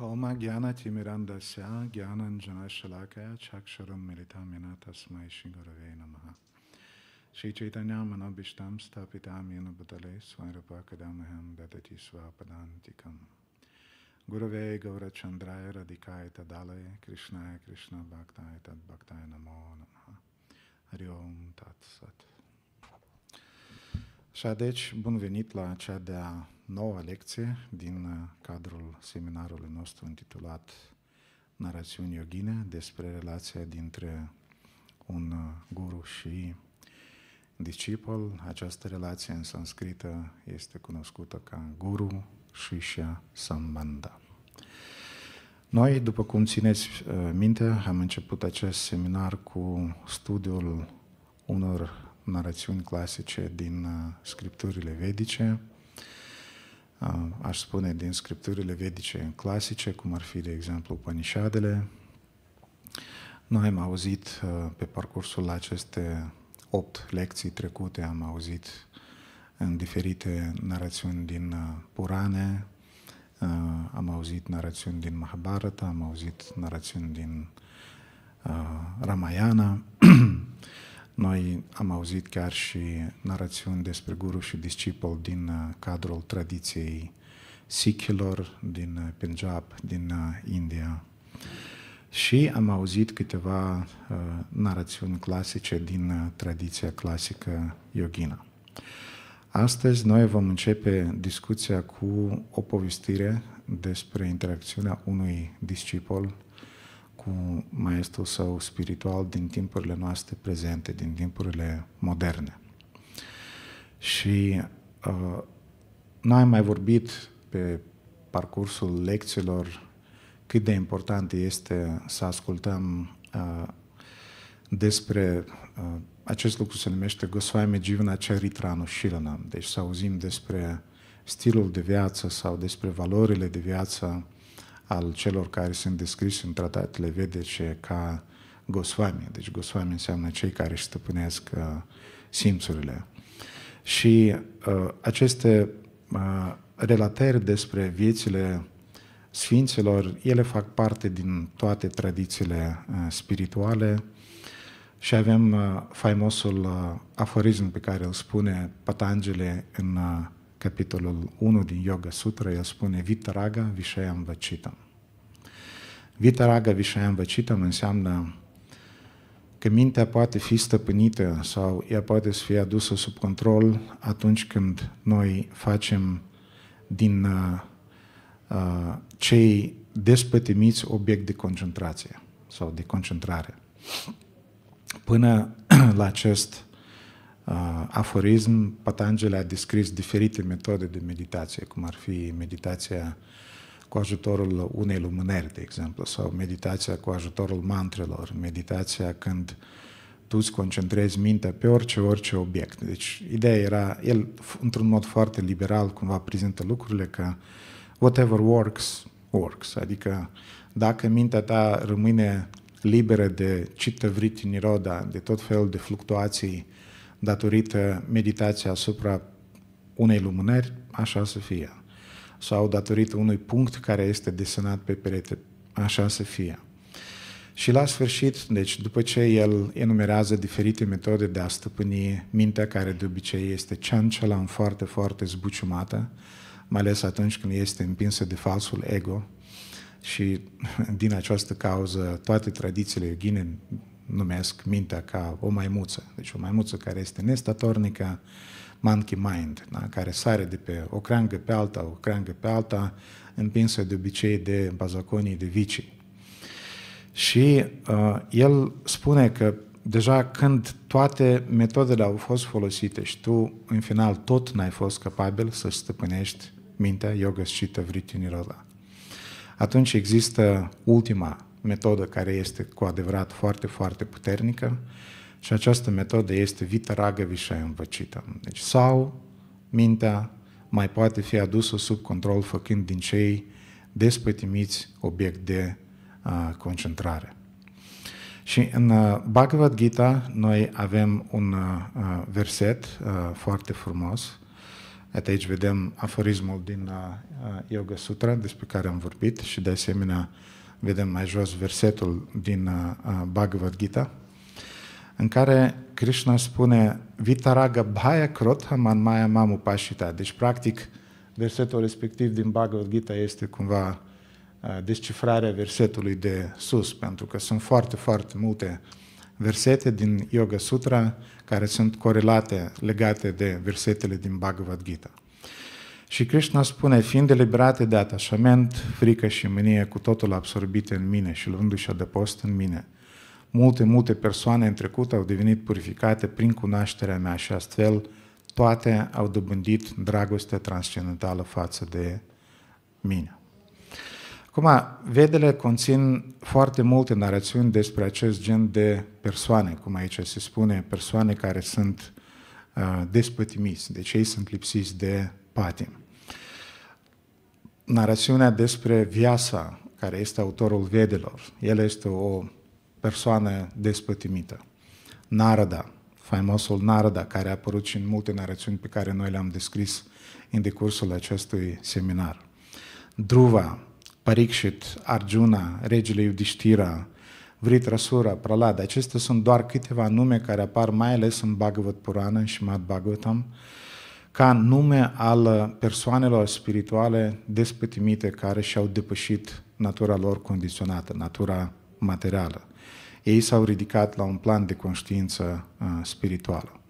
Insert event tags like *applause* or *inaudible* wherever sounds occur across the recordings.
Oma Gyanati Mirandasya Gyananjana Shalakaya Chaksharam Milita Mina Tasmai Shigurave Namaha Shri Chaitanya Manabhishtam Stapitam Yena Bhutale Swarupa Kadamaham Dadati Swapadantikam Gurave Gaurachandraya Radhikaya Tadalaya Krishnaya Krishna Bhaktaya Tad Bhaktaya Namo Namaha Hari Om Tat Sat Și deci, bun venit la cea de-a noua lecție din uh, cadrul seminarului nostru intitulat Narațiuni Yogine despre relația dintre un uh, guru și discipol. Această relație în sanscrită este cunoscută ca guru Shisha Sambandha. Noi, după cum țineți uh, minte, am început acest seminar cu studiul unor narațiuni clasice din scripturile vedice, aș spune, din scripturile vedice clasice, cum ar fi, de exemplu, Panișadele. Noi am auzit uh, pe parcursul la aceste opt lecții trecute, am auzit în diferite narațiuni din uh, Purane, uh, am auzit narațiuni din Mahabharata, am auzit narațiuni din Ramayana *clears throat* Noi am auzit chiar și narațiuni despre guru și discipol din uh, cadrul tradiției sikhilor din uh, Punjab, din uh, India. Și am auzit câteva narațiuni clasice din tradiția clasică yogina. Astăzi noi vom începe discuția cu o povestire despre interacțiunea unui discipol cu maestrul său spiritual din timpurile noastre prezente, din timpurile moderne. Și uh, noi am mai vorbit pe parcursul lecțiilor cât de important este să ascultăm uh, despre uh, acest lucru se numește Goswami Jivana Charitranu Shilanam, deci să auzim despre stilul de viață sau despre valorile de viață al celor care sunt descriși în tratatele vedece ca gosvami, Deci gosvami înseamnă cei care își stăpânesc uh, simțurile. Și uh, aceste uh, relatări despre viețile sfinților, ele fac parte din toate tradițiile uh, spirituale și avem uh, faimosul uh, aforism pe care îl spune Patangele în uh, capitolul 1 din Yoga Sutra, el spune Vitaraga Vishayam Vachitam. Vitaraga Vishayam Vachitam înseamnă că mintea poate fi stăpânită sau ea poate să fie adusă sub control atunci când noi facem din uh, uh, cei despătimiți obiect de concentrație sau de concentrare. Până *clears throat* la acest Uh, aforism, Patanjali a descris diferite metode de meditație, cum ar fi meditația cu ajutorul unei lumânări, de exemplu, sau meditația cu ajutorul mantrelor, meditația când tu îți concentrezi mintea pe orice, orice obiect. Deci, ideea era, el, într-un mod foarte liberal, cumva prezintă lucrurile că whatever works, works. Adică, dacă mintea ta rămâne liberă de cită vritti niroda, de tot felul de fluctuații datorită meditației asupra unei lumânări, așa să fie. Sau datorită unui punct care este desenat pe perete, așa să fie. Și la sfârșit, deci după ce el enumerează diferite metode de a stăpâni mintea care de obicei este cea ceancelan foarte, foarte zbuciumată, mai ales atunci când este împinsă de falsul ego și *laughs* din această cauză toate tradițiile yoghine numesc mintea ca o maimuță. Deci o maimuță care este nestatornică, monkey mind, da? care sare de pe o creangă pe alta, o creangă pe alta, împinsă de obicei de bazaconii de vicii. Și uh, el spune că deja când toate metodele au fost folosite și tu, în final, tot n-ai fost capabil să stăpânești mintea yoga și tăvritinirola, Atunci există ultima metodă care este cu adevărat foarte, foarte puternică și această metodă este vita vișea învăcită. Deci sau mintea mai poate fi adusă sub control făcând din cei despătimiți obiect de a, concentrare. Și în Bhagavad Gita noi avem un a, verset a, foarte frumos. Iată aici vedem aforismul din a, Yoga Sutra despre care am vorbit și de asemenea vedem mai jos versetul din uh, uh, Bhagavad Gita, în care Krishna spune Vitaraga bhaya krotha maya mamu pashita. Deci, practic, versetul respectiv din Bhagavad Gita este cumva uh, descifrarea versetului de sus, pentru că sunt foarte, foarte multe versete din Yoga Sutra care sunt corelate, legate de versetele din Bhagavad Gita. Și Krishna spune, fiind eliberate de atașament, frică și mânie, cu totul absorbite în mine și luându-și adăpost în mine, multe, multe persoane în trecut au devenit purificate prin cunoașterea mea și astfel toate au dobândit dragostea transcendentală față de mine. Acum, vedele conțin foarte multe narațiuni despre acest gen de persoane, cum aici se spune, persoane care sunt uh, despătimiți, deci ei sunt lipsiți de patim. Narațiunea despre viața care este autorul vedelor, el este o persoană despătimită. Narada, faimosul Narada, care a apărut și în multe narațiuni pe care noi le-am descris în decursul acestui seminar. Druva, Parikshit, Arjuna, regele Iudiștira, Vritrasura, Pralada. acestea sunt doar câteva nume care apar mai ales în Bhagavad Purana și Mad Bhagavatam, ca nume al persoanelor spirituale despătimite care și-au depășit natura lor condiționată, natura materială. Ei s-au ridicat la un plan de conștiință uh, spirituală.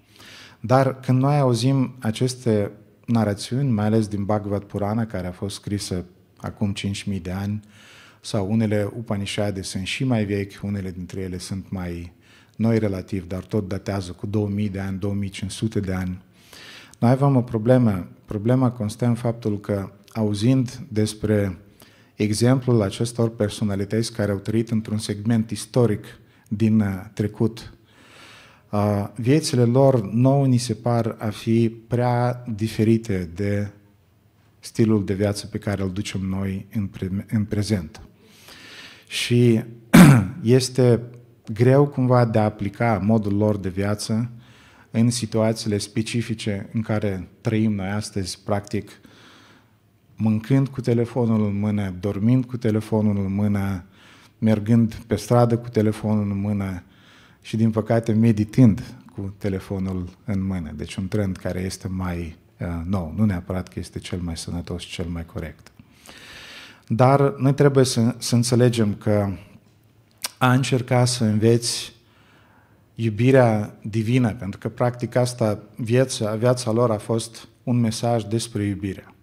Dar când noi auzim aceste narațiuni, mai ales din Bhagavad Purana, care a fost scrisă acum 5.000 de ani, sau unele Upanishade sunt și mai vechi, unele dintre ele sunt mai noi relativ, dar tot datează cu 2000 de ani, 2500 de ani, noi avem o problemă. Problema constă în faptul că, auzind despre exemplul acestor personalități care au trăit într-un segment istoric din uh, trecut, uh, viețile lor nouă ni se par a fi prea diferite de stilul de viață pe care îl ducem noi în, pre- în prezent. Și *clears throat* este greu cumva de a aplica modul lor de viață în situațiile specifice în care trăim noi astăzi, practic, mâncând cu telefonul în mână, dormind cu telefonul în mână, mergând pe stradă cu telefonul în mână și, din păcate, meditând cu telefonul în mână. Deci un trend care este mai uh, nou, nu neapărat că este cel mai sănătos, și cel mai corect. Dar noi trebuie să, să înțelegem că a încerca să înveți iubirea divină, pentru că practic asta, viața, viața lor a fost un mesaj despre iubire.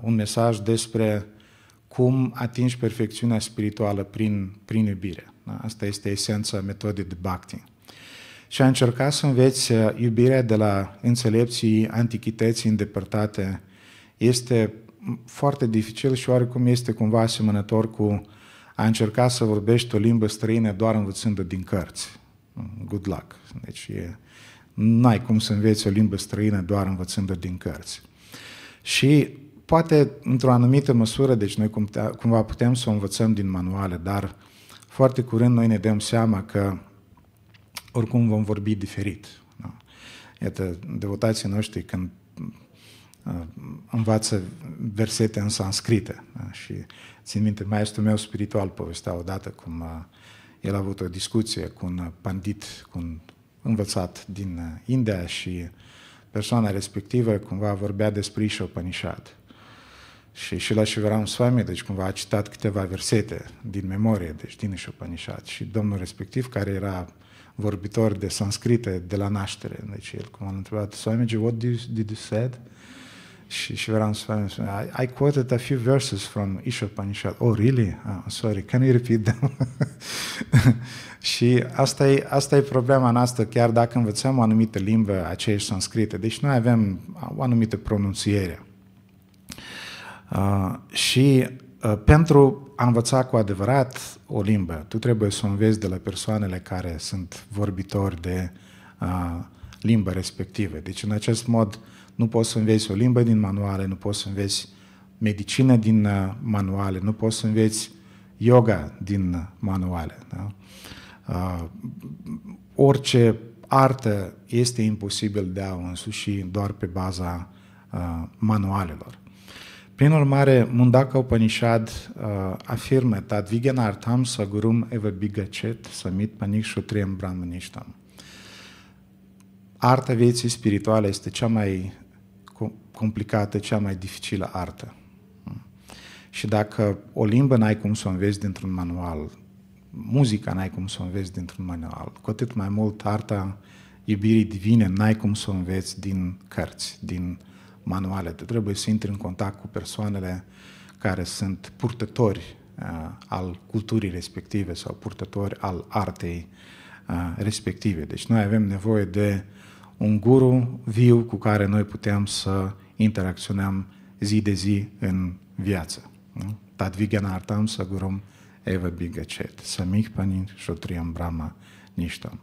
Un mesaj despre cum atingi perfecțiunea spirituală prin, prin iubire. Asta este esența metodei de Bhakti. Și a încercat să înveți iubirea de la înțelepții antichității îndepărtate este foarte dificil și oarecum este cumva asemănător cu a încerca să vorbești o limbă străină doar învățând din cărți good luck. Deci e, n-ai cum să înveți o limbă străină doar învățând-o din cărți. Și poate într-o anumită măsură, deci noi cumva putem să o învățăm din manuale, dar foarte curând noi ne dăm seama că oricum vom vorbi diferit. Da? Iată, devotații noștri când uh, învață versete în sanscrită. Da? Și țin minte, maestrul meu spiritual povestea odată cum uh, el a avut o discuție cu un pandit, cu un învățat din India și persoana respectivă cumva vorbea despre Upanishad. Și și la Shivaram Swami, deci cumva a citat câteva versete din memorie, deci din Upanishad. Și domnul respectiv, care era vorbitor de sanscrite de la naștere, deci el cum a întrebat, Swamiji, what did you, did you said? Și Shivaram să spun I, I quoted a few verses from Panishad. Oh, really? oh, sorry, can you repeat them? *laughs* și asta e, asta e problema noastră, chiar dacă învățăm o anumită limbă, aceeași scrite. Deci noi avem o anumită pronunțiere. Uh, și uh, pentru a învăța cu adevărat o limbă, tu trebuie să o înveți de la persoanele care sunt vorbitori de uh, limba respectivă. Deci, în acest mod, uh, nu poți să înveți o limbă din manuale, nu poți să înveți medicină din uh, manuale, nu poți să înveți yoga din uh, manuale. Da? Uh, orice artă este imposibil de a însuși doar pe baza uh, manualelor. Prin urmare, Mundaka Upanishad uh, afirmă artam să gurum eva bigacet mit panikshu triem brahmanishtam. Arta vieții spirituale este cea mai complicată, cea mai dificilă artă. Și dacă o limbă n-ai cum să o înveți dintr-un manual, muzica n-ai cum să o înveți dintr-un manual, cu atât mai mult arta iubirii divine n-ai cum să o înveți din cărți, din manuale. Te trebuie să intri în contact cu persoanele care sunt purtători uh, al culturii respective sau purtători al artei uh, respective. Deci noi avem nevoie de un guru viu cu care noi putem să interacționăm zi de zi în viață. Nu? Tadvigen artam să gurum eva bigăcet, să mic panin și triam niștam.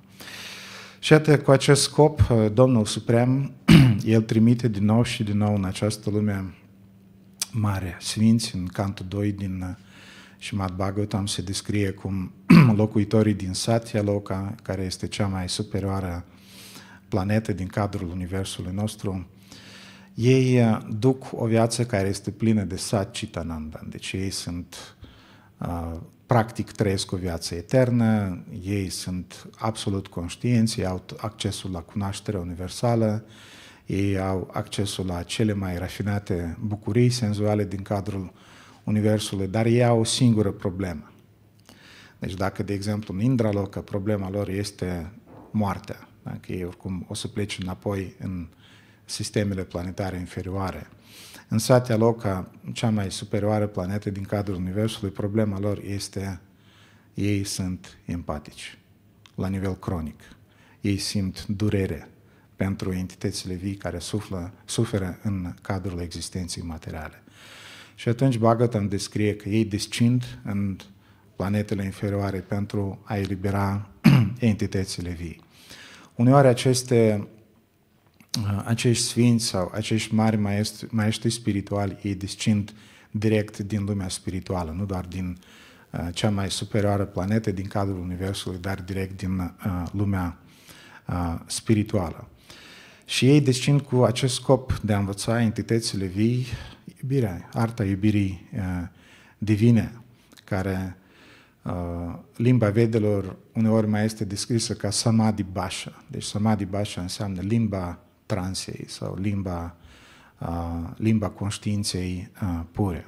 Și atât cu acest scop, uh, Domnul Suprem, *clears throat* El trimite din nou și din nou în această lume mare, sfinți, în cantul 2 din uh, și Mad Bhagavatam se descrie cum *clears throat* locuitorii din Satya Loka, care este cea mai superioară planetă din cadrul Universului nostru, ei eh, duc o viață care este plină de sat citananda. Deci ei sunt, eh, practic trăiesc o viață eternă, ei sunt absolut conștienți, ei au accesul la cunoaștere universală, ei au accesul la cele mai rafinate bucurii senzuale din cadrul Universului, dar ei au o singură problemă. Deci dacă, de exemplu, în Indraloca, problema lor este moartea, dacă ei oricum o să plece înapoi în uh, sistemele planetare inferioare. În Satya Loca, cea mai superioară planetă din cadrul Universului, problema lor este ei sunt empatici la nivel cronic. Ei simt durere pentru entitățile vii care suflă, suferă în cadrul existenței materiale. Și atunci îmi descrie că ei descind în planetele inferioare pentru a elibera *clears throat* entitățile vii. Uneori aceste acești sfinți sau acești mari maestri, maestri spirituali, ei descind direct din lumea spirituală, nu doar din uh, cea mai superioară planetă din cadrul Universului, dar direct din uh, lumea uh, spirituală. Și ei descind cu acest scop de a învăța entitățile vii iubirea, arta iubirii divine, care limba vedelor uneori mai este descrisă ca samadhi basha. Deci samadhi basha înseamnă limba transei sau limba, limba conștiinței pure.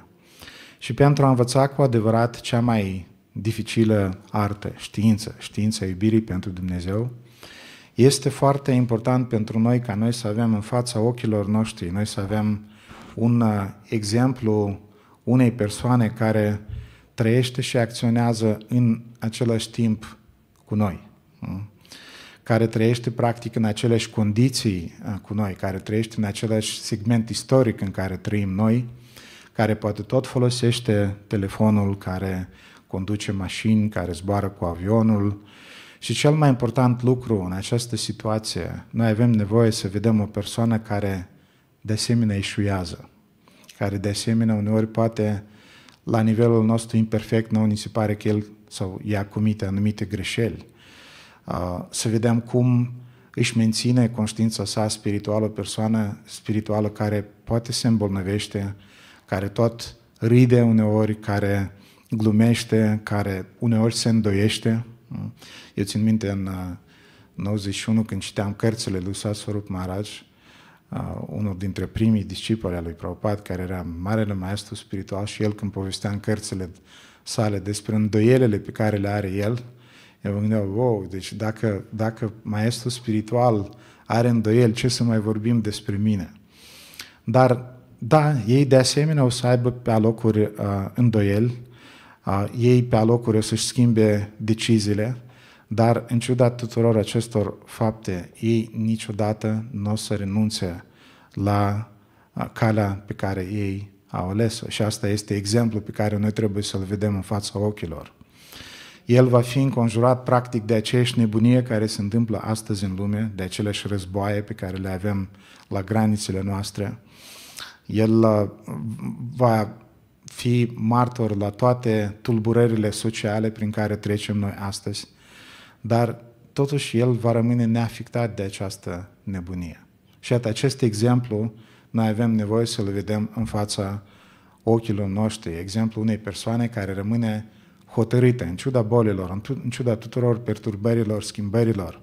Și pentru a învăța cu adevărat cea mai dificilă artă, știință, știința iubirii pentru Dumnezeu, este foarte important pentru noi ca noi să avem în fața ochilor noștri, noi să avem un exemplu unei persoane care trăiește și acționează în același timp cu noi. Nu? care trăiește practic în aceleași condiții uh, cu noi, care trăiește în același segment istoric în care trăim noi, care poate tot folosește telefonul, care conduce mașini, care zboară cu avionul. Și cel mai important lucru în această situație, noi avem nevoie să vedem o persoană care de asemenea eșuează, care de asemenea uneori poate la nivelul nostru imperfect, nu ni se pare că el sau ea comite anumite greșeli, să vedem cum își menține conștiința sa spirituală, o persoană spirituală care poate se îmbolnăvește, care tot ride uneori, care glumește, care uneori se îndoiește. Mm? Eu țin minte în 91 uh, când citeam cărțile lui Sasorup Maharaj, uh, unul dintre primii discipoli al lui Prabhupada, care era marele maestru spiritual și el când povestea în cărțile sale despre îndoielele pe care le are el, eu mă gândeam, wow, deci dacă, dacă maestru spiritual are îndoiel, ce să mai vorbim despre mine? Dar, da, ei de asemenea o să aibă pe alocuri uh, îndoieli, uh, ei pe alocuri o să-și schimbe deciziile, dar în ciuda tuturor acestor fapte, ei niciodată nu o să renunțe la uh, calea pe care ei au ales-o. Și asta este exemplul pe care noi trebuie să-l vedem în fața ochilor el va fi înconjurat practic de aceeași nebunie care se întâmplă astăzi în lume, de aceleași războaie pe care le avem la granițele noastre. El uh, va fi martor la toate tulburările sociale prin care trecem noi astăzi, dar totuși el va rămâne neafectat de această nebunie. Și atât acest exemplu noi avem nevoie să-l vedem în fața ochilor noștri, exemplu unei persoane care rămâne hotărâte, în ciuda bolilor, în ciuda tuturor perturbărilor, schimbărilor.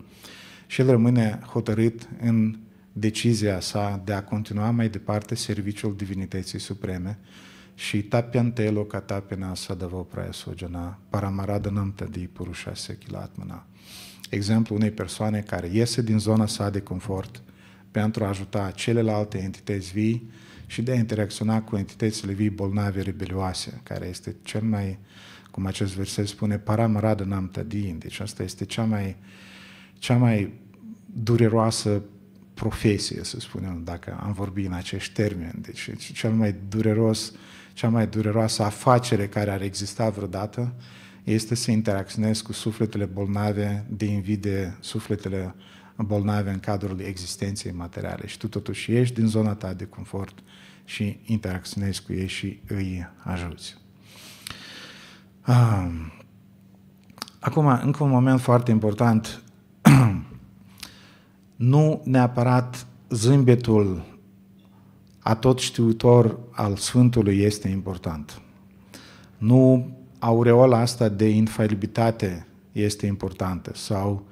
Și el rămâne hotărât în decizia sa de a continua mai departe serviciul Divinității Supreme și tapiantelo ca tapina sa da vopraia sojana, paramaradănămtă de purușa sechilatmana. Exemplu unei persoane care iese din zona sa de confort pentru a ajuta celelalte entități vii și de a interacționa cu entitățile vii bolnave rebelioase, care este cel mai uh, cum acest verset spune, param radanam tădin. Deci asta este cea mai, cea mai dureroasă profesie, să spunem, dacă am vorbit în acești termeni. Deci, deci cel mai dureros, cea mai dureroasă afacere care ar exista vreodată este să interacționezi cu sufletele bolnave de invidie, sufletele bolnave în cadrul existenței materiale. Și tu totuși ieși din zona ta de confort și interacționezi cu ei și îi ajuți. Acum, încă un moment foarte important. *clears throat* nu neapărat zâmbetul tot știutor al Sfântului este important. Nu aureola asta de infailibilitate este importantă sau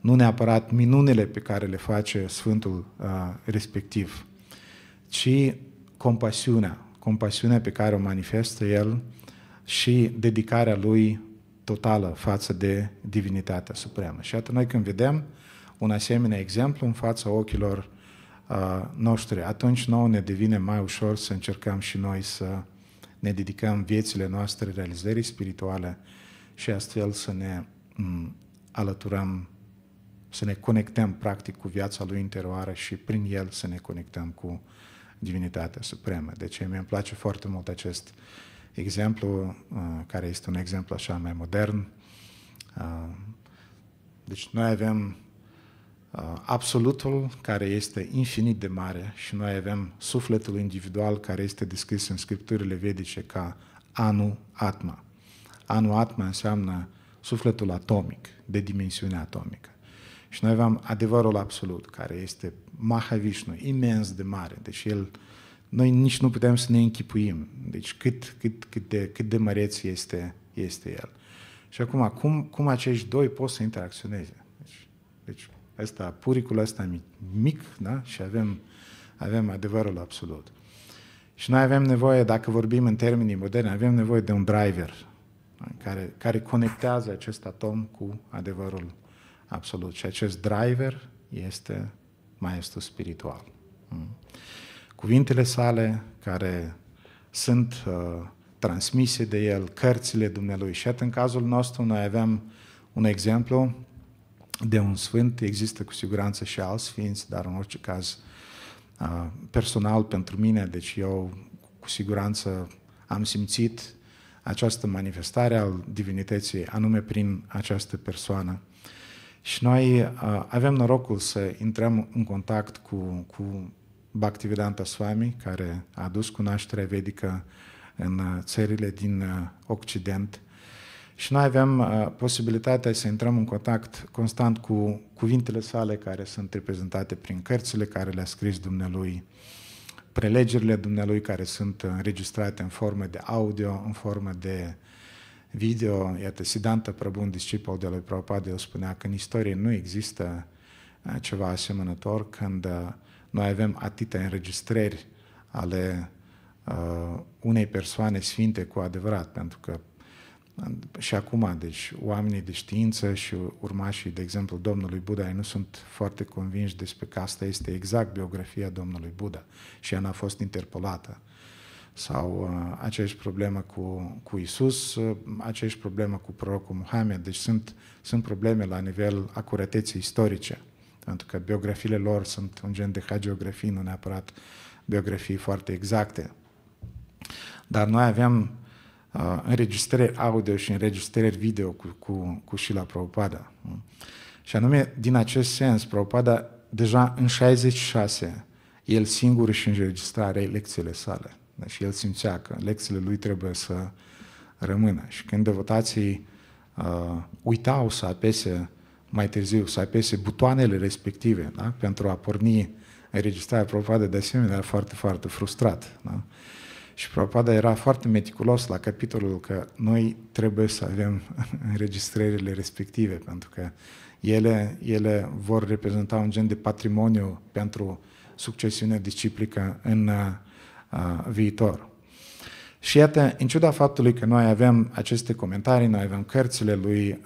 nu neapărat minunile pe care le face Sfântul uh, respectiv, ci compasiunea, compasiunea pe care o manifestă el și dedicarea lui totală față de divinitatea supremă. Și atât noi când vedem un asemenea exemplu în fața ochilor uh, noștri, atunci nouă ne devine mai ușor să încercăm și noi să ne dedicăm viețile noastre realizării spirituale și astfel să ne um, alăturăm, să ne conectăm practic cu viața lui interioară și prin el să ne conectăm cu divinitatea supremă. Deci mie îmi place foarte mult acest uh, Exemplu, uh, care este un exemplu așa mai modern, uh, deci noi avem uh, absolutul care este infinit de mare și noi avem sufletul individual care este descris în scripturile vedice ca anu atma. Anu atma înseamnă sufletul atomic, de dimensiune atomică. Și noi avem adevărul absolut, care este Mahavishnu, imens de mare, deci el uh, noi nici nu puteam să ne închipuim. Deci cât, cât, cât, de, cât de măreț este, este el. Și acum, cum, cum acești doi pot să interacționeze? Deci, deci asta, puricul ăsta mic, mic da? și avem, avem adevărul absolut. Și noi avem nevoie, dacă vorbim în termenii moderni, avem nevoie de un driver da? care, care conectează acest atom cu adevărul absolut. Și acest driver este maestru spiritual. Mm cuvintele sale care sunt uh, transmise de el, cărțile Dumnealui. Și atât în cazul nostru, noi avem un exemplu de un sfânt, există cu siguranță și alți sfinți, dar în orice caz uh, personal pentru mine, deci eu cu siguranță am simțit această manifestare al divinității, anume prin această persoană. Și noi uh, avem norocul să intrăm în contact cu, cu Bhaktivedanta Swami, care a adus cunoașterea vedică în uh, țările din uh, Occident. Și noi avem uh, posibilitatea să intrăm în contact constant cu cuvintele sale care sunt reprezentate prin cărțile care le-a scris Dumnealui, prelegerile Dumnealui care sunt înregistrate în formă de audio, în formă de video. Iată, Siddhanta Prabhu, un discipol de lui Prabhupada, el spunea că în istorie nu există ceva asemănător când uh, noi avem atâtea înregistrări ale uh, unei persoane sfinte cu adevărat, pentru că uh, și acum, deci, oamenii de știință și urmașii, de exemplu, Domnului Buddha, ei nu sunt foarte convinși despre că asta este exact biografia Domnului Buddha și ea n-a fost interpolată. Sau uh, aceeași problemă cu, cu Isus, uh, aceeași problemă cu prorocul Muhammad. Deci sunt, sunt probleme la nivel acurateții istorice pentru că biografiile lor sunt un gen de hagiografii, nu neapărat biografii foarte exacte. Dar noi avem uh, înregistrări audio și înregistrări video cu, cu, cu Shila Prabhupada. Și anume, din acest sens, Prabhupada deja în 66, el singur își înregistra lecțiile sale. Deci el simțea că lecțiile lui trebuie să rămână. Și când devotații uh, uitau să apese mai târziu să apese butoanele respective da? pentru a porni înregistrarea Prabhupada de asemenea era foarte, foarte frustrat. Da? Și Prabhupada era foarte meticulos la capitolul că noi trebuie să avem *laughs* înregistrările respective, pentru că ele, ele vor reprezenta un gen de patrimoniu pentru succesiunea disciplică în a, uh, viitor. Și iată, în ciuda faptului că noi avem aceste comentarii, noi avem cărțile lui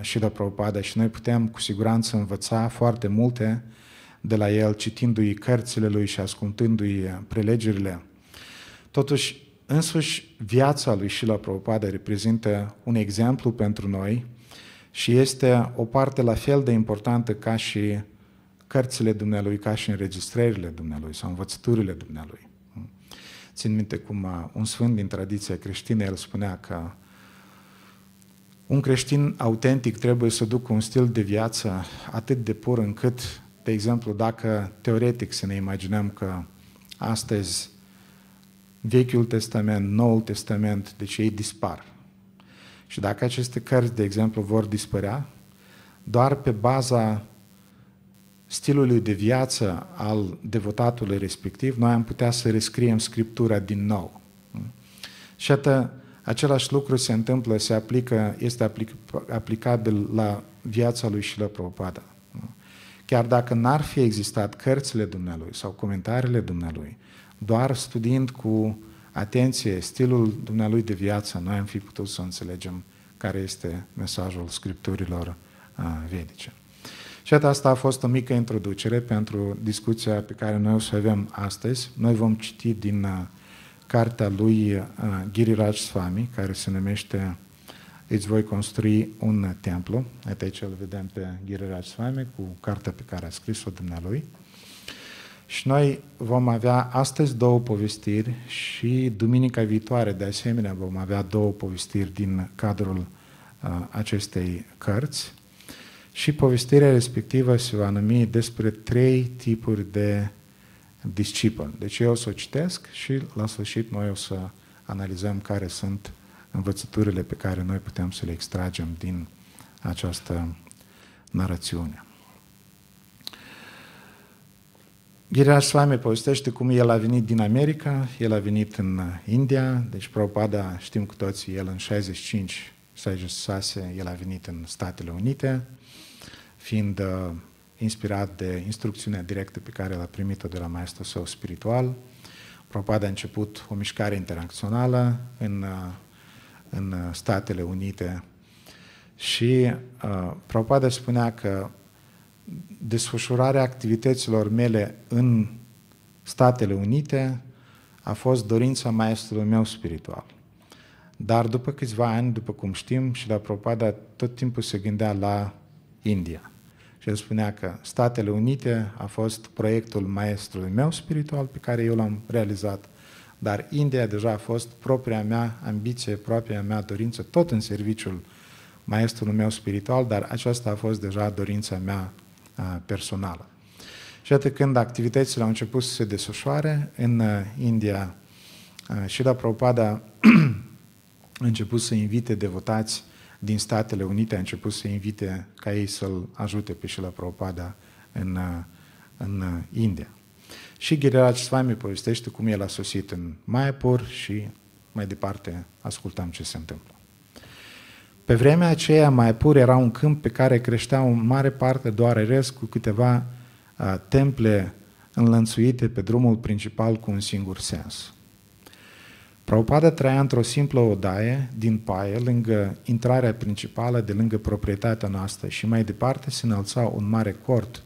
și de Prabhupada și noi putem cu siguranță învăța foarte multe de la el, citindu-i cărțile lui și ascultându-i prelegerile. Totuși, însuși, viața lui Shila Prabhupada reprezintă un exemplu pentru noi și este o parte la fel de importantă ca și cărțile dumnealui, ca și înregistrările dumnealui sau învățăturile dumnealui. Țin minte cum uh, un sfânt din tradiția creștină, el spunea că un creștin autentic trebuie să ducă un stil de viață atât de pur încât, de exemplu, dacă teoretic să ne imaginăm că astăzi Vechiul Testament, Noul Testament, deci ei dispar. Și dacă aceste cărți, de exemplu, vor dispărea, doar pe baza stilului de viață al devotatului respectiv, noi am putea să rescriem Scriptura din nou. Și atât, același lucru se întâmplă, se aplică, este aplic, aplicabil la viața lui și la propada. Chiar dacă n-ar fi existat cărțile dumnealui sau comentariile dumnealui, doar studiind cu atenție stilul dumnealui de viață, noi am fi putut să înțelegem care este mesajul scripturilor uh, vedice. Și asta a fost o mică introducere pentru discuția pe care noi o să avem astăzi. Noi vom citi din uh, cartea lui uh, Giriraj Swami, care se numește Îți voi construi un templu. aici îl vedem pe Giriraj Swami cu cartea pe care a scris-o dumnealui. Și noi vom avea astăzi două povestiri și duminica viitoare, de asemenea, vom avea două povestiri din cadrul uh, acestei cărți. Și povestirea respectivă se va numi despre trei tipuri de discipă. Deci eu o să o citesc și la sfârșit noi o să analizăm care sunt învățăturile pe care noi putem să le extragem din această narațiune. Giriaș Swami povestește cum el a venit din America, el a venit în India, deci Prabhupada, știm cu toții, el în 65 66, el a venit în Statele Unite, fiind uh, inspirat de instrucțiunea directă pe care l-a primit-o de la maestru său spiritual. Propada a început o mișcare internațională în, uh, în Statele Unite și uh, Propada spunea că desfășurarea activităților mele în Statele Unite a fost dorința maestrului meu spiritual. Dar după câțiva ani, după cum știm, și la Propada tot timpul se gândea la India el spunea că Statele Unite a fost proiectul maestrului meu spiritual pe care eu l-am realizat, dar India deja a fost propria mea ambiție, propria mea dorință, tot în serviciul maestrului meu spiritual, dar aceasta a fost deja dorința mea personală. Și atât când activitățile au început să se desfășoare în India, și la propada a început să invite devotați din Statele Unite a început să invite ca ei să-l ajute pe Șila Prabhupada în, uh, în uh, India. Și Giriraj Swami povestește cum el a sosit în Maiapur și mai departe ascultam ce se întâmplă. Pe vremea aceea, Maiapur era un câmp pe care creștea o mare parte doar eresc cu câteva uh, temple înlănțuite pe drumul principal cu un singur sens. Prabhupada trăia într-o simplă odaie din paie, lângă intrarea principală, de lângă proprietatea noastră și mai departe se înălța un mare cort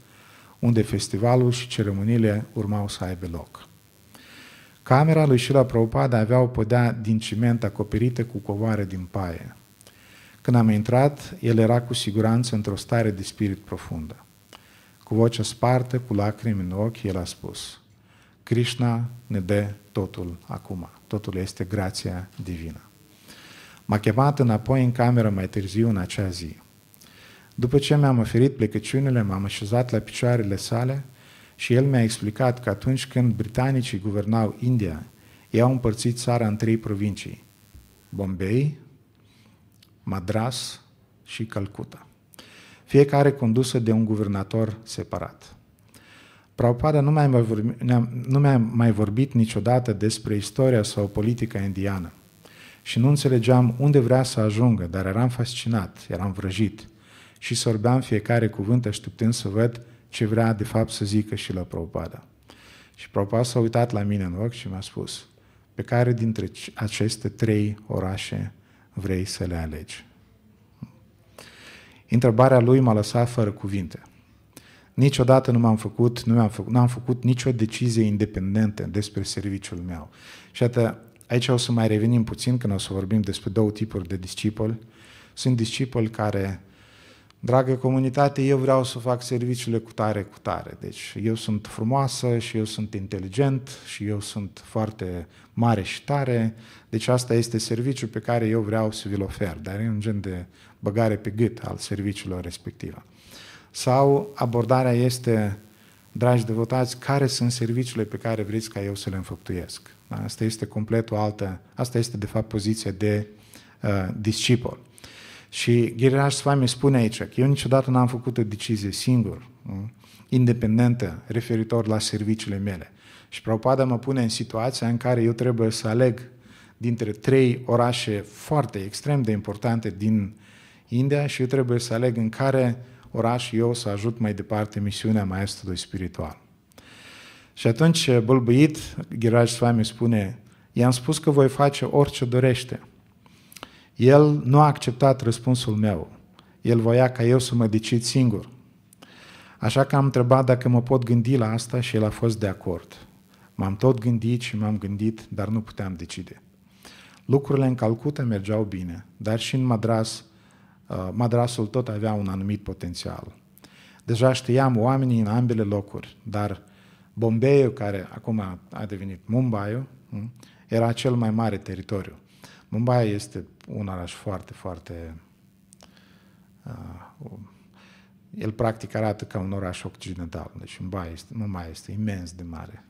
unde festivalul și ceremoniile urmau să aibă loc. Camera lui Shila Prabhupada avea o podea din ciment acoperită cu covoare din paie. Când am intrat, el era cu siguranță într-o stare de spirit profundă. Cu vocea spartă, cu lacrimi în ochi, el a spus, Krishna ne dă totul acum. Totul este grația divină. M-a chemat înapoi în cameră mai târziu în acea zi. După ce mi-am oferit plecăciunile, m-am așezat la picioarele sale și el mi-a explicat că atunci când britanicii guvernau India, ei au împărțit țara în trei provincii, Bombay, Madras și Calcuta, fiecare condusă de un guvernator separat. Prabhupada nu mai, mai vorbi, nu mi-a mai vorbit niciodată despre istoria sau politica indiană. Și nu înțelegeam unde vrea să ajungă, dar eram fascinat, eram vrăjit și sorbeam fiecare cuvânt așteptând să văd ce vrea de fapt să zică și la Prabhupada. Și Prabhupada s-a uitat la mine în ochi și mi-a spus, pe care dintre aceste trei orașe vrei să le alegi? Întrebarea lui m-a lăsat fără cuvinte. Niciodată nu m-am făcut, nu am făcut, n-am făcut nicio decizie independentă despre serviciul meu. Și atât, aici o să mai revenim puțin când o să vorbim despre două tipuri de discipoli. Sunt discipoli care, dragă comunitate, eu vreau să fac serviciile cu tare, cu tare. Deci eu sunt frumoasă și eu sunt inteligent și eu sunt foarte mare și tare. Deci asta este serviciul pe care eu vreau să vi-l ofer, dar e un gen de băgare pe gât al serviciilor respective. Sau abordarea este, dragi devotați, care sunt serviciile pe care vreți ca eu să le înfăptuiesc? Asta este complet o altă, asta este de fapt poziția de uh, discipol. Și Ghiriraș Swami spune aici că eu niciodată n-am făcut o decizie singur, nu? independentă, referitor la serviciile mele. Și Prabhupada mă pune în situația în care eu trebuie să aleg dintre trei orașe foarte, extrem de importante din India și eu trebuie să aleg în care oraș și eu să ajut mai departe misiunea maestrului spiritual. Și atunci, eh, bălbuit, Ghiraj Swami spune, i-am spus că voi face orice dorește. El nu a acceptat răspunsul meu. El voia ca eu să mă decid singur. Așa că am întrebat dacă mă pot gândi la asta și el a fost de acord. M-am tot gândit și m-am gândit, dar nu puteam decide. Lucrurile în Calcuta mergeau bine, dar și în Madras Uh, madrasul tot avea un anumit potențial. Deja știam oamenii în ambele locuri, dar Bombeiul, care acum a devenit Mumbai, hm, era cel mai mare teritoriu. Mumbai este un oraș foarte, foarte... Uh, um, el practic arată ca un oraș occidental, deci Mumbai este, Mumbai este imens de mare.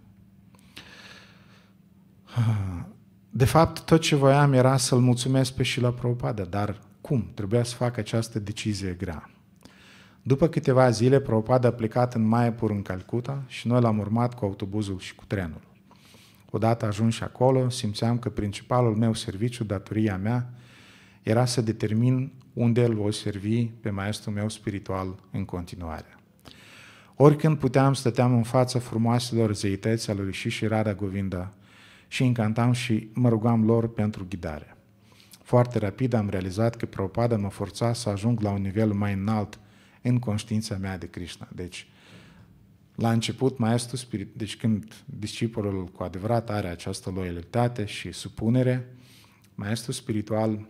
Uh, de fapt, tot ce voiam era să-l mulțumesc pe Șila Prabhupada, dar cum trebuia să facă această decizie grea. După câteva zile, Prabhupada a plecat în Maiapur în Calcuta, și noi l-am urmat cu autobuzul și cu trenul. Odată ajuns acolo, simțeam că principalul meu serviciu, datoria mea, era să determin unde îl voi servi pe maestrul meu spiritual în continuare. Oricând puteam, stăteam în fața frumoaselor zeități ale lui și Radha Govinda și încantam și mă rugam lor pentru ghidare. Foarte rapid am realizat că Prabhupada mă forța să ajung la un nivel mai înalt în conștiința mea de Krishna. Deci, la început, maestru spirit, deci când discipolul cu adevărat are această loialitate și supunere, maestru spiritual,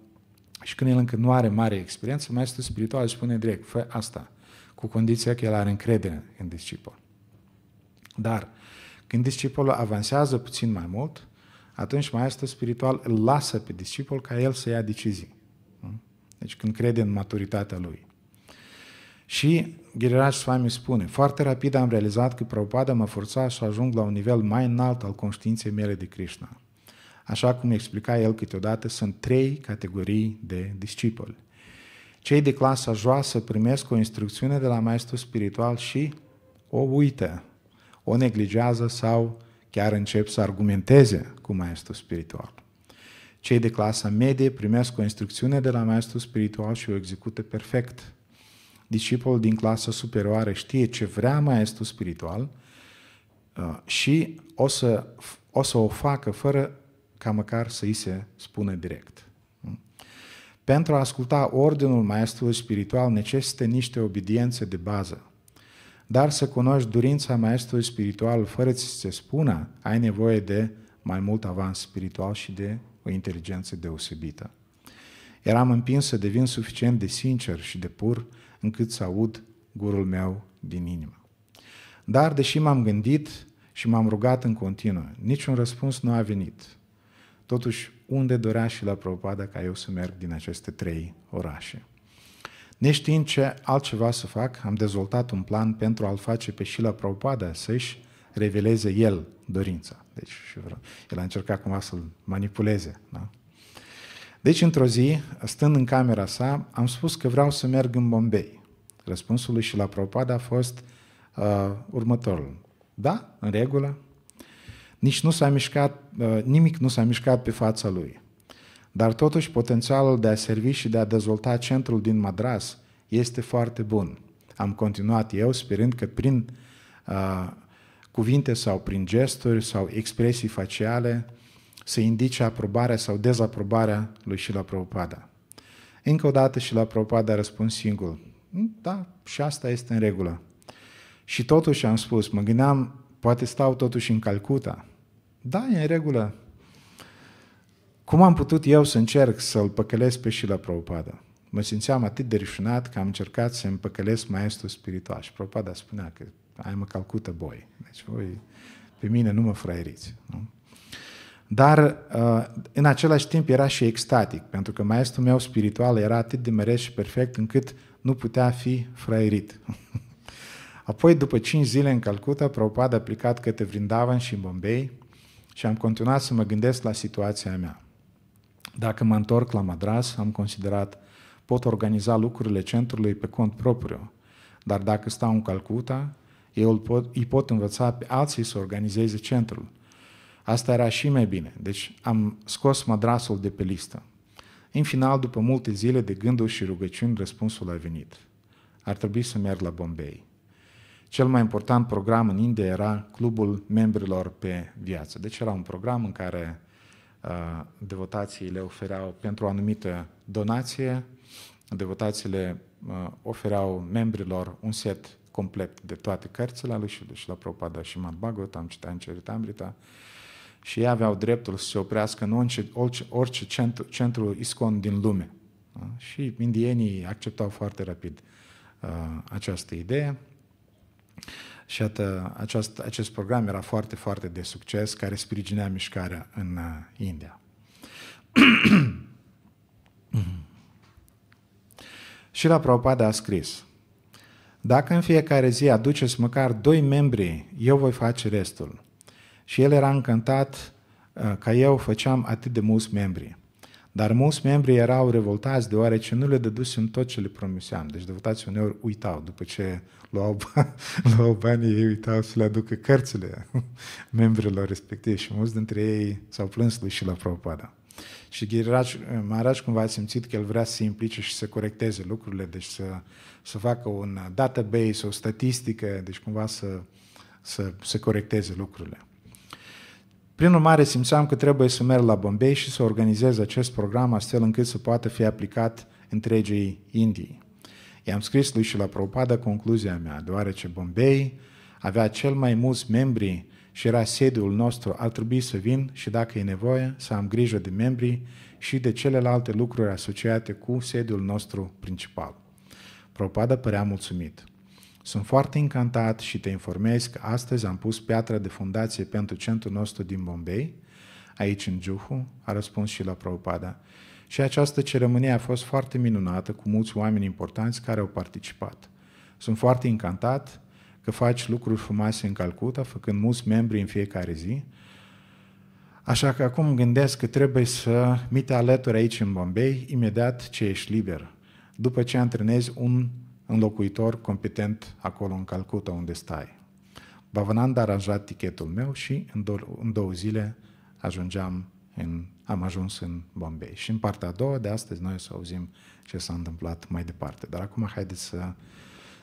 și când el încă nu are mare experiență, maestru spiritual spune direct, fă asta, cu condiția că el are încredere în discipol. Dar, când discipolul avansează puțin mai mult, atunci maestrul spiritual îl lasă pe discipol ca el să ia decizii. Deci când crede în maturitatea lui. Și Giriraj Swami spune, foarte rapid am realizat că Prabhupada mă forța să ajung la un nivel mai înalt al conștiinței mele de Krishna. Așa cum explica el câteodată, sunt trei categorii de discipoli. Cei de clasa joasă primesc o instrucțiune de la maestru spiritual și o uită, o neglijează sau chiar încep să argumenteze cu maestru spiritual. Cei de clasa medie primesc o instrucțiune de la maestru spiritual și o execută perfect. Discipul din clasa superioară știe ce vrea maestru spiritual uh, și o să o, să o facă fără ca măcar să îi se spună direct. Mm? Pentru a asculta ordinul maestrului spiritual necesită niște obediențe de bază dar să cunoști durința maestrului spiritual fără să se spună, ai nevoie de mai mult avans spiritual și de o inteligență deosebită. Eram împins să devin suficient de sincer și de pur încât să aud gurul meu din inimă. Dar, deși m-am gândit și m-am rugat în continuu, niciun răspuns nu a venit. Totuși, unde dorea și la propada ca eu să merg din aceste trei orașe? Neștiind ce altceva să fac, am dezvoltat un plan pentru a-l face pe Șila Prabhupada să-și reveleze el dorința. Deci el a încercat cumva să-l manipuleze. Da? Deci într-o zi, stând în camera sa, am spus că vreau să merg în Bombay. Răspunsul lui Șila Prabhupada a fost uh, următorul. Da, în regulă. Nici nu s-a mișcat, uh, nimic nu s-a mișcat pe fața lui dar totuși potențialul de a servi și de a dezvolta centrul din Madras este foarte bun. Am continuat eu sperând că prin uh, cuvinte sau prin gesturi sau expresii faciale să indice aprobarea sau dezaprobarea lui Shila Prabhupada. Încă o dată Shila Prabhupada a răspuns singur, mm, da, și asta este în regulă. Și totuși am spus, mă gândeam, poate stau totuși în Calcuta. Da, e în regulă, cum am putut eu să încerc să-l păcălesc pe și la Prabhupada? Mă simțeam atât de rușinat că am încercat să-mi păcălesc maestru spiritual. Și Prabhupada spunea că ai mă calcută boi. Deci voi pe mine nu mă fraieriți. Nu? Dar uh, în același timp era și extatic, pentru că maestrul meu spiritual era atât de mereu și perfect încât nu putea fi fraierit. *laughs* Apoi, după cinci zile în Calcuta, Prabhupada a plecat către Vrindavan și în Bombay și am continuat să mă gândesc la situația mea. Dacă mă întorc la Madras, am considerat pot organiza lucrurile centrului pe cont propriu, dar dacă stau în Calcuta, eu îl pot, îi pot învăța pe alții să organizeze centrul. Asta era și mai bine, deci am scos madrasul de pe listă. În final, după multe zile de gânduri și rugăciuni, răspunsul a venit. Ar trebui să merg la Bombay. Cel mai important program în India era Clubul Membrilor pe Viață. Deci era un program în care Uh, devotații le ofereau pentru o anumită donație, devotațiile uh, ofereau membrilor un set complet de toate cărțile lui și la Prabhupada și Mad Bhagavat, am citat în Ceritambrita, și ei aveau dreptul să se oprească în orice, orice, orice centru, centru iscon din lume. Da? Și indienii acceptau foarte rapid uh, această idee. Uh, și iată, aceast, acest program era foarte, foarte de succes, care sprijinea mișcarea în uh, India. *clears throat* și la Prabhupada a scris, dacă în fiecare zi aduceți măcar doi membri, eu voi face restul. Și el era încântat uh, că eu făceam atât de mulți membri. Dar mulți membri erau revoltați deoarece nu le dădusem tot ce le promiseam. Deci devotații uneori uitau. După ce luau, bani, *laughs* luau banii, ei uitau să le aducă cărțile *laughs* membrilor respectivi. Și mulți dintre ei s-au plâns lui și la propada. Și Ghiraj Maraj cumva a simțit că el vrea să se implice și să corecteze lucrurile, deci să, să facă un database, o statistică, deci cumva să, să, să corecteze lucrurile. Prin urmare, simțeam că trebuie să merg la Bombay și să organizez acest program astfel încât să poată fi aplicat întregii Indii. I-am scris lui și la Prabhupada concluzia mea, deoarece Bombay avea cel mai mulți membri și era sediul nostru, ar trebui să vin și dacă e nevoie să am grijă de membri și de celelalte lucruri asociate cu sediul nostru principal. Propada părea mulțumit. Sunt foarte încantat și te informez că astăzi am pus piatra de fundație pentru centrul nostru din Bombay, aici în Juhu, a răspuns și la Prabhupada. Și această ceremonie a fost foarte minunată cu mulți oameni importanți care au participat. Sunt foarte încantat că faci lucruri frumoase în Calcuta, făcând mulți membri în fiecare zi. Așa că acum gândesc că trebuie să mi te alături aici în Bombay imediat ce ești liber, după ce antrenezi un un locuitor competent acolo în Calcuta unde stai. Bavanand a aranjat tichetul meu și în, dou- în două zile ajungeam în, am ajuns în Bombay. Și în partea a doua de astăzi noi o să auzim ce s-a întâmplat mai departe. Dar acum haideți să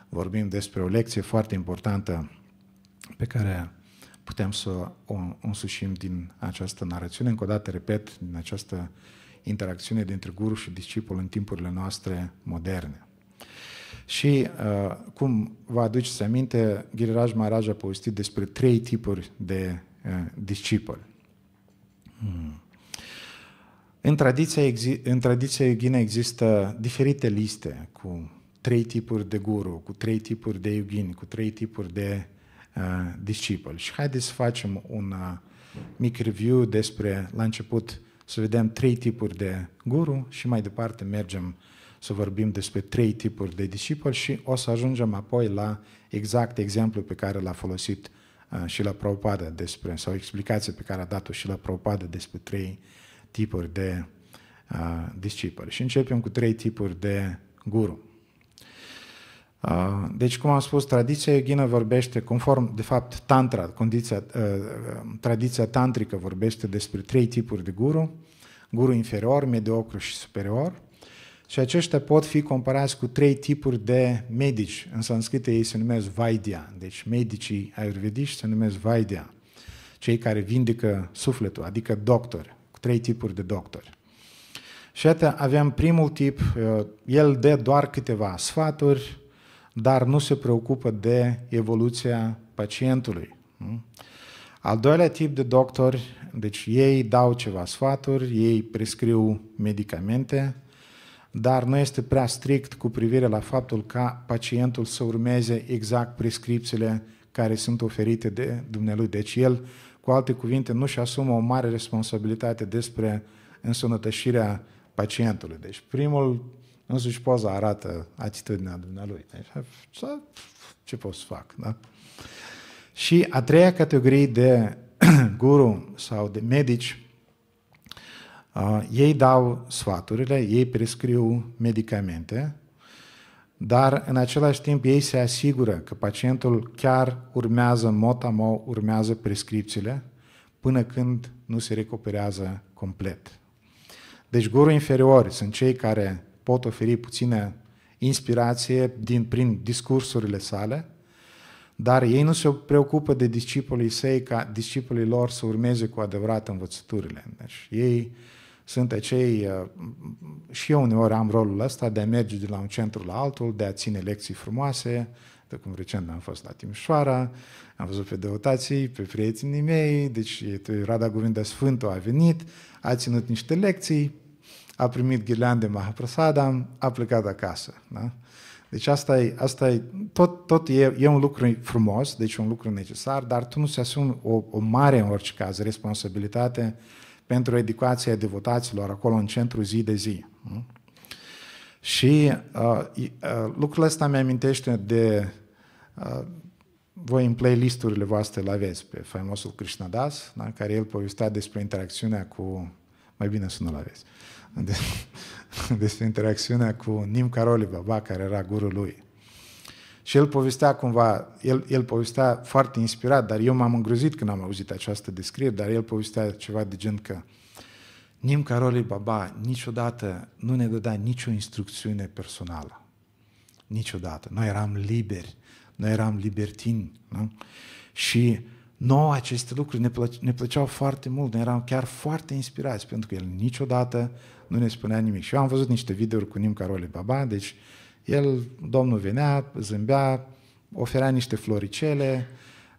vorbim despre o lecție foarte importantă pe care putem să o însușim din această narațiune. Încă o dată, repet, din această interacțiune dintre guru și discipol în timpurile noastre moderne. Și uh, cum vă aduceți aminte, Giriraj Maharaj a povestit despre trei tipuri de uh, discipoli. Hmm. În tradiția, exi- în tradiția yogină există diferite liste cu trei tipuri de guru, cu trei tipuri de yogini, cu trei tipuri de uh, discipoli. Și haideți să facem un uh, mic review despre, la început, să vedem trei tipuri de guru și mai departe mergem uh, să vorbim despre trei tipuri de discipoli și o să ajungem apoi la exact exemplu pe care l-a folosit uh, și la propadă despre, sau explicația pe care a dat-o și la propadă despre trei tipuri de uh, discipoli. Și începem cu trei tipuri de guru. Uh, deci, cum am spus, tradiția yoghină vorbește, conform, de fapt, tantra, condiția, uh, uh, tradiția tantrică vorbește despre trei tipuri de guru, guru inferior, mediocru și superior – și aceștia pot fi comparați cu trei tipuri de medici. În sanscrită ei se numesc Vaidya, deci medicii ayurvediști se numesc Vaidya, cei care vindecă sufletul, adică doctori, cu trei tipuri de doctori. Și iată, aveam primul tip, uh, el dă doar câteva sfaturi, dar nu se preocupă de evoluția pacientului. Hmm? Al doilea tip de doctori, deci ei dau ceva sfaturi, ei prescriu medicamente, dar nu este prea strict cu privire la faptul ca pacientul să urmeze exact prescripțiile care sunt oferite de Dumnezeu. Deci el, cu alte cuvinte, nu și asumă o mare responsabilitate despre însănătășirea pacientului. Deci primul, însuși poza arată atitudinea Dumnealui. Deci, ce pot să fac? Da? Și a treia categorie de *clears throat* guru sau de medici ei dau sfaturile, ei prescriu medicamente, dar în același timp ei se asigură că pacientul chiar urmează motamo, urmează prescripțiile, până când nu se recuperează complet. Deci guru inferiori sunt cei care pot oferi puțină inspirație din, prin discursurile sale, dar ei nu se preocupă de discipolii săi ca discipolii lor să urmeze cu adevărat învățăturile. Deci ei uh, sunt cei, uh, și eu uneori am rolul ăsta de a merge de la un centru la altul, de a ține lecții frumoase, de cum recent am fost la Timișoara, am văzut pe deotații, pe prietenii mei, deci Rada Govinda Sfântul a venit, a ținut niște lecții, a primit ghirlande Mahaprasadam, a plecat acasă. Da? Deci asta e, asta e tot, tot e, e un lucru frumos, deci un lucru necesar, dar tu nu se asumi o, o mare, în orice caz, responsabilitate uh, pentru educația devotaților acolo în centru zi de zi. Nu? Și uh, uh, lucrul ăsta mi-amintește de uh, voi în playlisturile voastre la aveți pe faimosul Das, da? care el povestea despre interacțiunea cu mai bine să nu-l aveți. De, *laughs* despre interacțiunea cu Nim Karoli Baba, care era gurul lui. Și el povestea cumva, el, el povestea foarte inspirat, dar eu m-am îngrozit când am auzit această descriere, dar el povestea ceva de gen că Nim Caroli Baba niciodată nu ne dădea nicio instrucțiune personală. Niciodată. Noi eram liberi, noi eram libertini. Nu? Și noi aceste lucruri ne, plăce- ne plăceau foarte mult, ne eram chiar foarte inspirați, pentru că el niciodată nu ne spunea nimic. Și eu am văzut niște videouri cu Nim Caroli Baba, deci uh, el, Domnul venea, zâmbea, oferea niște floricele,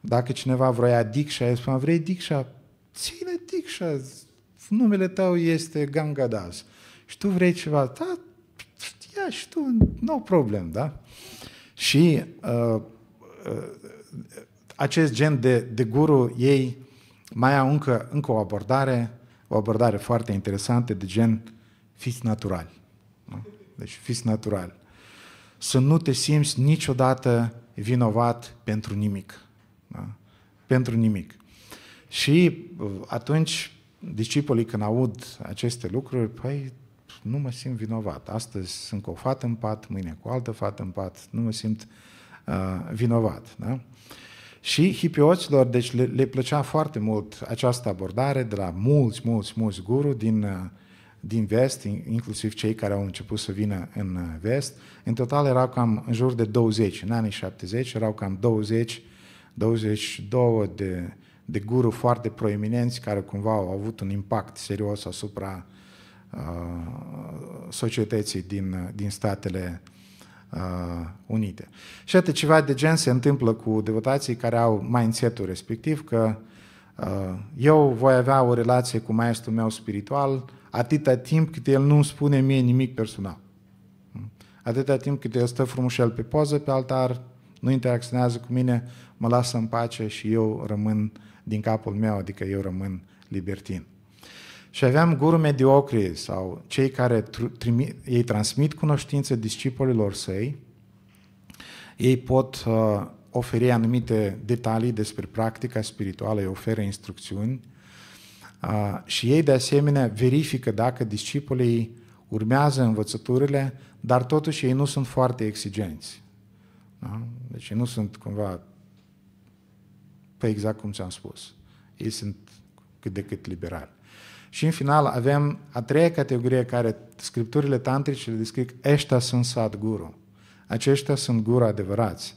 dacă cineva vroia dicșa, el spunea, vrei dicșa? Ține dicșa, numele tău este Gangadas. Și tu vrei ceva, da, ia și tu, no problem, da? Și uh, uh, acest gen de, de guru, ei mai au încă, încă o abordare, o abordare foarte interesantă de gen fiți naturali. Nu? Deci fiți naturali să nu te simți niciodată vinovat pentru nimic. Da? Pentru nimic. Și uh, atunci discipolii când aud aceste lucruri, păi nu mă simt vinovat. Astăzi sunt cu o fată în pat, mâine cu o altă fată în pat, nu mă simt uh, vinovat. Da? Și hipioților, deci le, le plăcea foarte mult această abordare de la mulți, mulți, mulți guru din uh, din vest, inclusiv cei care au început să vină în uh, vest, în total erau cam în jur de 20, în anii 70 erau cam 20, 22 de, de guru foarte proeminenți care cumva au avut un impact serios asupra uh, societății din, uh, din statele uh, Unite. Și atât ceva de gen se întâmplă cu devotații care au mindset-ul respectiv că uh, eu voi avea o relație cu maestrul meu spiritual, atâta timp cât el nu spune mie nimic personal. Mm? Atâta timp cât el stă frumușel pe poză, pe altar, nu interacționează cu mine, mă lasă în pace și eu rămân din capul meu, adică eu rămân libertin. Și aveam guru mediocri sau cei care trimit, ei transmit cunoștințe discipolilor săi, ei pot uh, oferi anumite detalii despre practica spirituală, ei oferă instrucțiuni, și ei, de asemenea, verifică dacă discipolii urmează învățăturile, dar totuși ei nu sunt foarte exigenți. Da? Deci nu sunt cumva pe păi exact cum ți-am spus. Ei sunt cât de cât liberali. Și în final avem a treia categorie care scripturile tantrice le descriu ăștia sunt guru, Aceștia sunt guru adevărați.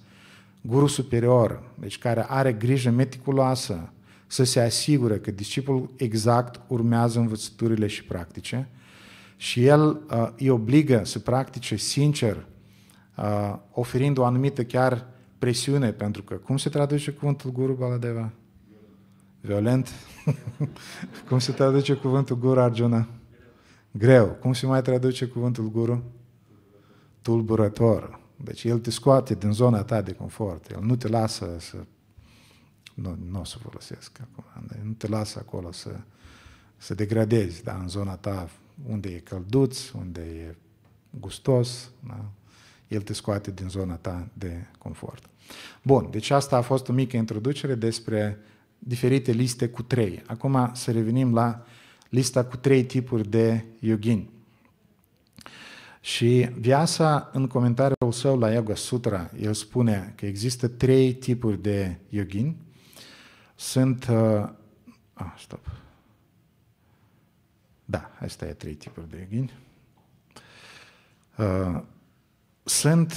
Guru superior, deci care are grijă meticuloasă să se asigure că discipul exact urmează învățăturile și practice și el uh, îi obligă să practice sincer, uh, oferind o anumită chiar presiune, pentru că cum se traduce cuvântul Guru Baladeva? Violent. *laughs* cum se traduce cuvântul Guru Arjuna? Greu. Cum se mai traduce cuvântul Guru? Tulburător. Deci el te scoate din zona ta de confort, el nu te lasă să nu, nu o să folosesc acum. Nu te lasă acolo să, să degradezi, da, în zona ta unde e călduț, unde e gustos, da? el te scoate din zona ta de confort. Bun, deci asta a fost o mică introducere despre diferite liste cu trei. Acum să revenim la lista cu trei tipuri de yogin. Și Viasa, în comentariul său la Yoga Sutra, el spune că există trei tipuri de yogini sunt... Uh, ah, stop. Da, asta e trei tipuri de ghini. Uh, sunt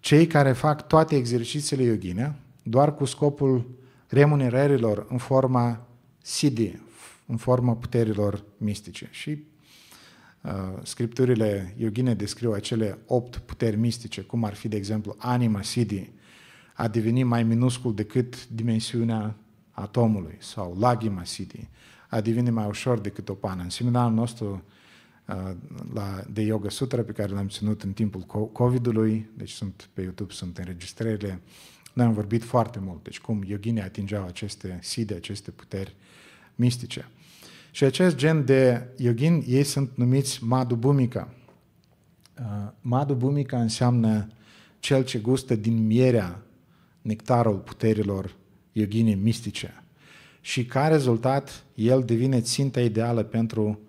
cei care fac toate exercițiile yoghine doar cu scopul remunerărilor în forma sidi, în forma puterilor mistice. Și uh, scripturile yoghine descriu acele opt puteri mistice, cum ar fi, de exemplu, anima uh, a deveni mai minuscul decât dimensiunea atomului sau lagima sidii, a deveni mai ușor decât o pană. În seminarul nostru uh, la, de Yoga Sutra pe care l-am ținut în timpul COVID-ului, deci sunt pe YouTube, sunt înregistrările, noi am vorbit foarte mult, deci cum yoginii atingeau aceste side, aceste puteri mistice. Și acest gen de yogin, ei sunt numiți madubumika. Uh, madubumika înseamnă cel ce gustă din mierea nectarul puterilor yoghine mistice și ca rezultat el devine ținta ideală pentru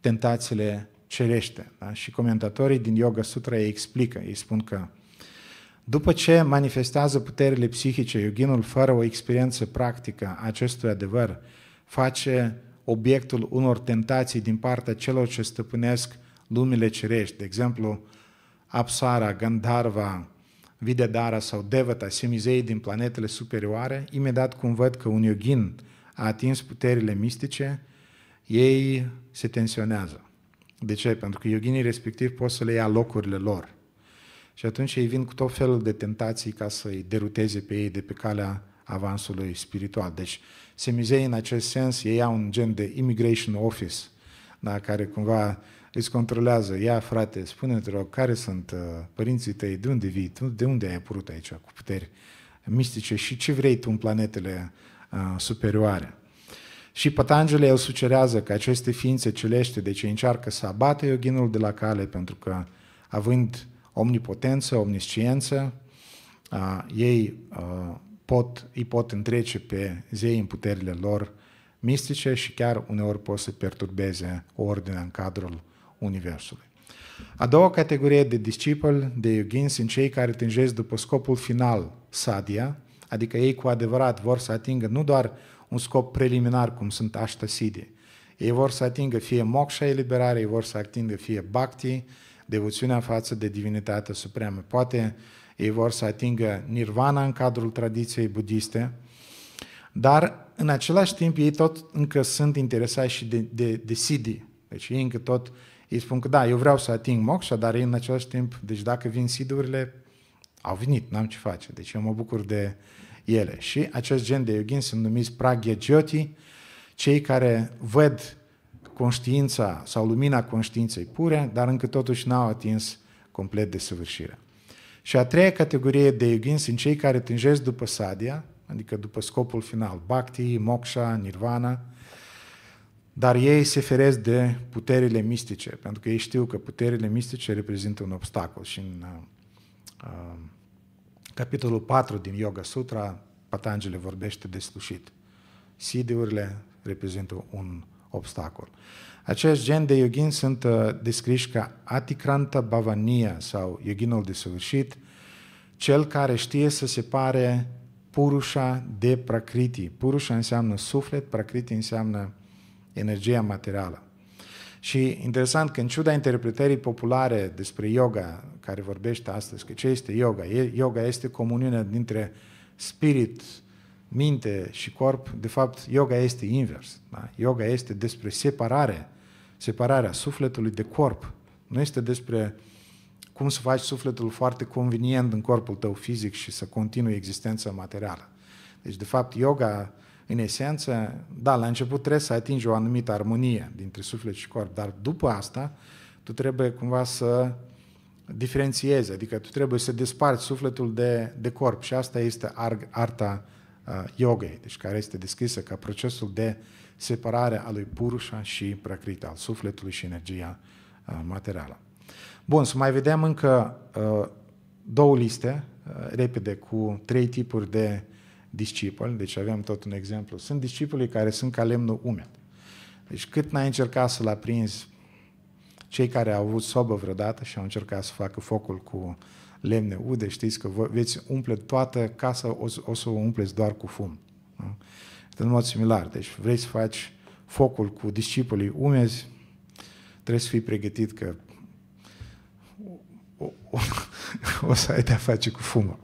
tentațiile cerește. Da? Și comentatorii din Yoga Sutra ei explică, ei spun că după ce manifestează puterile psihice, yoginul fără o experiență practică acestui adevăr face obiectul unor tentații din partea celor ce stăpânesc lumile cerești, de exemplu, Apsara, Gandharva, Videdara sau Devata, semizei din planetele superioare, imediat cum văd că un yogin a atins puterile mistice, ei se tensionează. De ce? Pentru că yoginii respectiv pot să le ia locurile lor. Și atunci ei vin cu tot felul de tentații ca să-i deruteze pe ei de pe calea avansului spiritual. Deci, semizei în acest sens, ei au un gen de immigration office, da, care cumva îți controlează. Ia, frate, spune te rog, care sunt uh, părinții tăi, de unde vii, tu, de unde ai apărut aici cu puteri mistice și ce vrei tu în planetele uh, superioare. Și Patanjali îl sucerează că aceste ființe celește, deci încearcă să abate yoginul de la cale, pentru că având omnipotență, omnisciență, uh, ei uh, pot, îi pot întrece pe zei în puterile lor mistice și chiar uneori pot să perturbeze ordinea în cadrul Universului. A doua categorie de discipoli de Ioghin sunt cei care tânjesc după scopul final, sadia, adică ei cu adevărat vor să atingă nu doar un scop preliminar, cum sunt aștăsidii, ei vor să atingă fie moksha eliberare, ei vor să atingă fie bhakti, devoțiunea față de divinitatea supremă. Poate ei vor să atingă nirvana în cadrul tradiției budiste, dar în același timp ei tot încă sunt interesați și de, de, de sidi. deci ei încă tot ei spun că da, eu vreau să ating moksha, dar ei în același timp, deci dacă vin sidurile, au venit, n-am ce face. Deci eu mă bucur de ele. Și acest gen de yogin sunt numiți pragyajyoti, cei care văd conștiința sau lumina conștiinței pure, dar încă totuși n-au atins complet de săvârșire. Și a treia categorie de yogin sunt cei care tânjesc după sadia, adică după scopul final, bhakti, moksha, nirvana, dar ei se feresc de puterile mistice, pentru că ei știu că puterile mistice reprezintă un obstacol. Și în uh, uh capitolul 4 din Yoga Sutra, Patanjali vorbește de slușit. Sidiurile reprezintă un obstacol. Acești gen de yogin sunt uh, descriși ca Atikranta Bhavania sau yoginul de sfârșit, cel care știe să separe purușa de Prakriti. Purușa înseamnă suflet, Prakriti înseamnă energia materială. Și interesant că în ciuda interpretării populare despre yoga, care vorbește astăzi, că ce este yoga? Yoga este comuniunea dintre spirit, minte și corp. De fapt, yoga este invers. Da? Yoga este despre separare, separarea sufletului de corp. Nu este despre cum să faci sufletul foarte convenient în corpul tău fizic și să continui existența materială. Deci, de fapt, yoga în esență, da, la început trebuie să atingi o anumită armonie dintre suflet și corp, dar după asta tu trebuie cumva să diferențiezi, adică tu trebuie să desparți sufletul de, de corp și asta este ar, arta uh, yoga, deci care este descrisă ca procesul de separare a lui Purusha și Prakrita, al sufletului și energia uh, materială. Bun, să mai vedem încă uh, două liste uh, repede cu trei tipuri de discipoli, deci avem tot un exemplu, sunt discipolii care sunt ca lemnul umed. Deci cât n-ai încercat să-l aprinzi, cei care au avut sobă vreodată și au încercat să facă focul cu lemne ude, știți că veți umple toată casa, o, o să o umpleți doar cu fum. Este În mod similar, deci vrei să faci focul cu discipolii umezi, trebuie să fii pregătit că o, o, *laughs* o să ai de-a face cu fumul.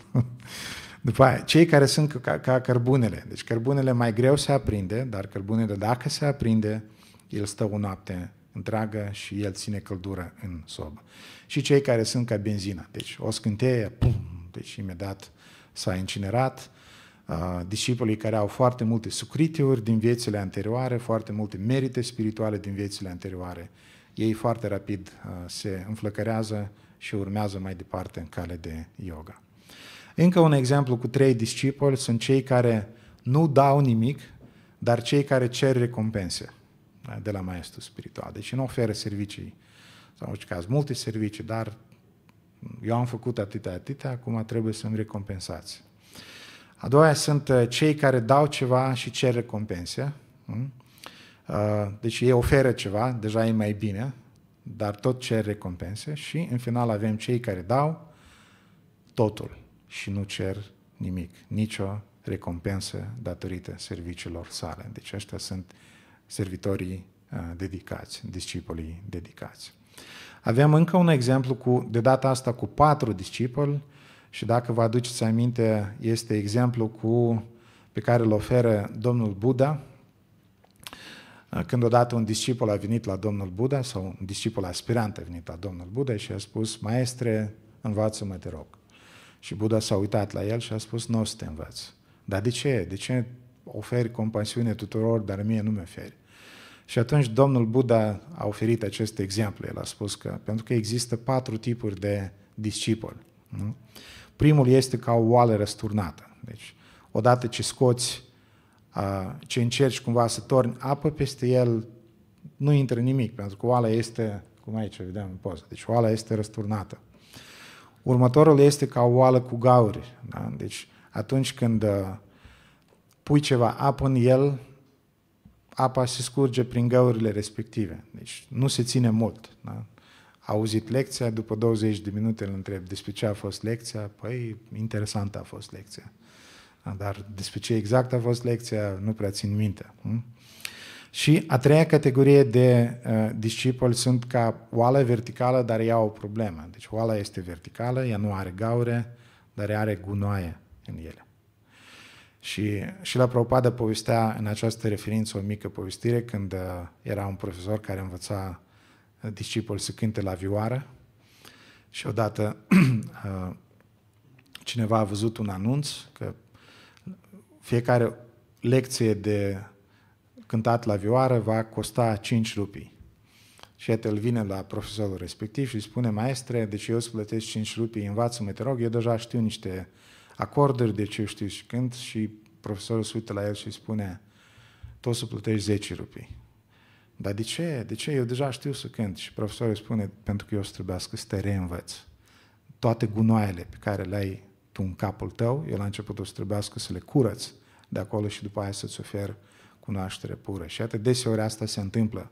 După aia, cei care sunt ca, ca cărbunele. Deci cărbunele mai greu se aprinde, dar cărbunele dacă se aprinde, el stă o noapte întreagă și el ține căldură în sobă. Și cei care sunt ca benzina. Deci o scânteie, pum, deci imediat s-a incinerat. Uh, discipolii care au foarte multe sucritiuri din viețile anterioare, foarte multe merite spirituale din viețile anterioare, ei foarte rapid uh, se înflăcărează și urmează mai departe în cale de yoga. Încă un exemplu cu trei discipoli sunt cei care nu dau nimic, dar cei care cer recompense da, de la maestru spiritual. Deci nu oferă servicii, sau în orice caz, multe servicii, dar eu am făcut atâtea, atâtea, acum trebuie să-mi recompensați. A doua sunt uh, cei care dau ceva și cer recompense. Uh, deci ei oferă ceva, deja e mai bine, dar tot cer recompense. Și în final avem cei care dau totul și nu cer nimic, nicio recompensă datorită serviciilor sale. Deci ăștia sunt servitorii uh, dedicați, discipolii dedicați. Avem încă un exemplu cu, de data asta cu patru discipoli și dacă vă aduceți aminte, este exemplu cu, pe care îl oferă Domnul Buddha, când odată un discipol a venit la Domnul Buddha, sau un discipol aspirant a venit la Domnul Buddha și a spus, Maestre, învață-mă, te rog. Și Buddha s-a uitat la el și a spus, nu o să te învăț. Dar de ce? De ce oferi compasiune tuturor, dar mie nu mi oferi? Și atunci Domnul Buddha a oferit acest exemplu. El a spus că, pentru că există patru tipuri de discipoli. Nu? Primul este ca o oală răsturnată. Deci, odată ce scoți, ce încerci cumva să torni apă peste el, nu intră nimic, pentru că oala este, cum aici vedem în poză, deci oala este răsturnată. Următorul este ca o oală cu gauri. Da? Deci atunci când uh, pui ceva apă în el, apa se scurge prin găurile respective. Deci nu se ține mult. Da? A auzit lecția, după 20 de minute îl întreb despre ce a fost lecția, păi interesantă a fost lecția. Dar despre ce exact a fost lecția, nu prea țin minte. Hm? Și a treia categorie de uh, discipoli sunt ca oală verticală, dar ea o problemă. Deci oala este verticală, ea nu are gaure, dar ea are gunoaie în ele. Și, și la Prabhupada povestea în această referință o mică povestire când uh, era un profesor care învăța uh, să cânte la vioară și odată *clears throat* uh, cineva a văzut un anunț că fiecare lecție de cântat la vioară va costa 5 rupii. Și el vine la profesorul respectiv și îi spune, maestre, deci eu îți plătesc 5 rupii, învață-mă, te rog, eu deja știu niște acorduri, deci ce știu și când, și profesorul se uită la el și îi spune, tu o să plătești 10 rupii. Dar de ce? De ce? Eu deja știu să cânt. Și profesorul îi spune, pentru că eu o să trebuiască să te reînvăț. Toate gunoaiele pe care le-ai tu în capul tău, el a început o să trebuiască să le curăți de acolo și după aia să-ți ofer cunoaștere pură. Și atât deseori asta se întâmplă.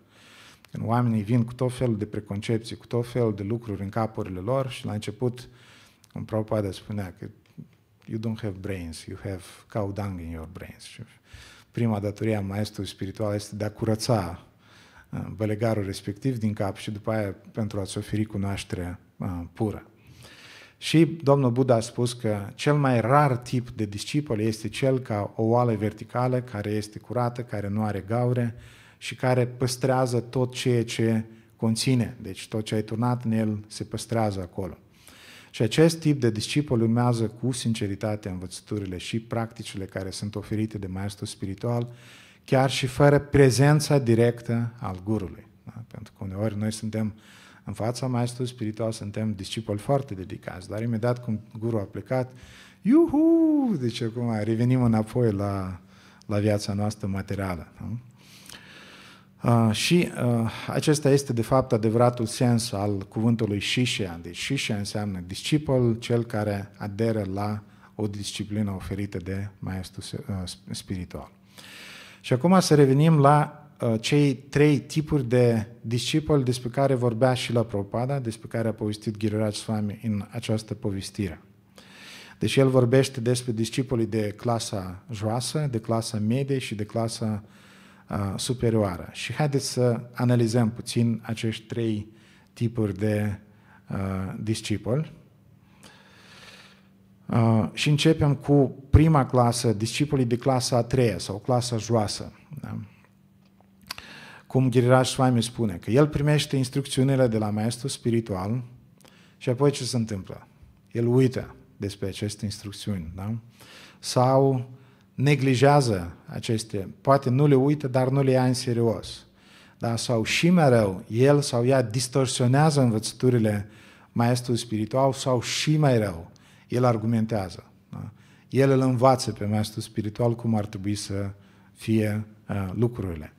Când oamenii vin cu tot felul de preconcepții, cu tot felul de lucruri în capurile lor și la început, un Prabhupada spunea că you don't have brains, you have cow dung in your brains. Și prima datorie a maestrului spiritual este de a curăța uh, bălegarul respectiv din cap și după aia pentru a-ți oferi cunoașterea uh, pură. Și Domnul Buddha a spus că cel mai rar tip de discipol este cel ca o oală verticală care este curată, care nu are gaure și care păstrează tot ceea ce conține. Deci tot ce ai turnat în el se păstrează acolo. Și acest tip de discipol urmează cu sinceritate învățăturile și practicile care sunt oferite de maestru spiritual, chiar și fără prezența directă al gurului. Da? Pentru că uneori noi suntem uh, în fața maestrului spiritual suntem discipoli foarte dedicați, dar imediat cum guru a plecat, iuhu, deci acum revenim înapoi la, la viața noastră materială. Nu? Uh, și uh, acesta este de fapt adevăratul sens al cuvântului shishya. Deci shishya înseamnă discipol, cel care aderă la o disciplină oferită de maestru uh, spiritual. Și acum să revenim la Uh, cei trei tipuri de discipoli despre care vorbea și la Prabhupada, despre care a povestit Giriraj Swami în această povestire. Deci el vorbește despre discipolii de clasa joasă, de clasa medie și de clasa uh, superioară. Și haideți să analizăm puțin acești trei tipuri de uh, discipoli. Uh, și începem cu prima clasă, discipolii de clasa a treia sau clasa joasă. Da? cum Ghiriraj Swami spune, că el primește instrucțiunile de la maestru spiritual și apoi ce se întâmplă? El uită despre aceste instrucțiuni, da? Sau neglijează aceste, poate nu le uită, dar nu le ia în serios. Da? Sau și mereu, el sau ea distorsionează învățăturile maestrului spiritual sau și mai rău, el argumentează. Da? El îl învață pe maestrul spiritual cum ar trebui să fie uh, lucrurile.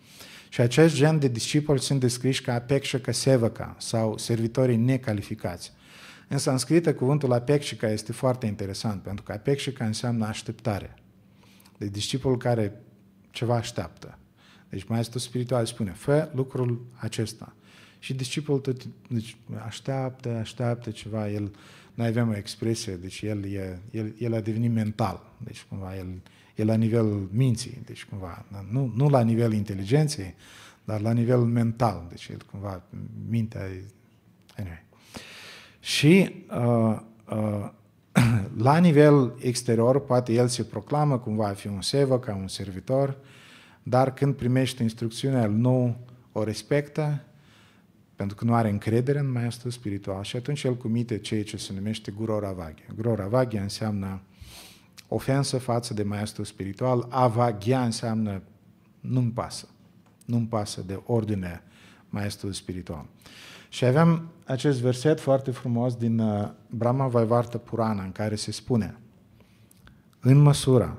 Și acest gen de discipoli sunt descriși ca apecșăcă sevaka sau servitorii necalificați. În sanscrită, cuvântul apecșica este foarte interesant, pentru că apecșica înseamnă așteptare. Deci discipul care ceva așteaptă. Deci maestrul spiritual spune, fă lucrul acesta. Și discipolul tot deci, așteaptă, așteaptă ceva, el, noi avem o expresie, deci el, e, el, el a devenit mental, deci cumva el, e la nivel minții, deci cumva, da, nu, nu la nivel inteligenței, dar la nivel mental, deci el cumva, mintea e... Anyway. Și uh, uh, *clears throat* la nivel exterior, poate el se proclamă cumva a fi un sevă, ca un servitor, dar când primește instrucțiunea, el nu o respectă, pentru că nu are încredere în maestru spiritual și atunci el comite ceea ce se numește Gurora Vaghe. Gurora Vaghe înseamnă uh, ofensă față de maestru spiritual, avaghia înseamnă nu-mi pasă, nu-mi pasă de ordine maestru spiritual. Și avem acest verset foarte frumos din uh, Brahma Vaivarta Purana, în care se spune în măsura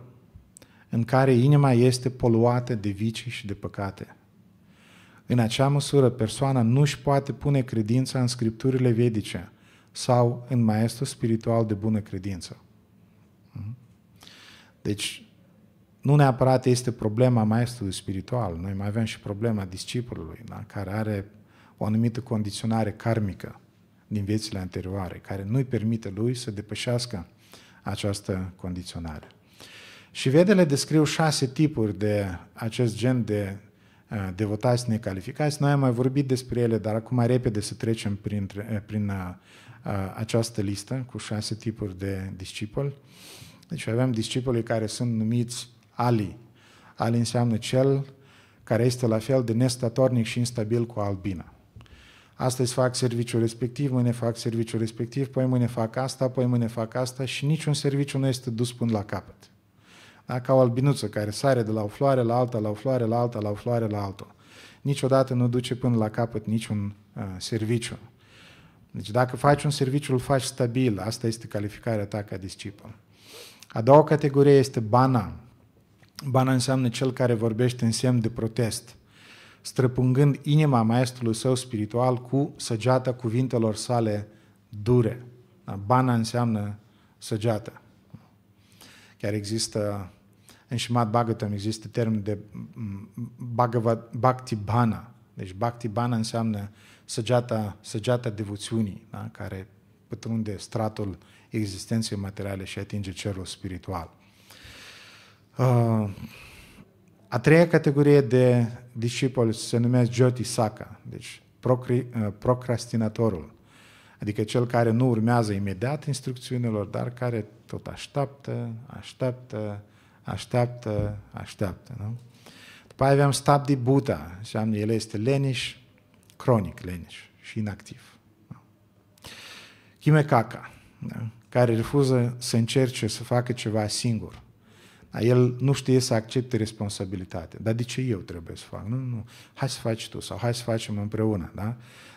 în care inima este poluată de vicii și de păcate, în acea măsură persoana nu își poate pune credința în scripturile vedice sau în maestru spiritual de bună credință. Deci, nu neapărat este problema maestrului spiritual, noi mai avem și problema discipolului, da? care are o anumită condiționare karmică din viețile anterioare, care nu-i permite lui să depășească această condiționare. Și vedele descriu șase tipuri de acest gen de uh, devotați necalificați. Noi am mai vorbit despre ele, dar acum repede să trecem prin, prin uh, uh, această listă cu șase tipuri de discipoli. Deci avem discipolii care sunt numiți Ali. Ali înseamnă cel care este la fel de nestatornic și instabil cu albina. Astăzi fac serviciul respectiv, mâine fac serviciul respectiv, poi mâine fac asta, poi mâine fac asta și niciun serviciu nu este dus până la capăt. Da? Ca o albinuță care sare de la o floare la alta, la o floare la alta, la o floare la alta. Niciodată nu duce până la capăt niciun uh, serviciu. Deci dacă faci un serviciu, îl faci stabil. Asta este calificarea ta ca discipol. A doua categorie este bana. Bana înseamnă cel care vorbește în semn de protest, străpungând inima maestrului său spiritual cu săgeata cuvintelor sale dure. Da, bana înseamnă săgeată. Chiar există, în Shimad Bhagavatam există termen de Bhakti Bana. Deci Bhakti Bana înseamnă săgeata, săgeata devoțiunii, da? care pătrunde stratul existenței materiale și atinge cerul spiritual. Uh, a treia categorie de discipoli se numește Jyoti Saka, deci uh, procrastinatorul, adică cel care nu urmează imediat instrucțiunilor, dar care tot așteaptă, așteaptă, așteaptă, așteaptă. Nu? După aia aveam stabdi buta, înseamnă el este leniș, cronic leniș și inactiv. Kimekaka, da? care refuză să încerce să facă ceva singur. El nu știe să accepte responsabilitatea. Dar de ce eu trebuie să fac? Nu, nu, hai să faci tu sau hai să facem împreună, da?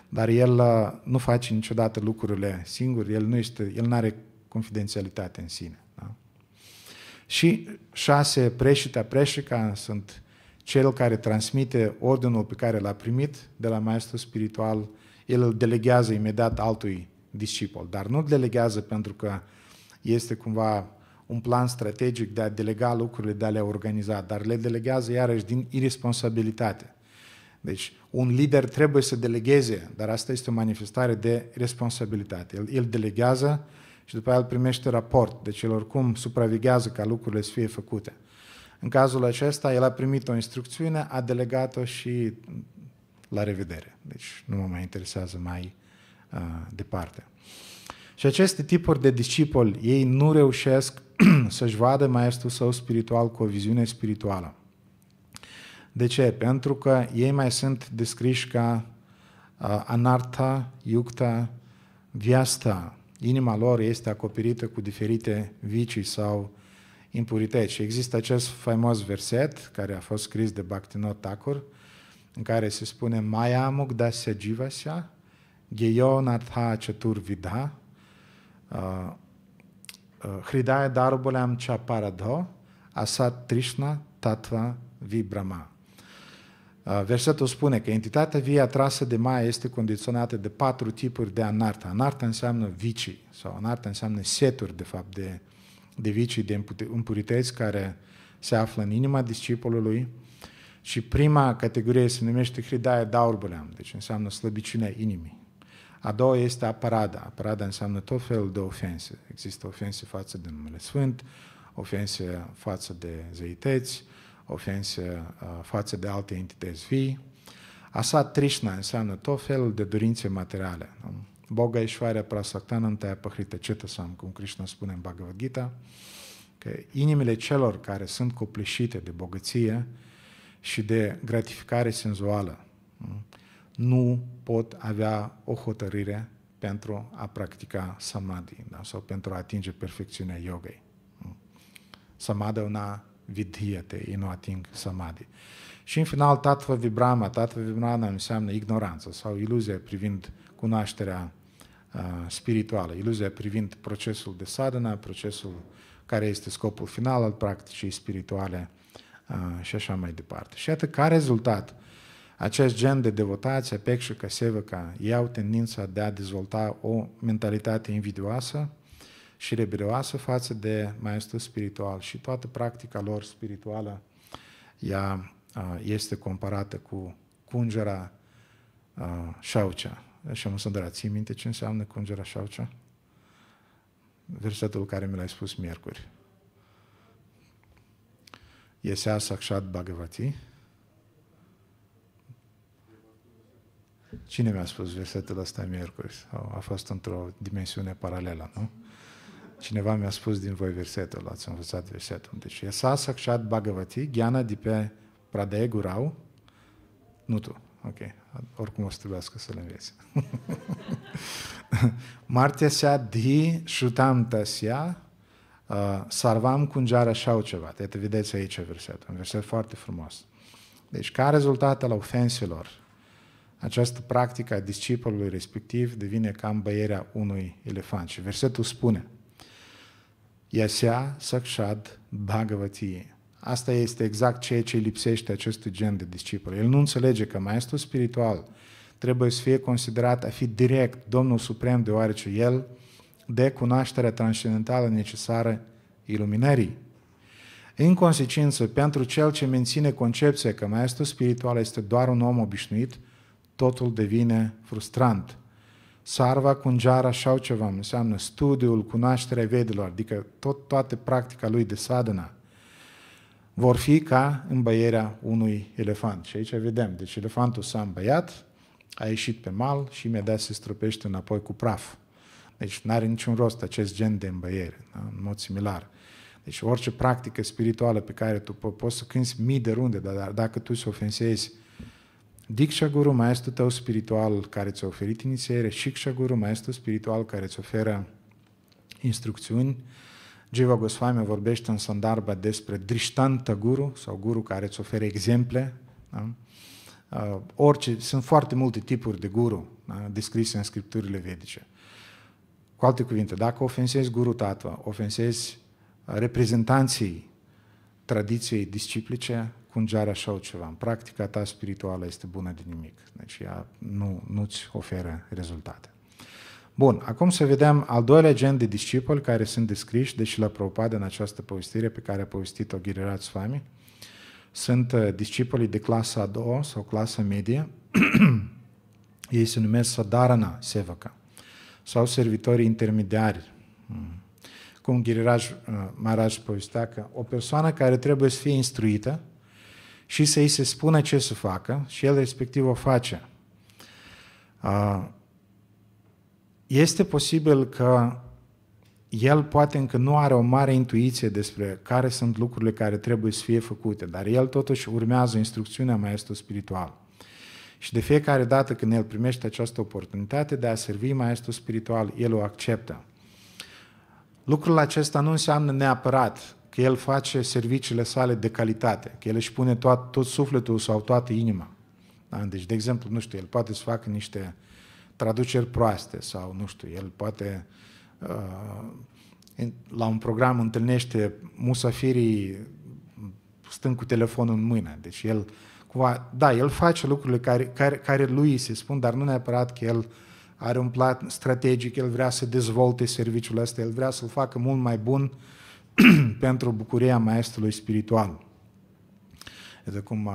Dar el uh, nu face niciodată lucrurile singur, el nu este, el nu are confidențialitate în sine. Da? Și șase, preșita, preșica sunt cel care transmite ordinul pe care l-a primit de la maestru spiritual, el îl delegează imediat altui discipol, dar nu delegează pentru că este cumva un plan strategic de a delega lucrurile, de a le organiza, dar le delegează iarăși din irresponsabilitate. Deci, un lider trebuie să delegeze, dar asta este o manifestare de responsabilitate. El, el delegează și după aia el primește raport, deci el oricum supraveghează ca lucrurile să fie făcute. În cazul acesta, el a primit o instrucțiune, a delegat-o și la revedere. Deci nu mă mai interesează mai Uh, departe. Și aceste tipuri de discipoli, ei nu reușesc *clears throat* să-și vadă maestrul său spiritual cu o viziune spirituală. De ce? Pentru că ei mai sunt descriși ca uh, anarta, iucta, viasta. Inima lor este acoperită cu diferite vicii sau impurități. Și există acest faimos verset care a fost scris de Bhaktinot Thakur, în care se spune Maya mugdasya jivasya ज्ञेयो न था चतुर्विधा हृदय दारुबलम च पारधो asat Trishna Tatva Vibrama. Uh, versetul spune că entitatea vie atrasă de Maya este condiționată de patru tipuri de anarta. Anarta înseamnă vicii sau anarta înseamnă seturi, de fapt, de, de vicii, de impurități care se află în inima discipolului și prima categorie se numește Hridaya Daurbuleam, deci înseamnă slăbiciunea inimii. A doua este aparada. Aparada înseamnă tot felul de ofense. Există ofense față de numele Sfânt, ofense față de zeități, ofense uh, față de alte entități vii. Asa Trishna înseamnă tot felul de dorințe materiale. Boga Ishvarya Prasaktanantaya Pahrită Cetasam, cum Krishna spune în Bhagavad Gita, că inimile celor care sunt copleșite de bogăție și de gratificare senzuală, nu pot avea o hotărâre pentru a practica samadhi da? sau pentru a atinge perfecțiunea yogai. Mm. Samadha una vidhiate, ei nu ating samadhi. Și în final, tatva vibrama. Tatva vibrama înseamnă ignoranță sau iluzia privind cunoașterea uh, spirituală, iluzia privind procesul de sadhana, procesul care este scopul final al practicii spirituale uh, și așa mai departe. Și iată, ca rezultat, acest gen de devotație, pecșică, ca, ei au tendința de a dezvolta o mentalitate invidioasă și rebelioasă față de maestru spiritual și toată practica lor spirituală ea este comparată cu cungera șaucea. Și am să ții minte ce înseamnă cungera șaucea? Versetul care mi l-ai spus miercuri. Iesea Sakshat Bhagavati, Cine mi-a spus versetul ăsta miercuri? a fost într-o dimensiune paralelă, nu? Cineva mi-a spus din voi versetul, ați învățat versetul. Deci, Yasa Sakshat Bhagavati, Gyana de pe Pradei Gurau, nu tu, ok, oricum o să trebuiască să le înveți. *laughs* Martesya di shutam tasya uh, ă, sarvam kunjara ceva. Iată, deci, vedeți aici versetul, un verset foarte frumos. Deci, ca rezultat al ofenselor această practică a discipolului respectiv devine cam băierea unui elefant. Și versetul spune, Iasea Sakshad Bhagavatie. Asta este exact ceea ce lipsește acestui gen de discipol. El nu înțelege că maestru spiritual trebuie să fie considerat a fi direct Domnul Suprem, deoarece el de cunoașterea transcendentală necesară iluminării. În consecință, pentru cel ce menține concepția că maestru spiritual este doar un om obișnuit, totul devine frustrant. Sarva Kunjara Shauchavam înseamnă studiul, cunoașterea vedelor, adică tot, toată practica lui de sadhana, vor fi ca îmbăierea unui elefant. Și aici vedem, deci elefantul s-a îmbăiat, a ieșit pe mal și imediat se stropește înapoi cu praf. Deci nu are niciun rost acest gen de îmbăiere, da? în mod similar. Deci orice practică spirituală pe care tu po- poți să cânti mii de runde, dar, dar dacă tu se ofensezi Diksha Guru, maestru tău spiritual care ți-a oferit inițiere, Shiksha Guru, maestru spiritual care ți oferă instrucțiuni, Jiva Goswami vorbește în Sandarba despre Drishtanta Guru sau Guru care îți oferă exemple. Da? Uh, orice, sunt foarte multe tipuri de guru da? descrise în scripturile vedice. Cu alte cuvinte, dacă ofensezi Guru Tatva, ofensezi reprezentanții tradiției disciplice, cu așa sau ceva. În practica ta spirituală este bună de nimic. Deci ea nu, nu-ți oferă rezultate. Bun, acum să vedem al doilea gen de discipoli care sunt descriși, deși la propadă în această povestire pe care a povestit-o Ghirirat Swami, sunt uh, discipolii de clasa a doua sau clasa medie, *clears throat* ei se numesc Sadarana Sevaka sau servitorii intermediari. Hmm. Cum Giriraj uh, Maraj povestea că o persoană care trebuie să fie instruită și să-i se spună ce să facă și el respectiv o face. Este posibil că el poate încă nu are o mare intuiție despre care sunt lucrurile care trebuie să fie făcute, dar el totuși urmează instrucțiunea maestru spiritual. Și de fiecare dată când el primește această oportunitate de a servi maestru spiritual, el o acceptă. Lucrul acesta nu înseamnă neapărat că el face serviciile sale de calitate, că el își pune tot, tot sufletul sau toată inima. Da? Deci, de exemplu, nu știu, el poate să facă niște traduceri proaste sau, nu știu, el poate uh, la un program întâlnește musafirii stând cu telefonul în mână. Deci el cumva, da, el face lucrurile care, care, care lui se spun, dar nu neapărat că el are un plan strategic, el vrea să dezvolte serviciul ăsta, el vrea să-l facă mult mai bun *clears throat* pentru bucuria maestrului spiritual. De cum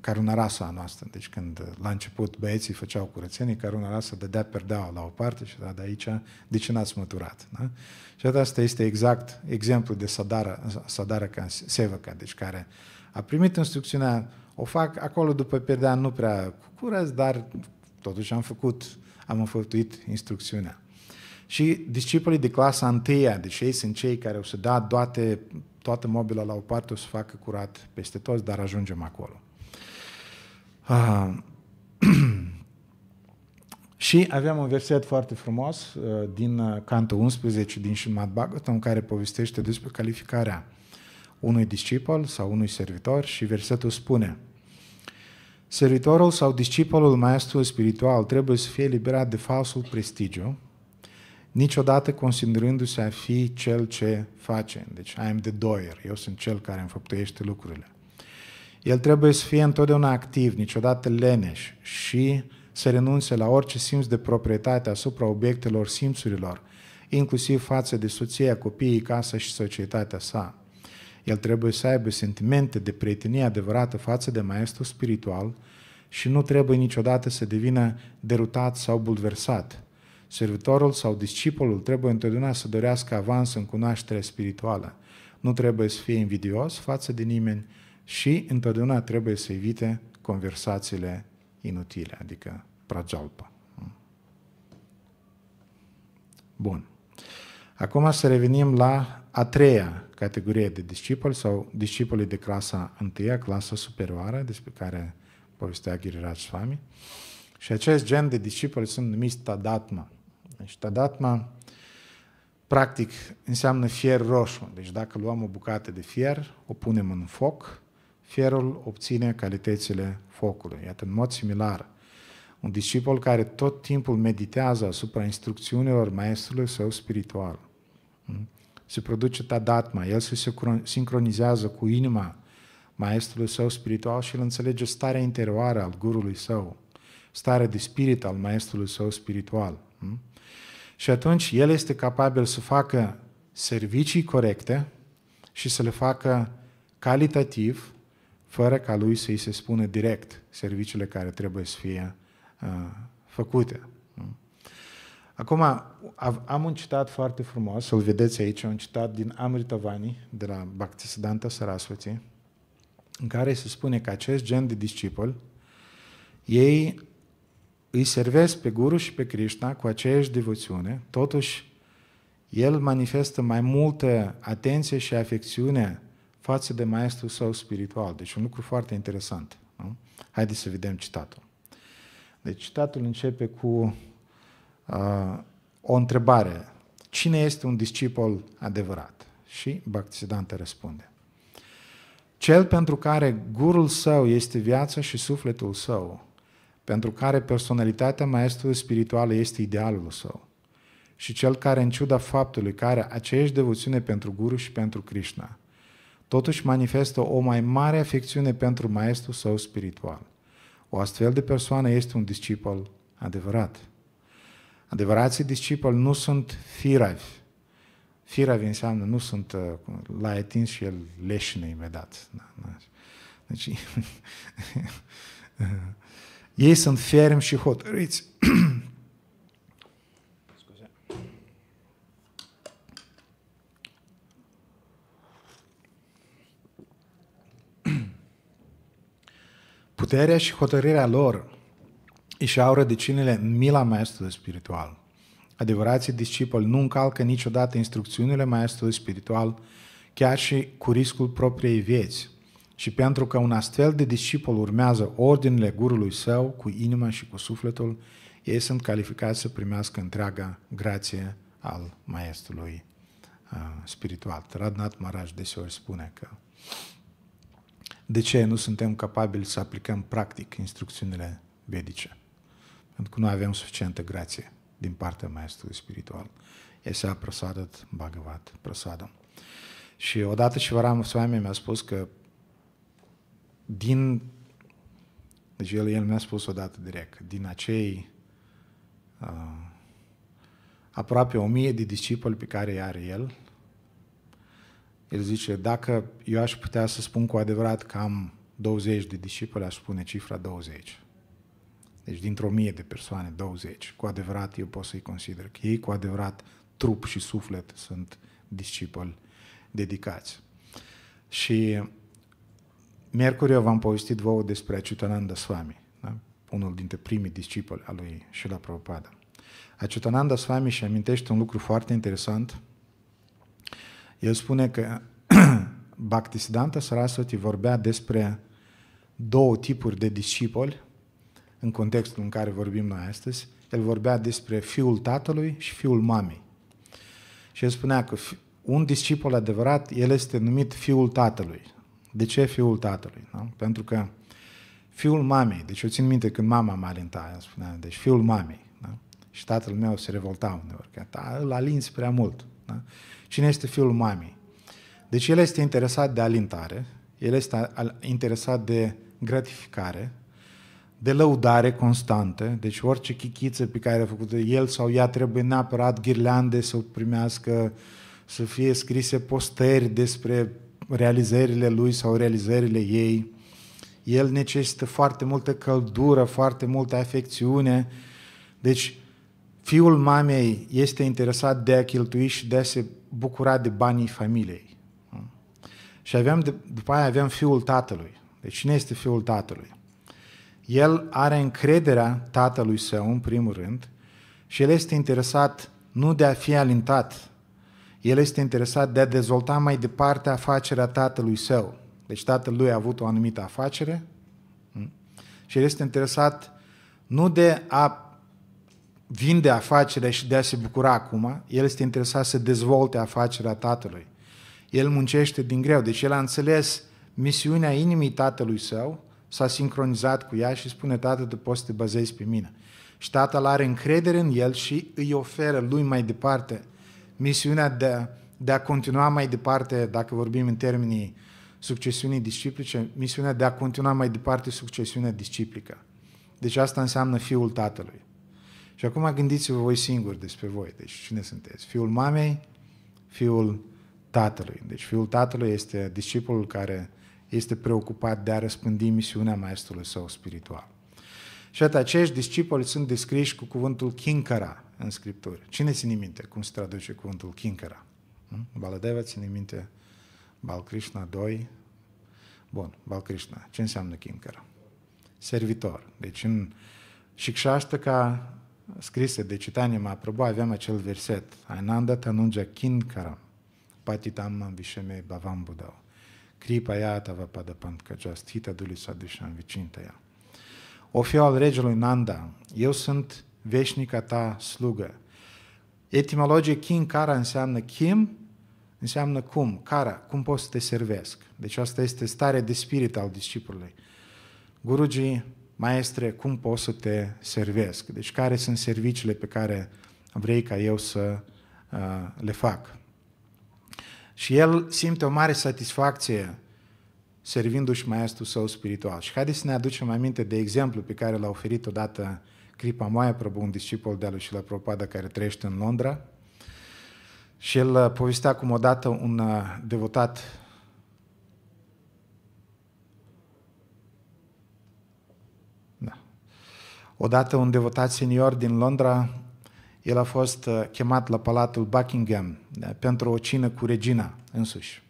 caruna rasa noastră. Deci când la început băieții făceau curățenii, caruna rasa dădea perdeaua la o parte și da, de aici, de ce n-ați măturat? Da? Și asta este exact exemplu de sadara, sadara ca sevăca, deci care a primit instrucțiunea, o fac acolo după perdea nu prea cu curăț, dar totuși am făcut, am înfăptuit instrucțiunea. Și discipolii de clasa întâia, deci ei sunt cei care o să da toate, toată mobila la o parte, o să facă curat peste toți, dar ajungem acolo. Uh, *clears throat* și avem un verset foarte frumos uh, din uh, cantul 11 din Shimad Bhagavatam care povestește despre calificarea unui discipol sau unui servitor și versetul spune Servitorul sau discipolul maestru spiritual trebuie să fie liberat de falsul prestigiu, niciodată considerându-se a fi cel ce face. Deci, I am the doer, eu sunt cel care înfăptuiește lucrurile. El trebuie să fie întotdeauna activ, niciodată leneș și să renunțe la orice simț de proprietate asupra obiectelor simțurilor, inclusiv față de soția, copiii, casa și societatea sa. El trebuie să aibă sentimente de prietenie adevărată față de maestru spiritual și nu trebuie niciodată să devină derutat sau bulversat – Servitorul sau discipolul trebuie întotdeauna să dorească avans în cunoaștere spirituală. Nu trebuie să fie invidios față de nimeni și întotdeauna trebuie să evite conversațiile inutile, adică prajalpa. Bun. Acum să revenim la a treia categorie de discipoli sau discipolii de clasa întâia, clasa superioară, despre care povestea Giriraj Swami. Și acest gen de discipoli sunt numiți Tadatma. Deci tadatma, practic, înseamnă fier roșu. Deci dacă luăm o bucată de fier, o punem în foc, fierul obține calitățile focului. Iată, în mod similar, un discipol care tot timpul meditează asupra instrucțiunilor maestrului său spiritual. Hmm, se produce tadatma, el se sincronizează cu inima maestrului său spiritual și îl înțelege starea interioară al gurului său, starea de spirit al maestrului său spiritual. Hmm? Și atunci el este capabil să facă servicii corecte și să le facă calitativ, fără ca lui să-i se spună direct serviciile care trebuie să fie uh, făcute. Acum, am un citat foarte frumos, îl vedeți aici, un citat din Amritavani, de la Bhaktisiddhanta Saraswati, în care se spune că acest gen de discipoli, ei îi servesc pe Guru și pe Krishna cu aceeași devoțiune, totuși el manifestă mai multă atenție și afecțiune față de maestrul său spiritual. Deci un lucru foarte interesant. Nu? Haideți să vedem citatul. Deci citatul începe cu uh, o întrebare. Cine este un discipol adevărat? Și Bhaktisiddhanta răspunde. Cel pentru care gurul său este viața și sufletul său, pentru care personalitatea maestrului spiritual este idealul său și cel care, în ciuda faptului că are aceeași devoțiune pentru Guru și pentru Krishna, totuși manifestă o mai mare afecțiune pentru maestrul său spiritual. O astfel de persoană este un discipol adevărat. Adevărații discipoli nu sunt firavi. Firavi înseamnă nu sunt, uh, la a atins și el leșine imediat. Da, da. Deci, *laughs* uh, ei sunt ferm și hotărâți. *clears throat* Puterea și hotărârea lor își au rădăcinile în mila maestrului spiritual. Adevărații discipoli nu încalcă niciodată instrucțiunile maestrului spiritual, chiar și cu riscul propriei vieți și pentru că un astfel de discipol urmează ordinele gurului său cu inima și cu sufletul, ei sunt calificați să primească întreaga grație al maestrului uh, spiritual. Radnat Maraj deseori spune că de ce nu suntem capabili să aplicăm practic instrucțiunile vedice? Pentru că nu avem suficientă grație din partea maestrului spiritual. a prasadat Bhagavat prasadam. Și odată și Varam mi-a spus că din, deci el, el mi-a spus odată direct, din acei uh, aproape o mie de discipoli pe care i are el, el zice, dacă eu aș putea să spun cu adevărat că am 20 de discipoli, aș spune cifra 20. Deci dintr-o mie de persoane, 20. Cu adevărat eu pot să-i consider că ei cu adevărat trup și suflet sunt discipoli dedicați. Și Miercuri eu v-am povestit vouă despre Acutananda Swami, da? unul dintre primii discipoli al lui Shila Prabhupada. Acutananda Swami și amintește un lucru foarte interesant. El spune că *clears throat* Bhaktisiddhanta Saraswati vorbea despre două tipuri de discipoli în contextul în care vorbim noi astăzi. El vorbea despre fiul tatălui și fiul mamei. Și el spunea că un discipol adevărat, el este numit fiul tatălui, de ce fiul tatălui? Nu? Da? Pentru că fiul mamei, deci eu țin minte când mama mă alinta, spunea, deci fiul mamei, da? și tatăl meu se revolta uneori, că da, îl alinți prea mult. Da? Cine este fiul mamei? Deci el este interesat de alintare, el este interesat de gratificare, de lăudare constantă, deci orice chichiță pe care a făcut el sau ea trebuie neapărat ghirlande să o primească, să fie scrise posteri despre realizările lui sau realizările ei. El necesită foarte multă căldură, foarte multă afecțiune. Deci, fiul mamei este interesat de a cheltui și de a se bucura de banii familiei. Și avem, după aia avem fiul tatălui. Deci cine este fiul tatălui? El are încrederea tatălui său, în primul rând, și el este interesat nu de a fi alintat, el este interesat de a dezvolta mai departe afacerea tatălui său. Deci tatăl lui a avut o anumită afacere mm? și el este interesat nu de a vinde afacerea și de a se bucura acum, el este interesat să dezvolte afacerea tatălui. El muncește din greu, deci el a înțeles misiunea inimii tatălui său, s-a sincronizat cu ea și spune, tată, tu poți să te bazezi pe mine. Și tatăl are încredere în el și îi oferă lui mai departe misiunea de, de a continua mai departe, dacă vorbim în termenii succesiunii disciplice, misiunea de a continua mai departe succesiunea disciplică. Deci asta înseamnă fiul tatălui. Și acum gândiți-vă voi singuri despre voi. Deci cine sunteți? Fiul mamei, fiul tatălui. Deci fiul tatălui este discipolul care este preocupat de a răspândi misiunea maestrului său spiritual. Și atât acești discipoli sunt descriși cu cuvântul kinkara, în Scriptură. Cine ține minte cum se traduce cuvântul Kinkara? Baladeva ține minte Balkrishna 2. Bun, Balkrishna. Ce înseamnă Kinkara? Servitor. Deci în ca scrise de Citania Mahaprabhu aveam acel verset. Ananda Tanunja Kinkara patitam vishame bavam budau. Kripa yatava padapankaj hita dulisa vicinta vicintaya. O fiu al regelui Nanda, eu sunt veșnica ta slugă. Etimologie Kim Kara înseamnă Kim, înseamnă cum, Kara, cum pot să te servesc. Deci asta este starea de spirit al discipolului. Guruji, maestre, cum pot să te servesc? Deci care sunt serviciile pe care vrei ca eu să uh, le fac? Și el simte o mare satisfacție servindu-și maestrul său spiritual. Și haideți să ne aducem aminte de exemplu pe care l-a oferit odată uh, clipa mai aprobă un discipol de a lui Șila Propada care trăiește în Londra și el uh, povestea cum odată un uh, devotat da. Odată un devotat senior din Londra, el a fost uh, chemat la Palatul Buckingham da, pentru o cină cu regina însuși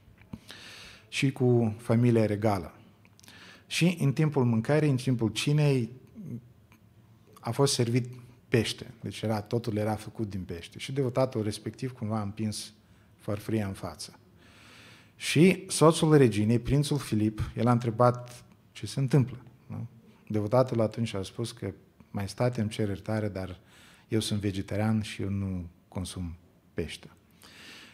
și cu familia regală. Și în timpul mâncării, în timpul cinei, a fost servit pește, deci era, totul era făcut din pește și devotatul respectiv cumva a împins farfuria în față. Și soțul reginei, prințul Filip, el a întrebat ce se întâmplă. Nu? Devotatul atunci a spus că mai state îmi cer iertare, dar eu sunt vegetarian și eu nu consum pește.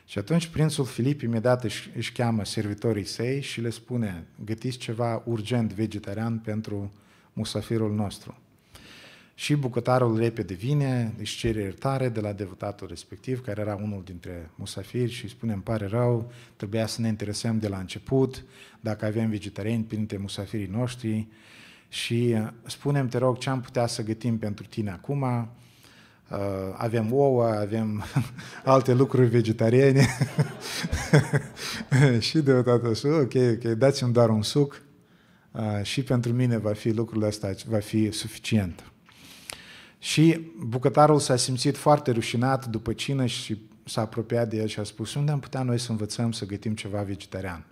Și atunci prințul Filip imediat își, își cheamă servitorii săi și le spune, gătiți ceva urgent vegetarian pentru musafirul nostru. Și bucătarul repede vine, își cere iertare de la devotatul respectiv, care era unul dintre musafiri și îi spune, îmi pare rău, trebuia să ne interesăm de la început, dacă avem vegetariani printre musafirii noștri și uh, spunem, te rog, ce am putea să gătim pentru tine acum, uh, avem ouă, avem *laughs* alte lucruri vegetariene *laughs* și deodată să, ok, ok, dați-mi doar un suc uh, și pentru mine va fi lucrul ăsta, va fi suficient. Și bucătarul s-a simțit foarte rușinat după cină și s-a apropiat de el și a spus, unde am putea noi să învățăm să gătim ceva vegetarian?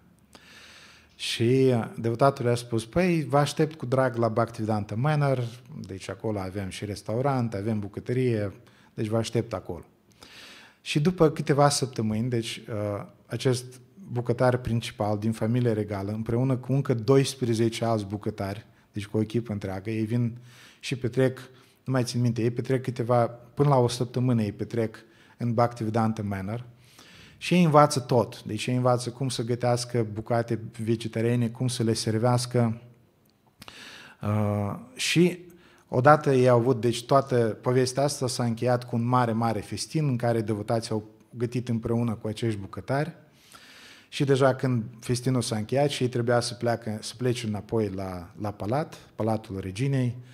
Și deputatul a spus, păi vă aștept cu drag la Bactivedanta Manor, deci acolo avem și restaurant, avem bucătărie, deci vă aștept acolo. Și după câteva săptămâni, deci uh, acest bucătar principal din familie regală, împreună cu încă 12 alți bucătari, deci cu o echipă întreagă, ei vin și petrec nu mai țin minte, ei petrec câteva, până la o săptămână ei petrec în Bhaktivedanta Manor și ei învață tot. Deci ei învață cum să gătească bucate vegetariene, cum să le servească uh, și odată ei au avut, deci toată povestea asta s-a încheiat cu un mare, mare festin în care devotații au gătit împreună cu acești bucătari și deja când festinul s-a încheiat și ei trebuia să, pleacă, să plece înapoi la, la palat, palatul reginei, uh,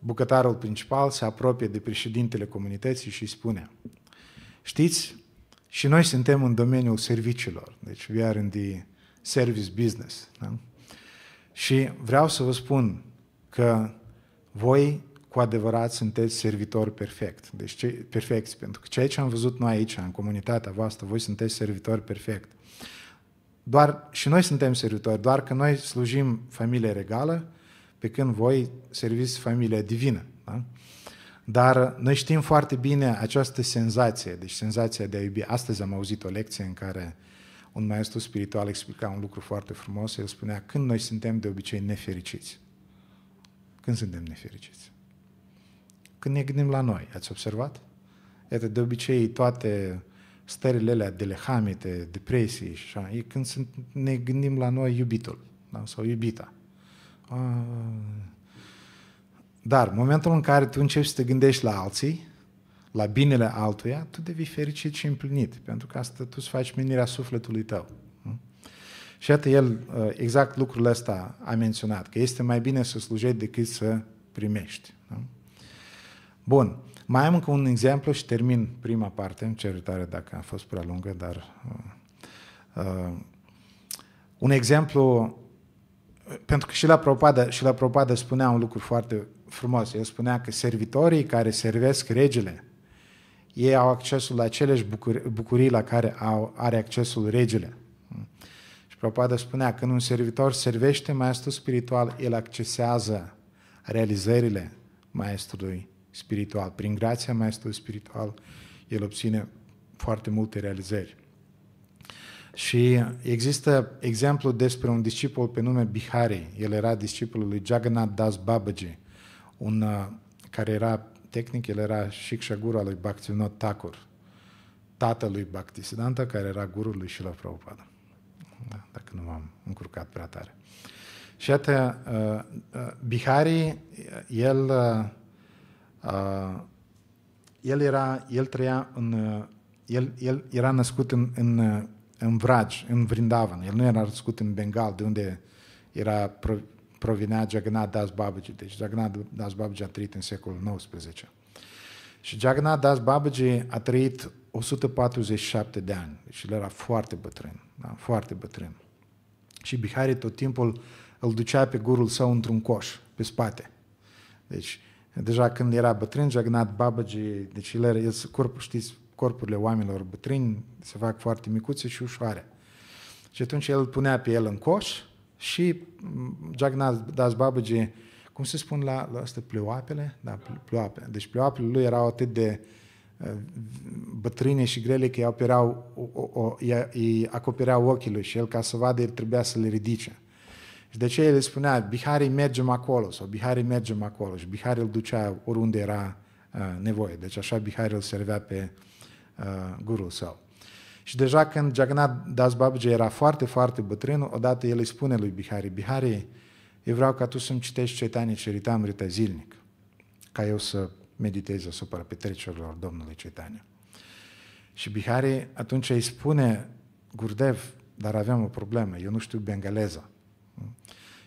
bucătarul principal se apropie de președintele comunității și îi spune Știți, și noi suntem în domeniul serviciilor, deci we are in the service business. Da? Și vreau să vă spun că voi cu adevărat sunteți servitori perfect. Deci ce, perfecți, pentru că ceea ce am văzut noi aici, în comunitatea voastră, voi sunteți servitori perfect. Doar, și noi suntem servitori, doar că noi slujim familie regală, pe când voi serviți familia divină. Da? Dar noi știm foarte bine această senzație, deci senzația de a iubi. Astăzi am auzit o lecție în care un maestru spiritual explica un lucru foarte frumos, el spunea, când noi suntem de obicei nefericiți? Când suntem nefericiți? Când ne gândim la noi, ați observat? Iată, de obicei toate stările alea de lehamite, depresii și așa, e când sunt, ne gândim la noi iubitul da? sau iubita. Dar în momentul în care tu începi să te gândești la alții, la binele altuia, tu devii fericit și împlinit, pentru că asta tu îți faci menirea sufletului tău. Hm? Și iată, el ă, exact lucrul ăsta a menționat, că este mai bine să slujești decât să primești. Hm? Bun. Mai am încă un exemplu și termin prima parte. Îmi cer tare dacă a fost prea lungă, dar... Uh, uh, un exemplu pentru că și la propadă și la propadă spunea un lucru foarte frumos. El spunea că servitorii care servesc regele, ei au accesul la aceleși bucurii la care au, are accesul regele. Și propadă spunea, când un servitor servește maestru spiritual, el accesează realizările maestrului spiritual. Prin grația maestrului spiritual, el obține foarte multe realizări. Și există exemplu despre un discipol pe nume Bihari. El era discipolul lui Jagannath Das Babaji, un, uh, care era tehnic, el era Shiksha Guru al lui Bhaktivinoda Thakur, tatălui Bhaktisiddhanta, care era gurul lui Shila Prabhupada. Da, dacă nu m-am încurcat prea tare. Și iată, uh, uh, Bihari, el, uh, uh, el, era, el trăia în, uh, el, el era născut în, în în Vraj, în Vrindavan. El nu era născut în Bengal, de unde era, provinea Jagannath Das Babaji. Deci Jagannath Das Babaji a trăit în secolul XIX. Și Jagannath Das Babaji a trăit 147 de ani. Deci el era foarte bătrân. Da? Foarte bătrân. Și Bihari tot timpul îl ducea pe gurul său într-un coș, pe spate. Deci, deja când era bătrân, Jagannath Babaji, deci el era, el se curpă, știți, corpurile oamenilor bătrâni se fac foarte micuțe și ușoare. Și atunci el punea pe el în coș și mm, Jagannath Das Babaji, cum se spun la, la asta, pleoapele? Da, pleoapele. Deci pleoapele lui erau atât de uh, bătrâne și grele că îi, o, o, o, îi acopereau ochii lui și el ca să vadă el trebuia să le ridice. Și de ce el spunea, Bihari mergem acolo sau Bihari mergem acolo și Bihari îl ducea oriunde era uh, nevoie. Deci așa Bihari îl servea pe, Uh, Guru său. Și deja când Jagannath Das Babaji era foarte, foarte bătrân, odată el îi spune lui Bihari, Bihari, eu vreau ca tu să-mi citești Chaitanya Charitamrita zilnic, ca eu să meditez asupra petrecerilor Domnului Chaitanya. Și Bihari atunci îi spune, Gurdev, dar avem o problemă, eu nu știu bengaleza.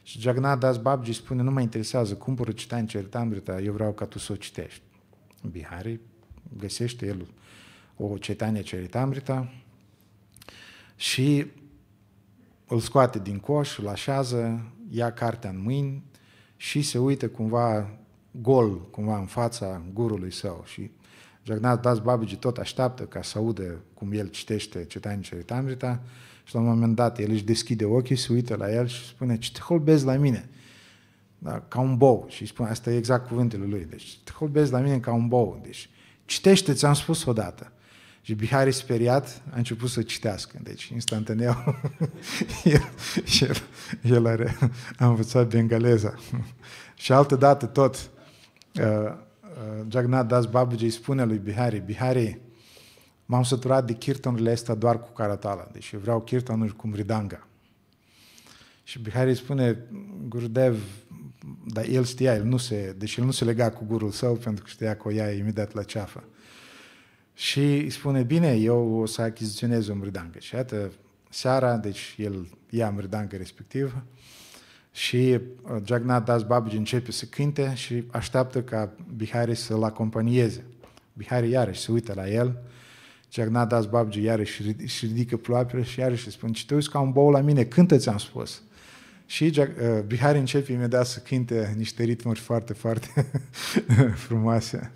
Și Jagannath Das Babaji spune, nu mă interesează, cumpără Chaitanya Charitamrita, eu vreau ca tu să o citești. Bihari găsește el o cetanie Charitamrita și îl scoate din coș, îl așează, ia cartea în mâini și se uită cumva gol, cumva în fața gurului său și Jagnat Das Babaji tot așteaptă ca să audă cum el citește Cetanii Ceritamrita și la un moment dat el își deschide ochii, se uită la el și spune, ce te holbezi la mine? Da, ca un bou. Și spune, asta e exact cuvintele lui. Deci, te holbezi la mine ca un bou. Deci, citește, ți-am spus odată. Și Bihari speriat a început să citească. Deci, instantaneu, *laughs* el, el, el are, a învățat bengaleza. și altă dată tot, uh, uh, Jagannath Das Babuji îi spune lui Bihari, Bihari, m-am săturat de kirtanurile astea doar cu caratala. Deci eu vreau kirtanuri cu mridanga. Și Bihari îi spune, Gurudev, dar el știa, el nu se, deci el nu se lega cu gurul său pentru că știa că o ia imediat la ceafă. Și îi spune, bine, eu o să achiziționez o mridancă. Și iată, seara, deci el ia mridancă respectivă și uh, Jagnat Das Babaji începe să cânte și așteaptă ca Bihari să-l acompanieze. Bihari iarăși se uită la el, Jagnat Das Babaji iarăși își ridică ploapele și iarăși îi spune, ce te uiți ca un bou la mine, cântă ți-am spus. Și uh, Bihari începe imediat să cânte niște ritmuri foarte, foarte *laughs* frumoase.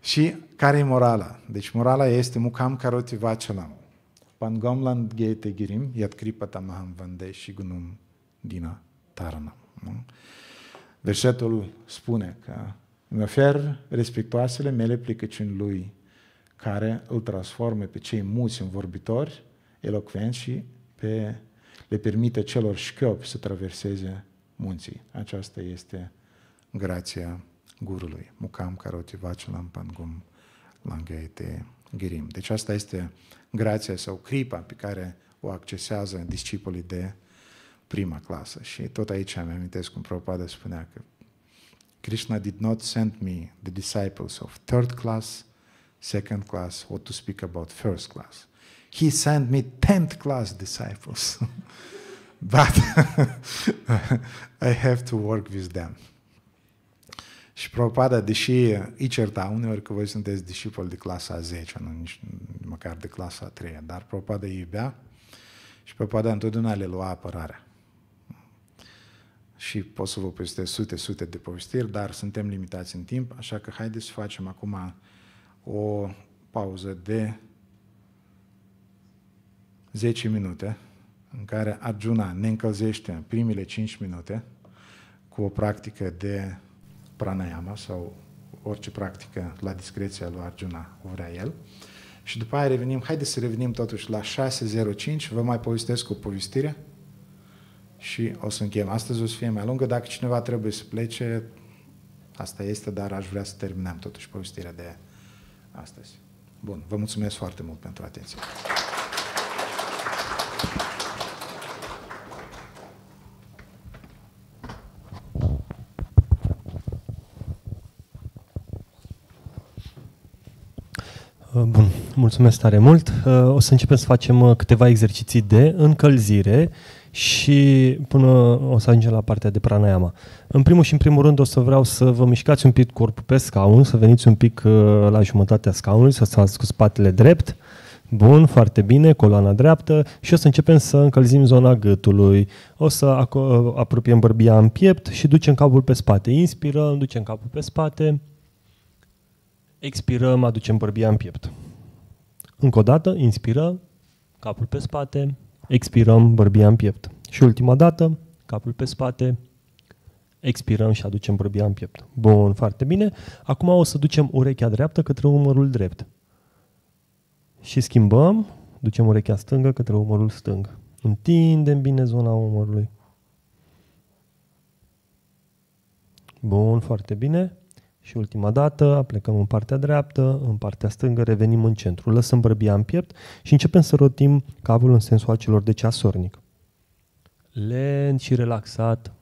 Și care e morala? Deci morala este mucam karoti vacelam. Pangomland gete girim, iat kripata maham vande și gunum dina tarna. Versetul spune că îmi ofer respectoasele mele plicăciuni lui care îl transforme pe cei muți în vorbitori, elocvenți și pe, le permite celor șchiopi să traverseze munții. Aceasta este grația gurului. Mukam karotivaci lampangum langheite girim. Deci asta este grația sau cripa pe care o accesează discipolii de prima clasă. Și tot aici îmi amintesc cum Prabhupada spunea că Krishna did not send me the disciples of third class, second class, or to speak about first class. He sent me tenth class disciples. *laughs* But *laughs* I have to work with them. Și Prabhupada, deși îi certa uneori că voi sunteți discipoli de clasa 10, nu nici măcar de clasa 3, dar Prabhupada îi iubea și Prabhupada întotdeauna le lua apărarea. Și pot să vă povestesc sute, sute de povestiri, dar suntem limitați în timp, așa că haideți să facem acum o pauză de 10 minute, în care Arjuna ne încălzește primele 5 minute cu o practică de pranayama sau orice practică la discreția lui Arjuna vrea el. Și după aia revenim, haideți să revenim totuși la 6.05, vă mai povestesc o povestire și o să încheiem. Astăzi o să fie mai lungă, dacă cineva trebuie să plece, asta este, dar aș vrea să terminăm totuși povestirea de astăzi. Bun, vă mulțumesc foarte mult pentru atenție. Uh, bun, mulțumesc tare mult. Uh, o să începem să facem uh, câteva exerciții de încălzire și până o să ajungem la partea de pranayama. În primul și în primul rând o să vreau să vă mișcați un pic corpul pe scaun, să veniți un pic la jumătatea scaunului, să stați cu spatele drept. Bun, foarte bine, coloana dreaptă și o să începem să încălzim zona gâtului. O să apropiem bărbia în piept și ducem capul pe spate. Inspirăm, ducem capul pe spate. Expirăm, aducem bărbia în piept. Încă o dată, inspirăm, capul pe spate, expirăm, bărbia în piept. Și ultima dată, capul pe spate, expirăm și aducem bărbia în piept. Bun, foarte bine. Acum o să ducem urechea dreaptă către umărul drept. Și schimbăm, ducem urechea stângă către umărul stâng. Întindem bine zona umărului. Bun, foarte bine. Și ultima dată plecăm în partea dreaptă, în partea stângă, revenim în centru, lăsăm bărbia în piept și începem să rotim capul în sensul acelor de ceasornic. Lent și relaxat.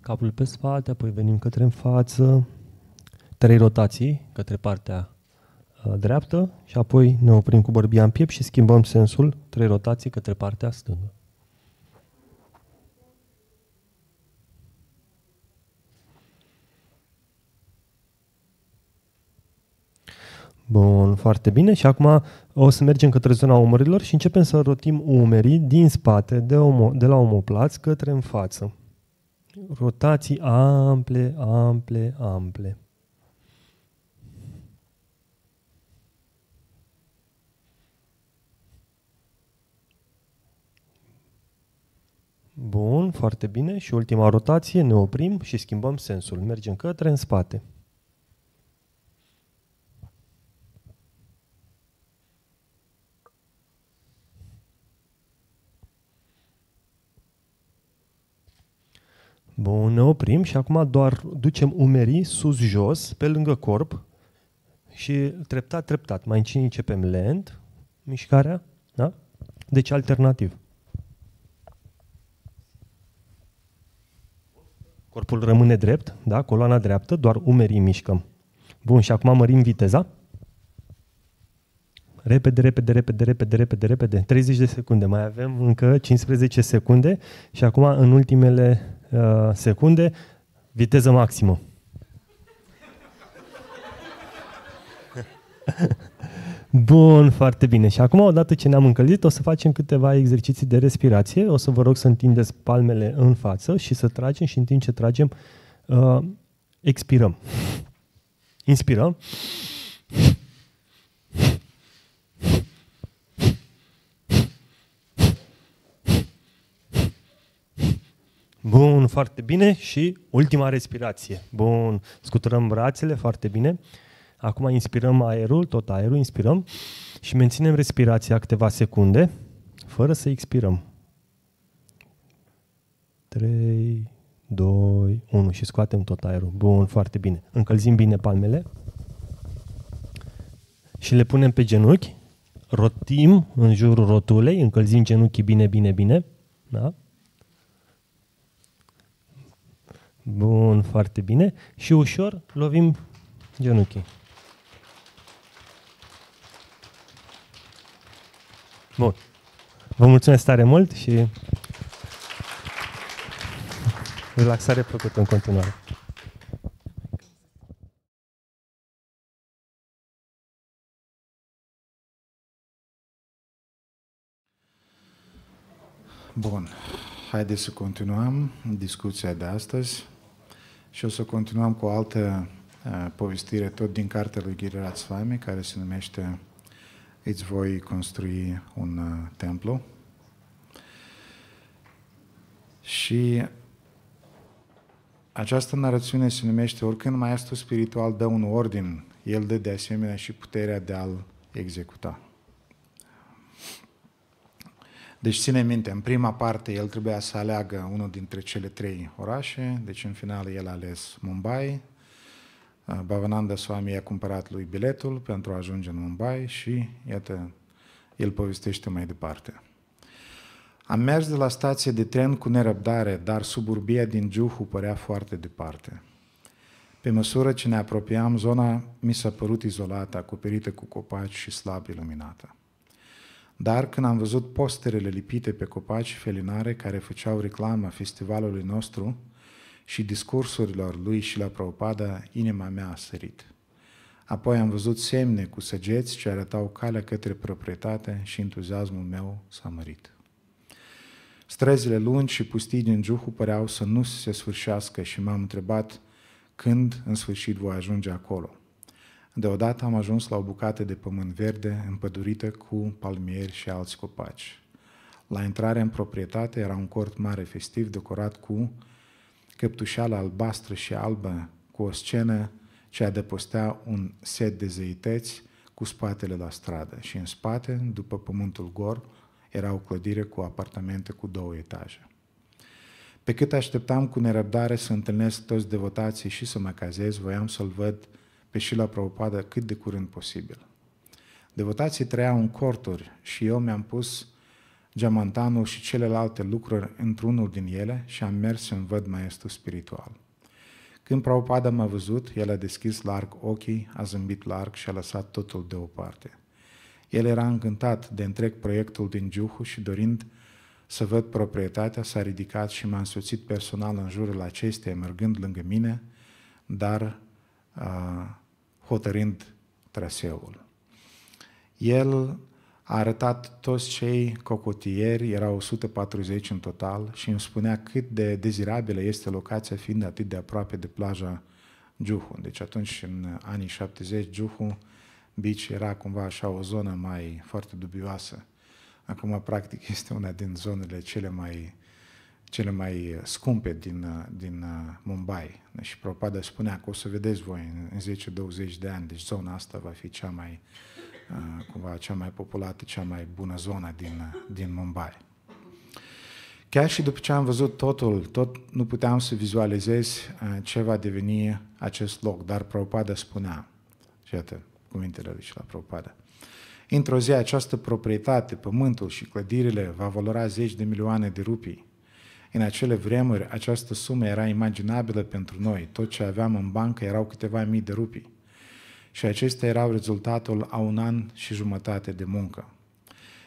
Capul pe spate, apoi venim către în față. Trei rotații către partea ă, dreaptă și apoi ne oprim cu bărbia în piept și schimbăm sensul, trei rotații către partea stângă. Bun, foarte bine. Și acum o să mergem către zona umărilor și începem să rotim umerii din spate, de, omo, de la omoplați către în față. Rotații ample, ample, ample. Bun, foarte bine. Și ultima rotație, ne oprim și schimbăm sensul. Mergem către în spate. Bun, ne oprim și acum doar ducem umerii sus-jos, pe lângă corp și treptat, treptat. Mai încin începem lent mișcarea, da? Deci alternativ. Corpul rămâne drept, da? Coloana dreaptă, doar umerii mișcăm. Bun, și acum mărim viteza. Repede, repede, repede, repede, repede, repede. 30 de secunde. Mai avem încă 15 secunde și acum în ultimele Uh, secunde, viteză maximă. *laughs* Bun, foarte bine. Și acum, odată ce ne-am încălzit, o să facem câteva exerciții de respirație. O să vă rog să întindeți palmele în față și să tragem și în timp ce tragem, uh, expirăm. Inspirăm. Bun, foarte bine. Și ultima respirație. Bun, scuturăm brațele, foarte bine. Acum inspirăm aerul, tot aerul, inspirăm și menținem respirația câteva secunde, fără să expirăm. 3, 2, 1 și scoatem tot aerul. Bun, foarte bine. Încălzim bine palmele și le punem pe genunchi, rotim în jurul rotulei, încălzim genunchii bine, bine, bine. Da? Bun, foarte bine. Și ușor lovim genunchii. Bun. Vă mulțumesc tare mult și relaxare plăcută în continuare. Bun, haideți să continuăm discuția de astăzi. Și o să continuăm cu o altă uh, povestire, tot din cartea lui Ghirirat Swami, care se numește Îți voi construi un uh, templu. Și această narațiune se numește Oricând Maestru spiritual dă un ordin, el dă de asemenea și puterea de a-l executa. Deci ține minte, în prima parte el trebuia să aleagă unul dintre cele trei orașe, deci în final el a ales Mumbai, uh, Bhavananda Swami a cumpărat lui biletul pentru a ajunge în Mumbai și, iată, el povestește mai departe. Am mers de la stație de tren cu nerăbdare, dar suburbia din Juhu părea foarte departe. Pe măsură ce ne apropiam, zona mi s-a părut izolată, acoperită cu copaci și slab iluminată. Dar când am văzut posterele lipite pe copaci felinare care făceau reclama festivalului nostru și discursurilor lui și la Prabhupada, inima mea a sărit. Apoi am văzut semne cu săgeți ce arătau calea către proprietate și entuziasmul meu s-a mărit. Străzile lungi și pustii din Juhu păreau să nu se sfârșească și m-am întrebat când în sfârșit voi ajunge acolo – Deodată am ajuns la o bucată de pământ verde împădurită cu palmieri și alți copaci. La intrare în proprietate era un cort mare festiv decorat cu căptușeală albastră și albă, cu o scenă ce adăpostea un set de zeități cu spatele la stradă și în spate, după pământul gor, era o clădire cu apartamente cu două etaje. Pe cât așteptam cu nerăbdare să întâlnesc toți devotații și să mă cazez, voiam să-l văd pe Șila Prabhupada cât de curând posibil. Devotații trăiau în corturi și eu mi-am pus geamantanul și celelalte lucruri într-unul din ele și am mers să-mi văd maestru spiritual. Când Prabhupada m-a văzut, el a deschis larg ochii, a zâmbit larg și a lăsat totul deoparte. El era încântat de întreg proiectul din Giuhu și dorind să văd proprietatea, s-a ridicat și m-a însuțit personal în jurul acesteia, mergând lângă mine, dar uh, hotărând traseul. El a arătat toți cei cocotieri, erau 140 în total, și îmi spunea cât de dezirabilă este locația fiind atât de aproape de plaja Juhu. Deci atunci, în anii 70, Juhu Beach era cumva așa o zonă mai foarte dubioasă. Acum, practic, *laughs* este una din zonele cele mai cele mai uh, scumpe din, uh, din uh, Mumbai. Și Propada spunea că o să vedeți voi în 10-20 de ani, deci zona asta va fi cea mai, cumva, cea mai populată, cea mai bună zonă din, din Mumbai. Chiar și după ce am văzut totul, tot nu puteam să vizualizez ce va deveni acest loc, dar Propada spunea, și iată cuvintele lui și la Propada, într-o zi această proprietate, pământul și clădirile va valora zeci de milioane de rupii, în acele vremuri, această sumă era imaginabilă pentru noi. Tot ce aveam în bancă erau câteva mii de rupii. Și acestea erau rezultatul a un an și jumătate de muncă.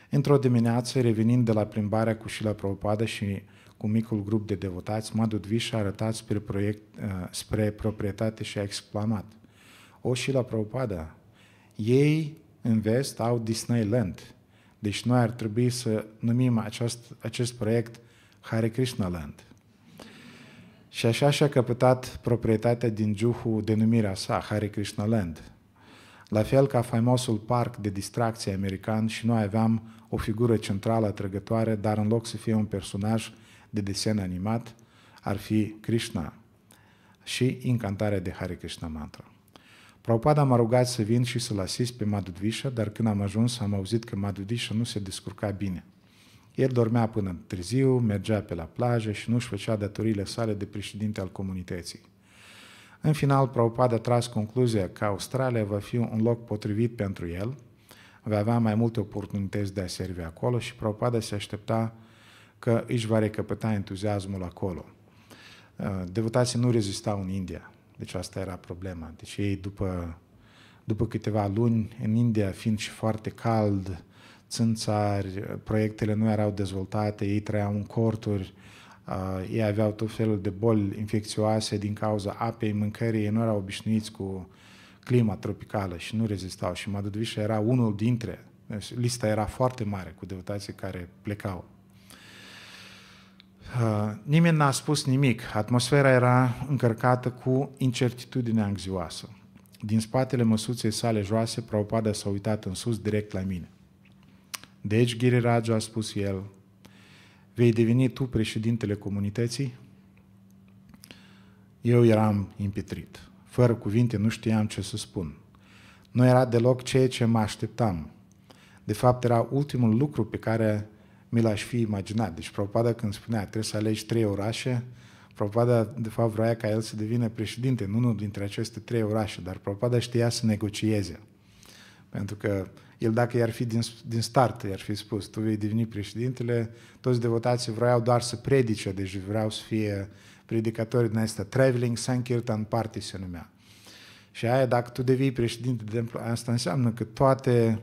Într-o dimineață, revenind de la plimbarea cu Șila Prabhupada și cu micul grup de devotați, Madhu Dvish a arătat spre, proiect, uh, spre proprietate și a exclamat. O, Șila Prabhupada, ei în vest au Disneyland. Deci noi ar trebui să numim acest, acest proiect Hare Krishna Land. Și așa și-a căpătat proprietatea din Juhu denumirea sa, Hare Krishna Land. La fel ca faimosul parc de distracție american și noi aveam o figură centrală atrăgătoare, dar în loc să fie un personaj de desen animat, ar fi Krishna și incantarea de Hare Krishna mantra. Prabhupada m-a rugat să vin și să-l asist pe Madhudvisha, dar când am ajuns am auzit că Madhudvisha nu se descurca bine – el dormea până târziu, mergea pe la plajă și nu-și făcea datorile sale de președinte al comunității. În final, Prabhupada a tras concluzia că Australia va fi un loc potrivit pentru el, va avea mai multe oportunități de a servi acolo și Prabhupada se aștepta că își va recăpăta entuziasmul acolo. Uh, Devotații nu rezistau în India, deci asta era problema. Deci ei, după, după câteva luni, în India, fiind și foarte cald, sunt țari, proiectele nu erau dezvoltate, ei trăiau în corturi, ei aveau tot felul de boli infecțioase din cauza apei, mâncării, ei nu erau obișnuiți cu clima tropicală și nu rezistau. Și Madudvișa era unul dintre, deci lista era foarte mare cu deputații care plecau. Uh, nimeni n-a spus nimic. Atmosfera era încărcată cu incertitudine anxioasă. Din spatele măsuței sale joase, Prabhupada s-a uitat în sus, direct la mine. Deci, Ghiriragiu a spus el, vei deveni tu președintele comunității? Eu eram impetrit. Fără cuvinte nu știam ce să spun. Nu era deloc ceea ce mă așteptam. De fapt, era ultimul lucru pe care mi l-aș fi imaginat. Deci, Propada, când spunea, trebuie să alegi trei orașe, Propada, de fapt, vroia ca el să devină președinte în unul dintre aceste trei orașe, dar Propada știa să negocieze. Pentru că el dacă i-ar fi din, din start, i-ar fi spus, tu vei deveni președintele, toți devotații vreau doar să predice, deci vreau să fie predicatori din asta, traveling Sankirtan Party se numea. Și aia, dacă tu devii președinte de exemplu, asta înseamnă că toate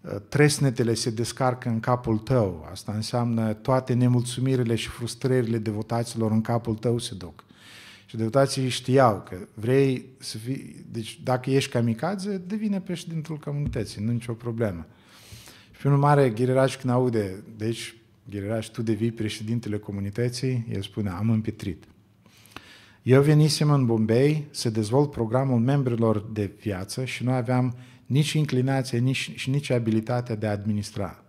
uh, tresnetele se descarcă în capul tău. Asta înseamnă toate nemulțumirile și frustrările devotaților în capul tău se duc. Și deputații știau că vrei să fii... Deci dacă ești kamikaze, devine președintul comunității, nu nicio problemă. Și pe mare Ghiriraș când aude, deci Ghiriraș, tu devii președintele comunității, el spune, am împietrit. Eu venisem în Bombay să dezvolt programul membrilor de viață și nu aveam nici inclinație nici, și nici abilitatea de a administra.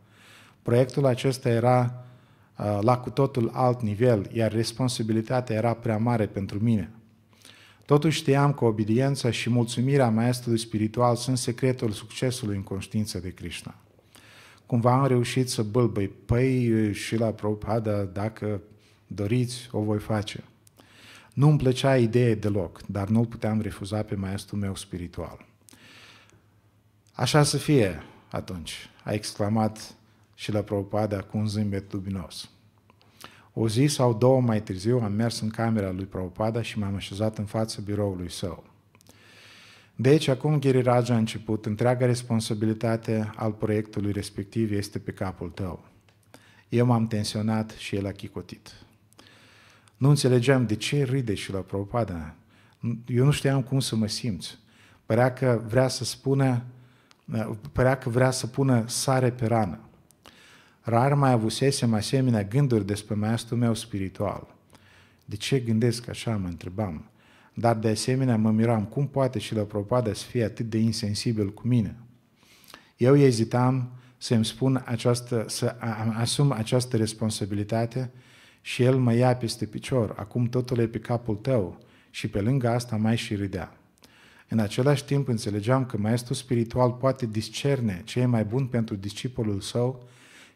Proiectul acesta era Uh, la cu totul alt nivel, iar responsabilitatea era prea mare pentru mine. Totuși știam că obediența și mulțumirea maestrului spiritual sunt secretul succesului în conștiința de Krishna. Cumva am reușit să bâlbăi, păi și la propada dacă doriți, o voi face. Nu îmi plăcea ideea deloc, dar nu-l puteam refuza pe maestrul meu spiritual. Așa să fie atunci, a exclamat și la propada cu un zâmbet luminos. O zi sau două mai târziu am mers în camera lui Prabhupada și m-am așezat în fața biroului său. Deci, acum Ghiriraj a început, întreaga responsabilitate al proiectului respectiv este pe capul tău. Eu m-am tensionat și el a chicotit. Nu înțelegeam de ce râde și la Prabhupada. Eu nu știam cum să mă simt. Părea că vrea să spună, părea că vrea să pună sare pe rană. Rar mai avusesem asemenea gânduri despre maestrul meu spiritual. De ce gândesc așa, mă întrebam. Dar de asemenea mă miram cum poate și la propadă să fie atât de insensibil cu mine. Eu ezitam să-mi spun această, să asum această responsabilitate și el mă ia peste picior, acum totul e pe capul tău și pe lângă asta mai și râdea. În același timp înțelegeam că maestrul spiritual poate discerne ce e mai bun pentru discipolul său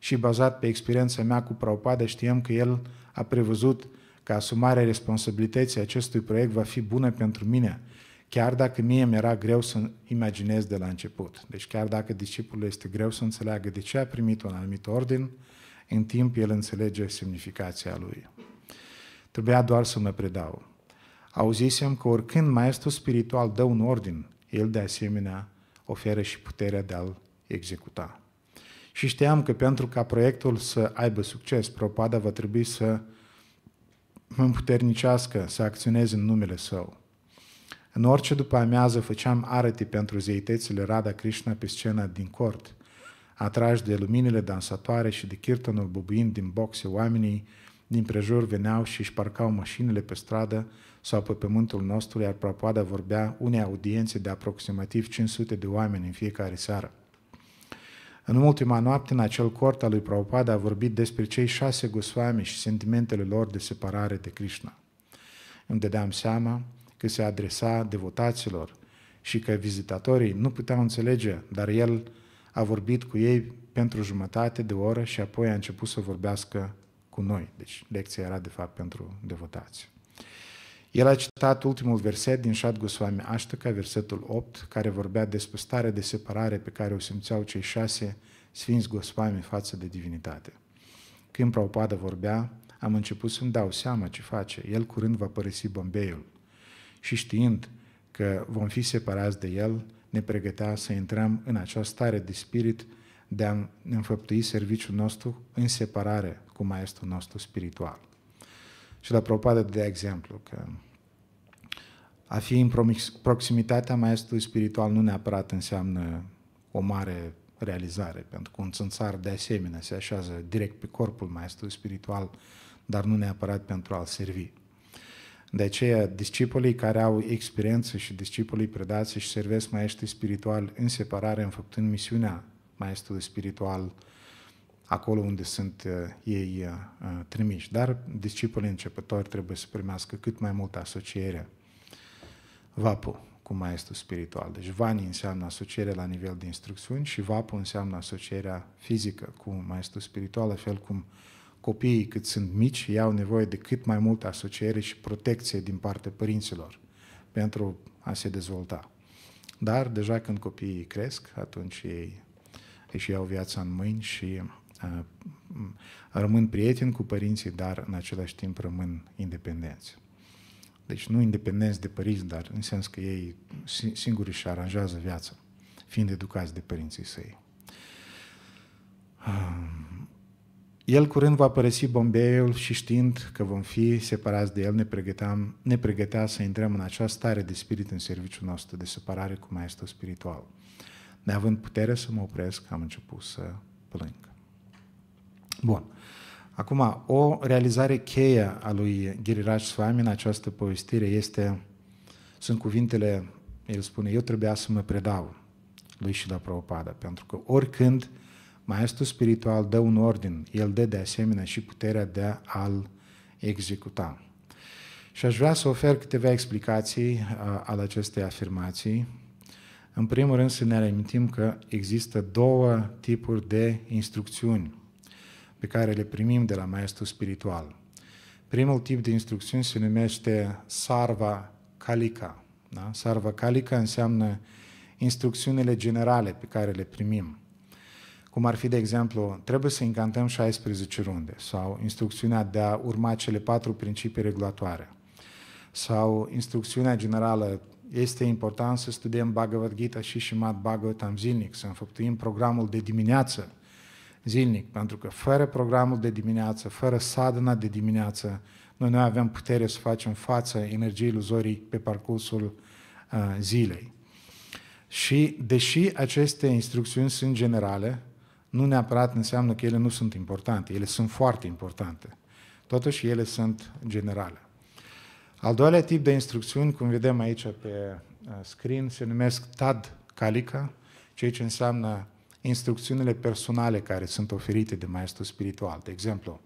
și bazat pe experiența mea cu Praupada știam că el a prevăzut că asumarea responsabilității acestui proiect va fi bună pentru mine, chiar dacă mie mi-era greu să imaginez de la început. Deci chiar dacă discipulul este greu să înțeleagă de ce a primit un anumit ordin, în timp el înțelege semnificația lui. Trebuia doar să mă predau. Auzisem că oricând maestru spiritual dă un ordin, el de asemenea oferă și puterea de a-l executa. Și știam că pentru ca proiectul să aibă succes, Propada va trebui să mă împuternicească să acționez în numele Său. În orice după amiază făceam arete pentru zeitățile Radha Krishna pe scena din cort, atrași de luminile dansatoare și de kirtanul bubuind din boxe, oamenii din prejur veneau și își parcau mașinile pe stradă sau pe pământul nostru, iar Prabhupada vorbea unei audiențe de aproximativ 500 de oameni în fiecare seară. În ultima noapte, în acel cort al lui Prabhupada a vorbit despre cei șase guswami și sentimentele lor de separare de Krishna. Îmi dădeam seama că se adresa devotaților și că vizitatorii nu puteau înțelege, dar el a vorbit cu ei pentru jumătate de oră și apoi a început să vorbească cu noi. Deci lecția era de fapt pentru devotații. El a citat ultimul verset din Shad Goswami Ashtaka, versetul 8, care vorbea despre starea de separare pe care o simțeau cei șase sfinți Goswami față de divinitate. Când Prabhupada vorbea, am început să-mi dau seama ce face. El curând va părăsi Bombeiul și știind că vom fi separați de el, ne pregătea să intrăm în această stare de spirit de a înfăptui serviciul nostru în separare cu maestrul nostru spiritual. Și la propadă de exemplu, că a fi în proximitatea maestrului spiritual nu neapărat înseamnă o mare realizare, pentru că un țânțar de asemenea se așează direct pe corpul maestrului spiritual, dar nu neapărat pentru a-l servi. De aceea, discipolii care au experiență și discipolii predați și servesc maestrii spiritual în separare, înfăptând misiunea maestrului spiritual, uh, acolo unde sunt uh, ei uh, uh, trimiși. Dar discipolii începători trebuie să primească cât mai multă asociere. Vapu cu maestru spiritual. Deci vani înseamnă asociere la nivel de instrucțiuni și vapu înseamnă asocierea fizică cu maestru spiritual, la fel cum copiii cât sunt mici iau nevoie de cât mai multă asociere și protecție din partea părinților pentru a se dezvolta. Dar deja când copiii cresc, atunci ei își iau viața în mâini și Uh, rămân prieteni cu părinții, dar în același timp rămân independenți. Deci nu independenți de părinți, dar în sens că ei singuri își aranjează viața, fiind educați de părinții săi. Uh, el curând va părăsi Bombeiul și știind că vom fi separați de el, ne, pregăteam, ne pregătea să intrăm în acea stare de spirit în serviciul nostru de separare cu maestru spiritual. Neavând putere să mă opresc, am început să plâng. Bun. Acum, o realizare cheie a lui Giriraj Swami în această povestire este, sunt cuvintele, el spune, eu trebuia să mă predau lui și la Prabhupada, pentru că oricând maestru spiritual dă un ordin, el dă de asemenea și puterea de a-l executa. Și aș vrea să ofer câteva explicații al acestei afirmații. În primul rând să ne reamintim că există două tipuri de instrucțiuni pe care le primim de la maestru spiritual. Primul tip de instrucțiuni se numește Sarva Kalika. Da? Sarva Kalika înseamnă instrucțiunile generale pe care le primim. Cum ar fi, de exemplu, trebuie să încantăm 16 runde sau instrucțiunea de a urma cele patru principii regulatoare sau instrucțiunea generală este important să studiem Bhagavad Gita și Shimad Bhagavatam zilnic, să înfăptuim programul de dimineață zilnic, pentru că fără programul de dimineață, fără sadana de dimineață, noi nu avem putere să facem față energiei iluzorii pe parcursul uh, zilei. Și deși aceste instrucțiuni sunt generale, nu neapărat înseamnă că ele nu sunt importante, ele sunt foarte importante. Totuși, ele sunt generale. Al doilea tip de instrucțiuni, cum vedem aici pe uh, screen, se numesc TAD Calica, ceea ce înseamnă instrucțiunile personale care sunt oferite de maestru spiritual. De exemplu,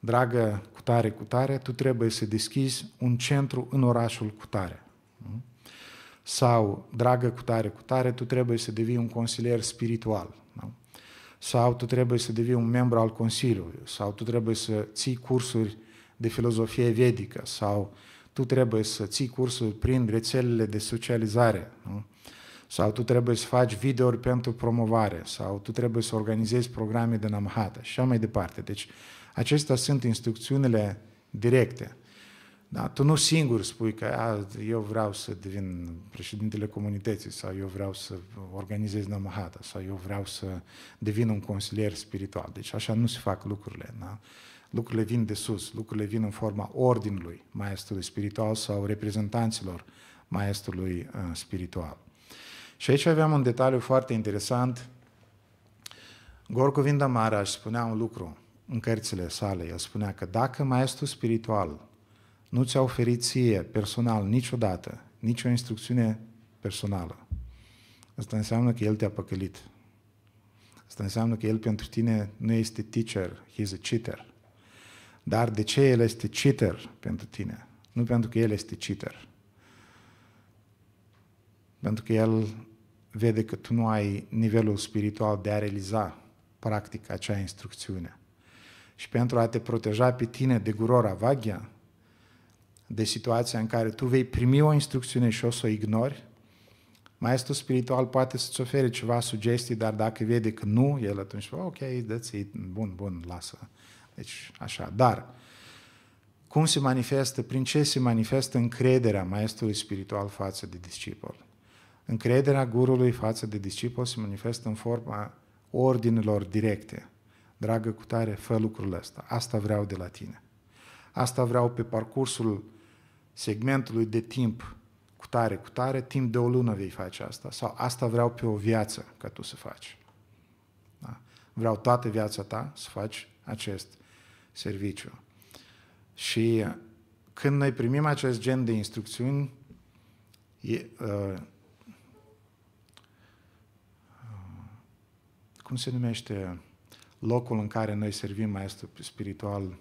dragă cutare, cutare, tu trebuie să deschizi un centru în orașul cutare. Sau, dragă cutare, cutare, tu trebuie să devii un consilier spiritual. Sau tu trebuie să devii un membru al Consiliului. Sau tu trebuie să ții cursuri de filozofie vedică. Sau tu trebuie să ții cursuri prin rețelele de socializare. Nu? sau tu trebuie să faci videouri pentru promovare, sau tu trebuie să organizezi programe de namhata și așa mai departe. Deci acestea sunt instrucțiunile directe. Da? Tu nu singur spui că A, eu vreau să devin președintele comunității sau eu vreau să organizez namahata sau eu vreau să devin un consilier spiritual. Deci așa nu se fac lucrurile. Da? Lucrurile vin de sus, lucrurile vin în forma ordinului maestrului spiritual sau reprezentanților maestrului uh, spiritual. Și aici aveam un detaliu foarte interesant. Gorcu Vindamara își spunea un lucru în cărțile sale. El spunea că dacă maestru spiritual nu ți-a oferit ție personal niciodată, nicio instrucțiune personală, asta înseamnă că el te-a păcălit. Asta înseamnă că el pentru tine nu este teacher, he is a cheater. Dar de ce el este cheater pentru tine? Nu pentru că el este cheater. Pentru că el vede că tu nu ai nivelul spiritual de a realiza practic acea instrucțiune. Și pentru a te proteja pe tine de gurora vaghia, de situația în care tu vei primi o instrucțiune și o să o ignori, Maestrul spiritual poate să-ți ofere ceva sugestii, dar dacă vede că nu, el atunci va, ok, dă bun, bun, lasă. Deci, așa. Dar, cum se manifestă, prin ce se manifestă încrederea maestrului spiritual față de discipol? Încrederea gurului față de discipol se manifestă în forma ordinelor directe. Dragă cutare, fă lucrul ăsta. Asta vreau de la tine. Asta vreau pe parcursul segmentului de timp cu tare, cu tare, timp de o lună vei face asta. Sau asta vreau pe o viață ca tu să faci. Da? Vreau toată viața ta să faci acest serviciu. Și când noi primim acest gen de instrucțiuni, e, uh, cum se numește locul în care noi servim maestru spiritual?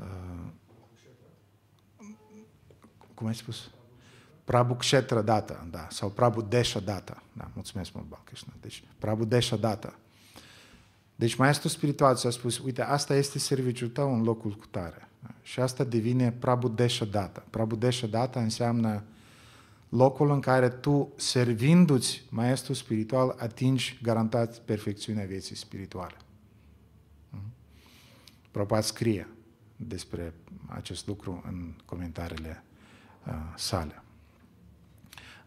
Uh, cum ai spus? Prabhu Kshetra Data, da, sau Prabhu Desha Data. Da, mulțumesc mult, Balkishna. Deci, Prabhu Desha Data. Deci maestru spiritual ți-a spus, uite, asta este serviciul tău în locul cu tare. Și asta devine Prabhu Desha Data. Prabhu Desha Data înseamnă locul în care tu, servindu-ți maestru spiritual, atingi garantat perfecțiunea vieții spirituale. Mhm. Propat scrie despre acest lucru în comentariile uh, sale.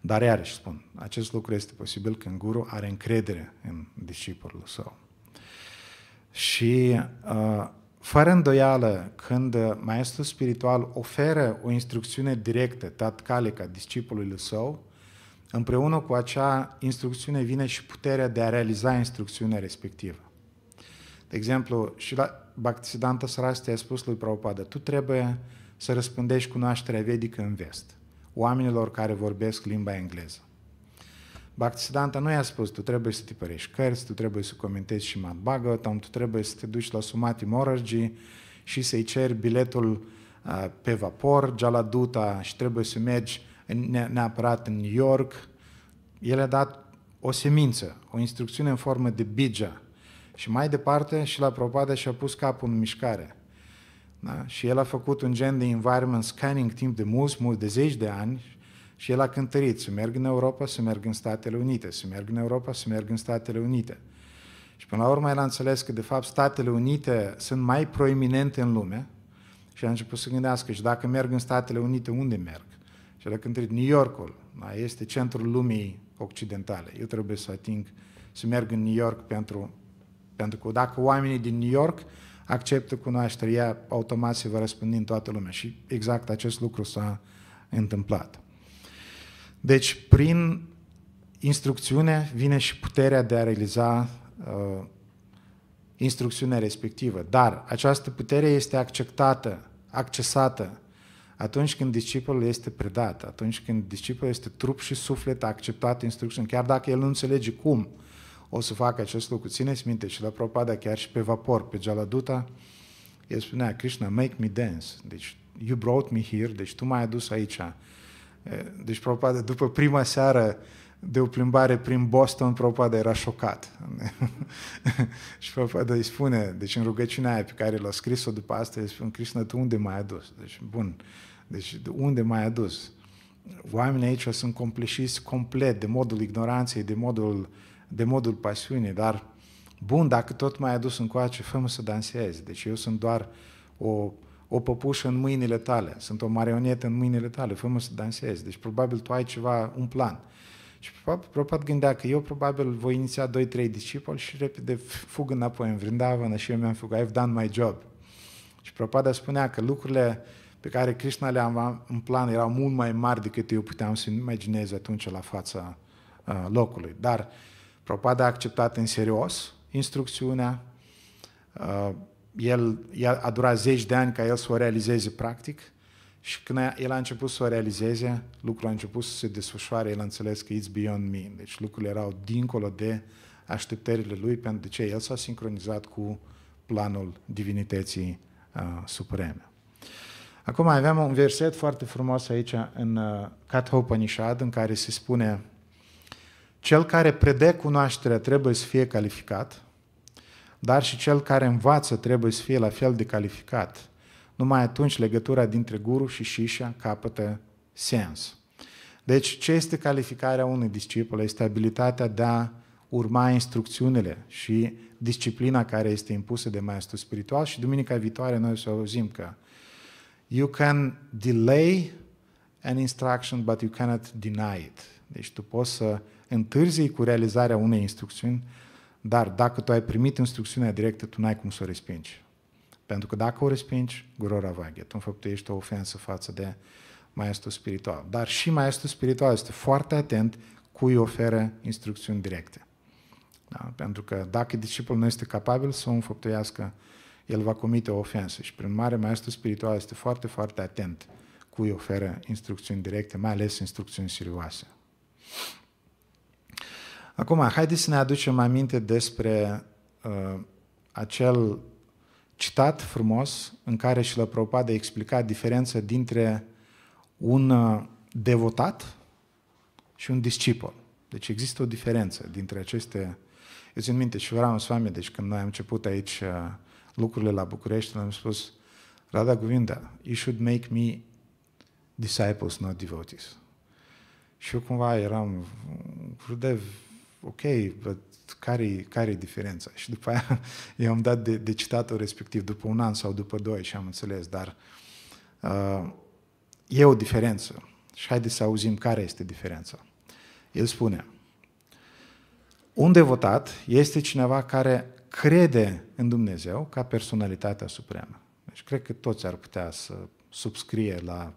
Dar iarăși spun, acest lucru este posibil când guru are încredere în discipolul său. Și uh, fără îndoială, când Maestru spiritual oferă o instrucțiune directă, tatcalica, discipolului său, împreună cu acea instrucțiune vine și puterea de a realiza instrucțiunea respectivă. De exemplu, și la Bhaktisiddhanta Saraswati a spus lui Prabhupada, tu trebuie să răspândești cunoașterea vedică în vest, oamenilor care vorbesc limba engleză. Bhaktisiddhanta nu i-a spus, tu trebuie să tipărești cărți, tu trebuie să comentezi și Mad Bhagavatam, tu trebuie să te duci la Sumati Morarji și să-i ceri biletul uh, pe vapor, Jaladuta, și trebuie să mergi neapărat în New York. El a dat o semință, o instrucțiune în formă de bija. Și mai departe, și la propada și-a pus capul în mișcare. Da? Și el a făcut un gen de environment scanning timp de mulți, mulți, de zeci de ani, și el a cântărit să merg în Europa, să merg în Statele Unite, să merg în Europa, să merg în Statele Unite. Și până la urmă el a înțeles că, de fapt, Statele Unite sunt mai proeminente în lume și a început să gândească și dacă merg în Statele Unite, unde merg? Și el a cântărit New Yorkul, da? este centrul lumii occidentale. Eu trebuie să ating, să merg în New York pentru, pentru că dacă oamenii din New York acceptă cunoașterea, automat se va răspândi în toată lumea. Și exact acest lucru s-a întâmplat. Deci, prin instrucțiune vine și puterea de a realiza uh, instrucțiunea respectivă. Dar această putere este acceptată, accesată atunci când discipolul este predat, atunci când discipolul este trup și suflet, a acceptat instrucțiunea, chiar dacă el nu înțelege cum o să facă acest lucru. Țineți minte și la Propada, chiar și pe vapor, pe Jaladuta, el spunea, Krishna, make me dance. Deci, you brought me here, deci tu m-ai adus aici. Deci, Prabhupada, după prima seară de o plimbare prin Boston, Prabhupada era șocat. *laughs* și Prabhupada îi spune, deci în rugăciunea aia pe care l-a scris-o după asta, îi spune, Krishna, tu unde mai ai adus? Deci, bun, deci unde mai ai adus? Oamenii aici sunt compleșiți complet de modul ignoranței, de modul, de modul pasiunii, dar bun, dacă tot mai ai adus încoace, fă să dansezi. Deci eu sunt doar o o păpușă în mâinile tale, sunt o marionetă în mâinile tale, fă să dansezi. Deci probabil tu ai ceva, un plan. Și Prabhupada gândea că eu probabil voi iniția 2-3 discipoli și repede fug înapoi în Vrindavana și eu mi-am fugat, I've done my job. Și Prabhupada spunea că lucrurile pe care Krishna le avea în plan erau mult mai mari decât eu puteam să imaginez atunci la fața uh, locului. Dar Prabhupada a acceptat în serios instrucțiunea, uh, el, a durat zeci de ani ca el să o realizeze practic și când el a început să o realizeze, lucrul a început să se desfășoare, el a înțeles că it's beyond me. Deci lucrurile erau dincolo de așteptările lui, pentru că el s-a sincronizat cu planul divinității uh, supreme. Acum avem un verset foarte frumos aici în uh, Kathopanishad, în care se spune cel care predă cunoașterea trebuie să fie calificat, dar și cel care învață trebuie să fie la fel de calificat. Numai atunci legătura dintre guru și șișa capătă sens. Deci, ce este calificarea unui discipol? Este abilitatea de a urma instrucțiunile și disciplina care este impusă de maestru spiritual și duminica viitoare noi o să auzim că you can delay an instruction, but you cannot deny it. Deci tu poți să întârzii cu realizarea unei instrucțiuni, dar dacă tu ai primit instrucțiunea directă, tu n-ai cum să o respingi. Pentru că dacă o respingi, gurora vaghe, tu ești o ofensă față de maestru spiritual. Dar și maestru spiritual este foarte atent cu îi oferă instrucțiuni directe. Da? Pentru că dacă discipul nu este capabil să o înfăptuiască, el va comite o ofensă. Și prin mare, maestru spiritual este foarte, foarte atent cu îi oferă instrucțiuni directe, mai ales instrucțiuni serioase. Acum, haideți să ne aducem aminte despre uh, acel citat frumos în care și la Prabhupada explica diferența dintre un uh, devotat și un discipol. Deci există o diferență dintre aceste... Eu țin minte și vreau să deci când noi am început aici uh, lucrurile la București, am spus, Rada Govinda, you should make me disciples, not devotees. Și eu cumva eram de ok, care-i, care-i diferența? Și după aia *laughs* i am dat de, de citatul respectiv după un an sau după doi și am înțeles, dar uh, e o diferență. Și haideți să auzim care este diferența. El spune, un devotat este cineva care crede în Dumnezeu ca personalitatea supremă. Deci cred că toți ar putea să subscrie la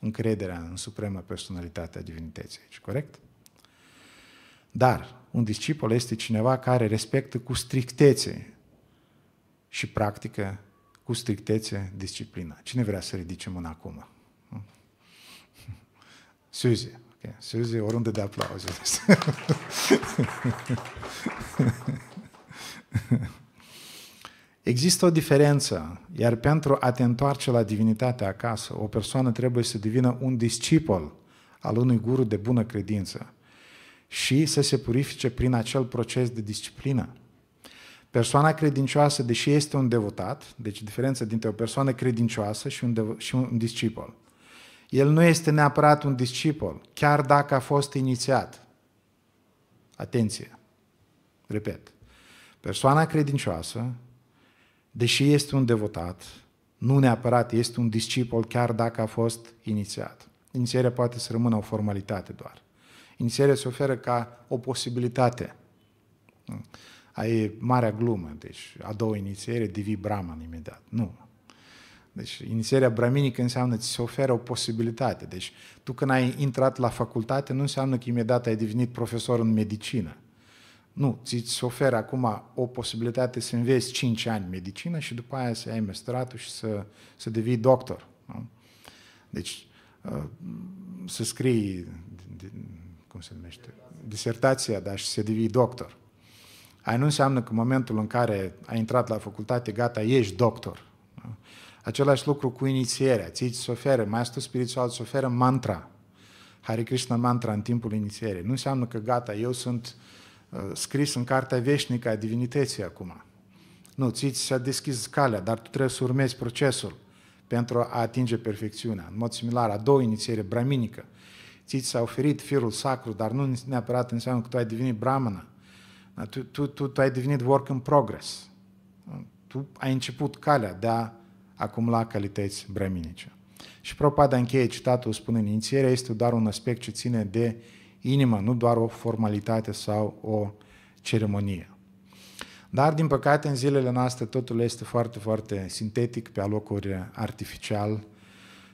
încrederea în personalitate personalitatea divinității aici, deci, corect? Dar un discipol este cineva care respectă cu strictețe și practică cu strictețe disciplina. Cine vrea să ridice mâna acum? *laughs* Suzie. Okay. Suzie, o rundă de aplauze. *laughs* Există o diferență, iar pentru a te întoarce la divinitatea acasă, o persoană trebuie să devină un discipol al unui guru de bună credință și să se purifice prin acel proces de disciplină. Persoana credincioasă, deși este un devotat, deci diferența dintre o persoană credincioasă și un, devo- și un discipol, el nu este neapărat un discipol, chiar dacă a fost inițiat. Atenție! Repet, persoana credincioasă, deși este un devotat, nu neapărat este un discipol, chiar dacă a fost inițiat. Inițierea poate să rămână o formalitate doar. Inițierea se oferă ca o posibilitate. Ai e marea glumă, deci a doua inițiere devii Brahman imediat. Nu. Deci inițierea braminică înseamnă ți se oferă o posibilitate. Deci tu când ai intrat la facultate nu înseamnă că imediat ai devenit profesor în medicină. Nu, ți se oferă acum o posibilitate să înveți 5 ani medicină și după aia să ai mestratul și să, să devii doctor. Nu? Deci uh, să scrii cum se numește, disertația, dar și să devii doctor. Aia nu înseamnă că în momentul în care ai intrat la facultate, gata, ești doctor. Același lucru cu inițierea. Ți se oferă, maestru spiritual îți oferă mantra. Hare Krishna mantra în timpul inițierei. Nu înseamnă că gata, eu sunt uh, scris în cartea veșnică a divinității acum. Nu, ți s-a deschis calea, dar tu trebuie să urmezi procesul pentru a atinge perfecțiunea. În mod similar, a doua inițiere braminică ți s-a oferit firul sacru, dar nu neapărat înseamnă că tu ai devenit brahmana. Tu, tu, tu, tu ai devenit work in progress. Tu ai început calea de a acumula calități brăminice. Și Propada încheie citatul spune în inițierea este doar un aspect ce ține de inimă, nu doar o formalitate sau o ceremonie. Dar, din păcate, în zilele noastre totul este foarte, foarte sintetic, pe alocuri artificial,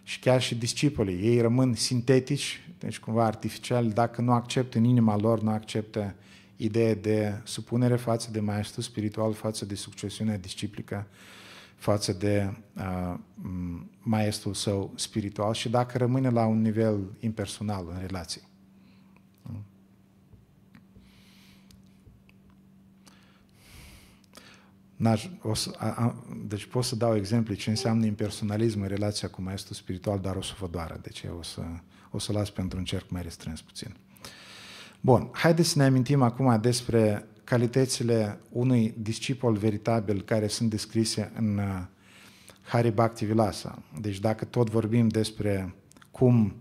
și chiar și discipolii. Ei rămân sintetici, deci cumva artificiali dacă nu acceptă în inima lor, nu acceptă ideea de supunere față de maestru spiritual, față de succesiunea disciplică, față de uh, maestrul său spiritual și dacă rămâne la un nivel impersonal în relații. N-aș, o să, a, a, deci pot să dau exemple ce înseamnă impersonalism în relația cu Maestru spiritual, dar o să vă doară. Deci eu o să, o să las pentru un cerc mai restrâns puțin. Bun, haideți să ne amintim acum despre calitățile unui discipol veritabil care sunt descrise în uh, Hari Bhakti Vilasa. Deci dacă tot vorbim despre cum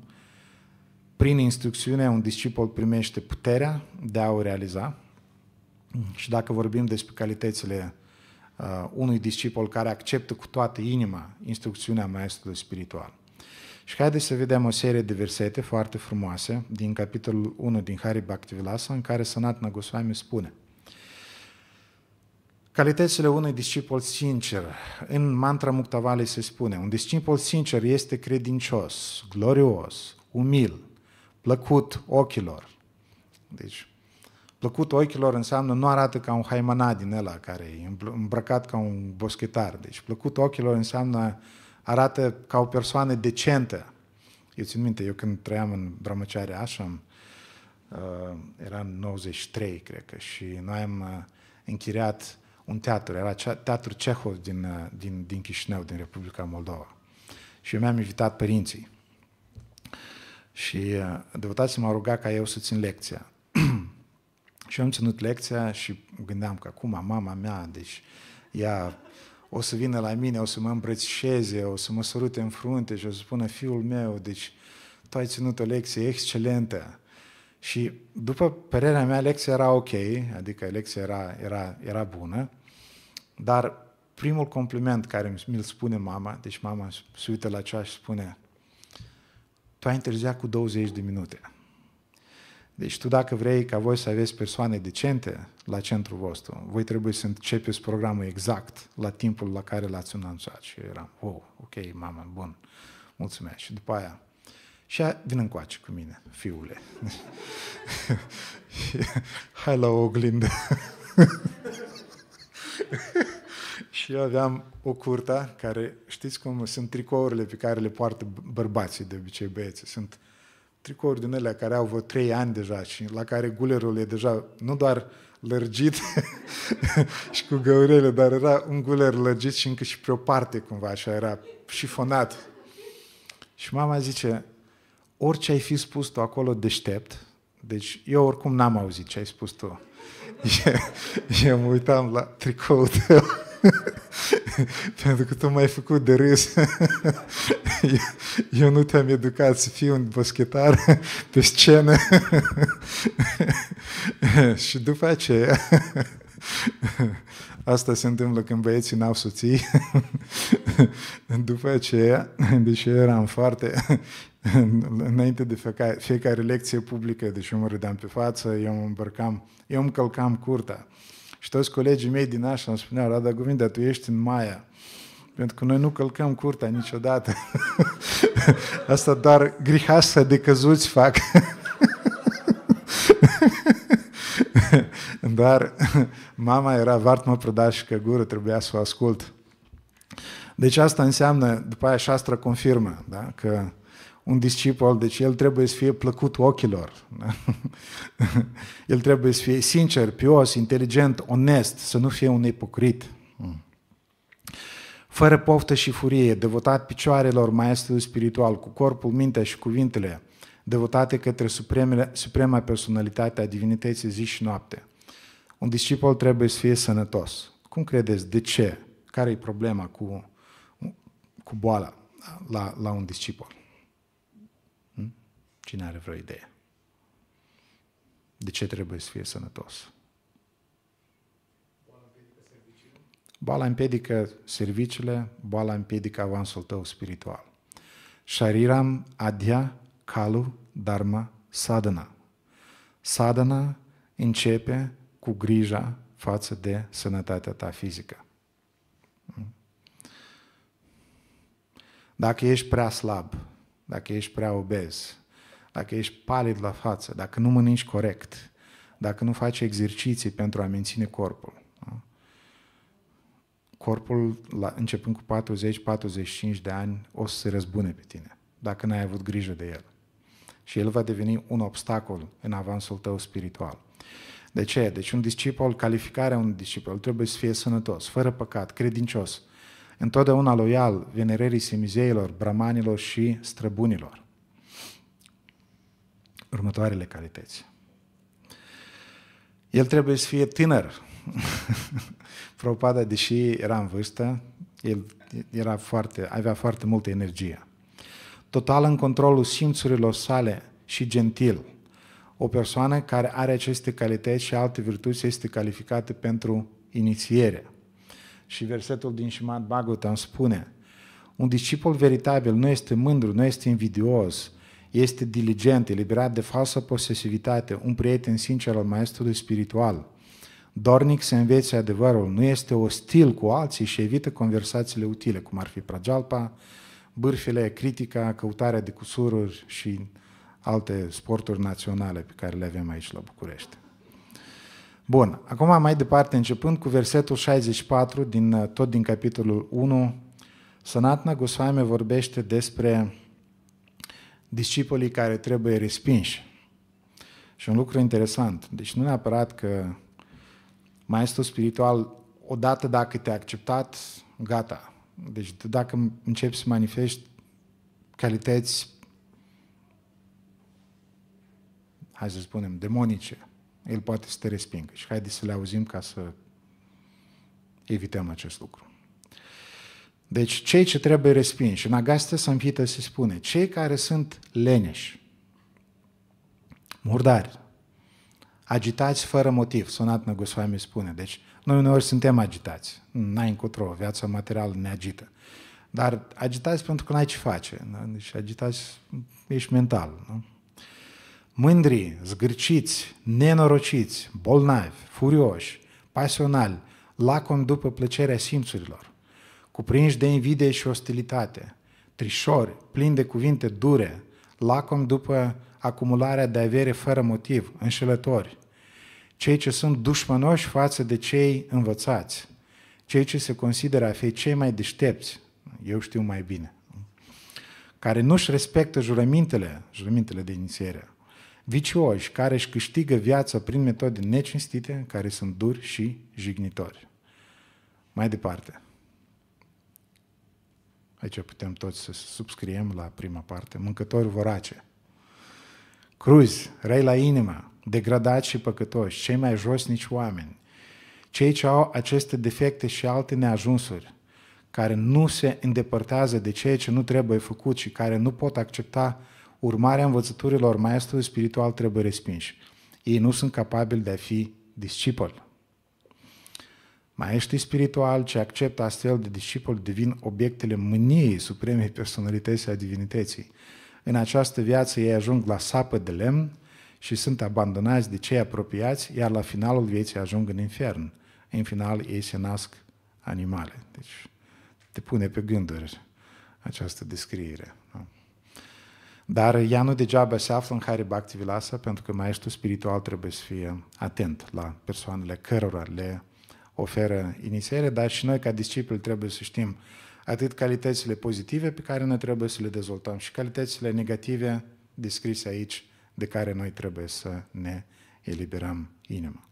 prin instrucțiune un discipol primește puterea de a o realiza și dacă vorbim despre calitățile Uh, unui discipol care acceptă cu toată inima instrucțiunea maestrului spiritual. Și haideți să vedem o serie de versete foarte frumoase din capitolul 1 din Hari Bhaktivilasa în care Sanat Nagoswami spune Calitățile unui discipol sincer, în mantra Muktavalei se spune, un discipol sincer este credincios, glorios, umil, plăcut ochilor. Deci, plăcut ochilor înseamnă nu arată ca un haimanat din ăla care e îmbrăcat ca un boschetar. Deci plăcut ochilor înseamnă arată ca o persoană decentă. Eu țin minte, eu când trăiam în Brămăceare Asham, uh, era în 93, cred că, și noi am uh, închiriat un teatru, era teatru Cehov din, uh, din, din Chișinău, din Republica Moldova. Și eu mi-am invitat părinții. Și devotații m-au rugat ca eu să țin lecția. Și eu am ținut lecția și gândeam că acum mama mea, deci ea o să vină la mine, o să mă îmbrățișeze, o să mă sărute în frunte și o să spună, fiul meu, deci tu ai ținut o lecție excelentă. Și după părerea mea, lecția era ok, adică lecția era, era, era bună, dar primul compliment care mi-l spune mama, deci mama se uită la cea și spune, tu ai întârziat cu 20 de minute. Deci tu dacă vrei ca voi să aveți persoane decente la centrul vostru, voi trebuie să începeți programul exact la timpul la care l-ați anunțat. Și eram, wow, oh, ok, mama, bun, mulțumesc. Și după aia, și a, vin încoace cu mine, fiule. *laughs* Hai la oglindă. *laughs* și eu aveam o curta care, știți cum sunt tricourile pe care le poartă bărbații de obicei, băieții, sunt tricouri din alea care au vreo trei ani deja și la care gulerul e deja nu doar lărgit *laughs* și cu găurele, dar era un guler lărgit și încă și pe o parte cumva, așa era șifonat. Și mama zice, orice ai fi spus tu acolo deștept, deci eu oricum n-am auzit ce ai spus tu. Eu, *laughs* eu mă uitam la tricoul tău. *laughs* Pentru că tu m-ai făcut de râs. eu, *laughs* eu nu te-am educat să fii un boschetar pe scenă. *laughs* și după aceea, asta se întâmplă când băieții n-au soții. după aceea, deci eu eram foarte, înainte de fiecare, fiecare lecție publică, deci eu mă râdeam pe față, eu mă îmbărcam, eu îmi călcam curta. Și toți colegii mei din așa îmi spuneau, Rada Govinda, tu ești în Maia. Pentru că noi nu călcăm curtea niciodată. *laughs* Asta doar grihasă de căzuți fac. *laughs* Dar mama era vartmă prădașcă gură, trebuia să o ascult. Deci asta înseamnă, după aia șastra confirmă, da? că un discipol, deci el trebuie să fie plăcut ochilor. *laughs* el trebuie să fie sincer, pios, inteligent, onest, să nu fie un ipocrit. Hmm. Fără poftă și furie, devotat picioarelor maestru spiritual, cu corpul, mintea și cuvintele, devotate către supremele, suprema personalitate a divinității zi și noapte. Un discipol trebuie să fie sănătos. Cum credeți? De ce? Care e problema cu, cu boala la, la un discipol? Cine are vreo idee? De ce trebuie să fie sănătos? Boala împiedică serviciile, boala împiedică, avansul tău spiritual. Shariram adhya kalu dharma sadhana. Sadhana începe cu grija față de sănătatea ta fizică. Hmm? Dacă ești prea slab, dacă ești prea obez, dacă ești palid la față, dacă nu mănânci corect, dacă nu faci exerciții pentru a menține corpul. Da? Corpul, la, începând cu 40-45 de ani, o să se răzbune pe tine, dacă n-ai avut grijă de el. Și el va deveni un obstacol în avansul tău spiritual. De ce? Deci un discipol, calificarea unui discipol, trebuie să fie sănătos, fără păcat, credincios, întotdeauna loial venererii semizeilor, bramanilor și străbunilor următoarele calități. El trebuie să fie tânăr. *laughs* Propada, deși era în vârstă, el era foarte, avea foarte multă energie. Total în controlul simțurilor sale și gentil. O persoană care are aceste calități și alte virtuți este calificată pentru inițiere. Și versetul din Shimad Bhagavatam spune, un discipol veritabil nu este mândru, nu este invidios, este diligent, eliberat de falsă posesivitate, un prieten sincer al maestrului spiritual. Dornic să învețe adevărul, nu este ostil cu alții și evită conversațiile utile, cum ar fi pragealpa, bârfile, critica, căutarea de cusururi și alte sporturi naționale pe care le avem aici la București. Bun, acum mai departe, începând cu versetul 64, din, tot din capitolul 1, Sanatna Goswami vorbește despre discipolii care trebuie respinși. Și un lucru interesant, deci nu neapărat că maestru spiritual, odată dacă te-a acceptat, gata. Deci dacă începi să manifesti calități, hai să spunem, demonice, el poate să te respingă. Și haideți să le auzim ca să evităm acest lucru. Deci cei ce trebuie respinși. În Agaste Sanfită se spune, cei care sunt leneși, murdari, agitați fără motiv, Sonatna Goswami spune. Deci noi uneori suntem agitați, n-ai încotro, viața materială ne agită. Dar agitați pentru că n-ai ce face, Și deci agitați, ești mental. Nu? Mândri, zgârciți, nenorociți, bolnavi, furioși, pasionali, lacom după plăcerea simțurilor cuprinși de invidie și ostilitate, trișori, plini de cuvinte dure, lacom după acumularea de avere fără motiv, înșelători, cei ce sunt dușmănoși față de cei învățați, cei ce se consideră a fi cei mai deștepți, eu știu mai bine, care nu-și respectă jurămintele, jurămintele de inițiere, vicioși, care își câștigă viața prin metode necinstite, care sunt duri și jignitori. Mai departe. Aici putem toți să subscriem la prima parte. Mâncători vorace. Cruzi, răi la inimă, degradați și păcătoși, cei mai josnici oameni, cei ce au aceste defecte și alte neajunsuri, care nu se îndepărtează de ceea ce nu trebuie făcut și care nu pot accepta urmarea învățăturilor maestrului spiritual trebuie respinși. Ei nu sunt capabili de a fi discipoli. Maestri spiritual, ce acceptă astfel de discipol devin obiectele mâniei supremei personalității a divinității. În această viață ei ajung la sapă de lemn și sunt abandonați de cei apropiați, iar la finalul vieții ajung în infern. În final ei se nasc animale. Deci te pune pe gânduri această descriere. Dar ea nu degeaba se află în Hari Bhakti Vilasa, pentru că maestru spiritual trebuie să fie atent la persoanele cărora le oferă inițiere, dar și noi ca discipli trebuie să știm atât calitățile pozitive pe care noi trebuie să le dezvoltăm și calitățile negative descrise aici, de care noi trebuie să ne eliberăm inima.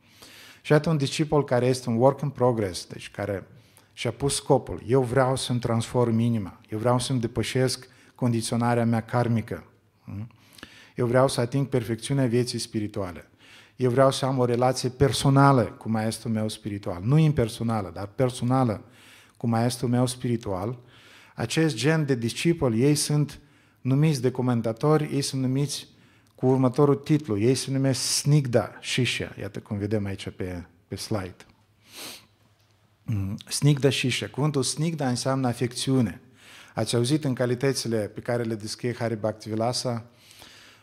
Și atunci un discipol care este un work in progress, deci care și-a pus scopul, eu vreau să-mi transform inima, eu vreau să-mi depășesc condiționarea mea karmică, mm? eu vreau să ating perfecțiunea vieții spirituale eu vreau să am o relație personală cu maestrul meu spiritual. Nu impersonală, dar personală cu maestrul meu spiritual. Acest gen de discipoli, ei sunt numiți de comentatori, ei sunt numiți cu următorul titlu. Ei se numesc Snigda Shisha. Iată cum vedem aici pe, pe slide. Mm, Snigda Shisha. Cuvântul Snigda înseamnă afecțiune. Ați auzit în calitățile pe care le descrie Hari Bhaktivilasa,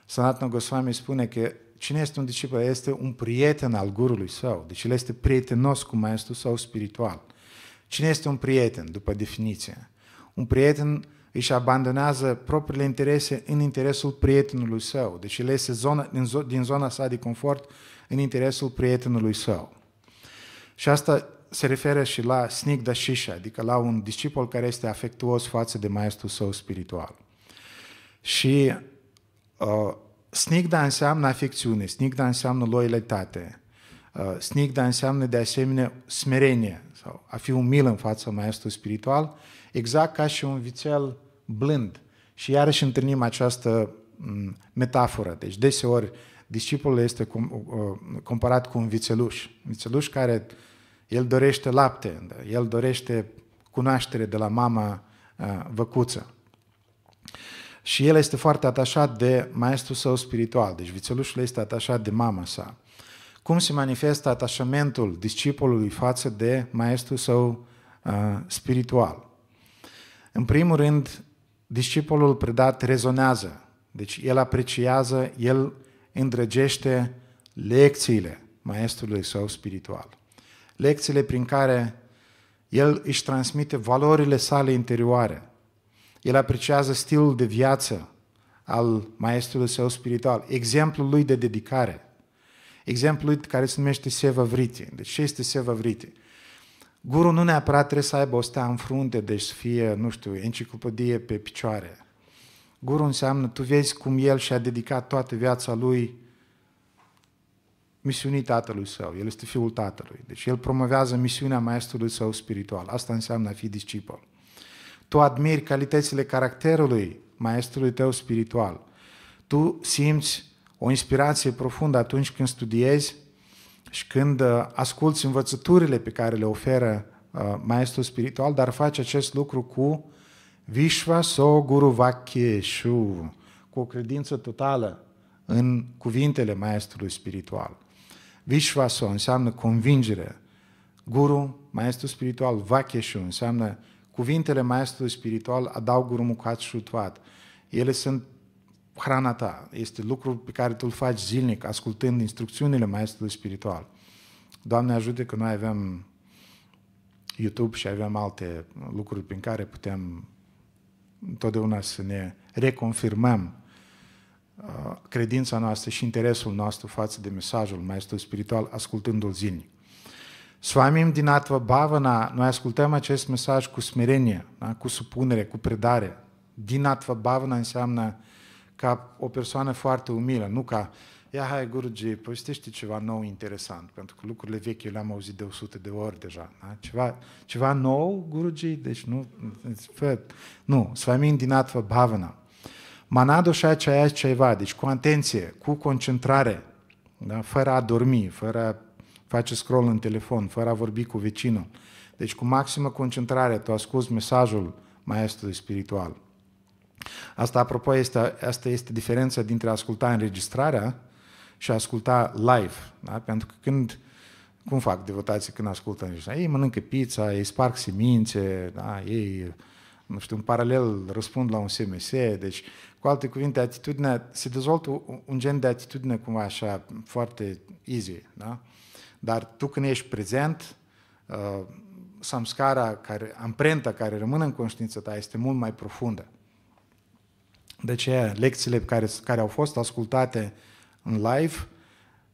Sanatana Goswami spune că cine este un discipol? Este un prieten al gurului său, deci el este prietenos cu maestrul său spiritual. Cine este un prieten, după definiție? Un prieten își abandonează propriile interese în interesul prietenului său, deci el este zona, din, zo- din zona sa de confort în interesul prietenului său. Și asta se referă și la snigda shisha, adică la un discipol care este afectuos față de maestrul său spiritual. Și uh, Snigda înseamnă afecțiune, snigda înseamnă loialitate, uh, snigda înseamnă de asemenea smerenie sau a fi umil în fața maestrului spiritual, exact ca și un vițel blând. Și iarăși întâlnim această metaforă. Deci deseori discipolul este uh, comparat cu un vițeluș. Un vițeluș care el dorește lapte, el dorește cunoaștere de la mama uh, văcuță. Și el este foarte atașat de maestru său spiritual, deci vițelușul este atașat de mama sa. Cum se manifestă atașamentul discipolului față de maestru său uh, spiritual? În primul rând, discipolul predat rezonează, deci el apreciază, el îndrăgește lecțiile maestrului său spiritual. Lecțiile prin care el își transmite valorile sale interioare, el apreciază stilul de viață al maestrului său spiritual, exemplul lui de dedicare, exemplul lui care se numește seva vriti. Deci ce este seva vriti? Guru nu neapărat trebuie să aibă o stea în frunte, deci să fie, nu știu, enciclopedie pe picioare. Guru înseamnă, tu vezi cum el și-a dedicat toată viața lui misiunii tatălui său, el este fiul tatălui. Deci el promovează misiunea maestrului său spiritual. Asta înseamnă a fi discipol. Tu admiri calitățile caracterului maestrului tău spiritual. Tu simți o inspirație profundă atunci când studiezi și când uh, asculți învățăturile pe care le oferă uh, maestrul spiritual, dar faci acest lucru cu Vishva So Guru Vakyeshu, cu o credință totală în cuvintele maestrului spiritual. So înseamnă convingere. Guru, maestru spiritual, Vakyeshu înseamnă Cuvintele maestrului spiritual adaugă rumucat și utuat. Ele sunt hrana ta. Este lucru pe care tu îl faci zilnic, ascultând instrucțiunile maestrului spiritual. Doamne ajute că noi avem YouTube și avem alte lucruri prin care putem întotdeauna să ne reconfirmăm uh, credința noastră și interesul nostru față de mesajul maestrului spiritual, ascultându-l zilnic. Swamim Dinatva Bhavana, noi ascultăm acest mesaj cu smerenie, da? cu supunere, cu predare. Dinatva Bhavana înseamnă ca o persoană foarte umilă, nu ca ia hai Guruji, povestește ceva nou interesant, pentru că lucrurile vechi eu le-am auzit de 100 de ori deja. Da? Ceva, ceva nou, Guruji, deci nu, nu, Swamim Dinatva Bhavana. și ceaia ceva, deci cu atenție, cu concentrare, da? fără a dormi, fără face scroll în telefon, fără a vorbi cu vecinul. Deci cu maximă concentrare tu asculți mesajul maestrului spiritual. Asta, apropo, este, asta este diferența dintre a asculta înregistrarea și a asculta live. Da? Pentru că când, cum fac devotații când ascultă înregistrarea? Ei mănâncă pizza, ei sparg semințe, da? ei, nu știu, în paralel răspund la un SMS, deci cu alte cuvinte, atitudinea, se dezvoltă un gen de atitudine cumva așa foarte easy, da? Dar tu când ești prezent, uh, samskara, care, amprenta care rămâne în conștiința ta este mult mai profundă. De ce lecțiile care, care au fost ascultate în live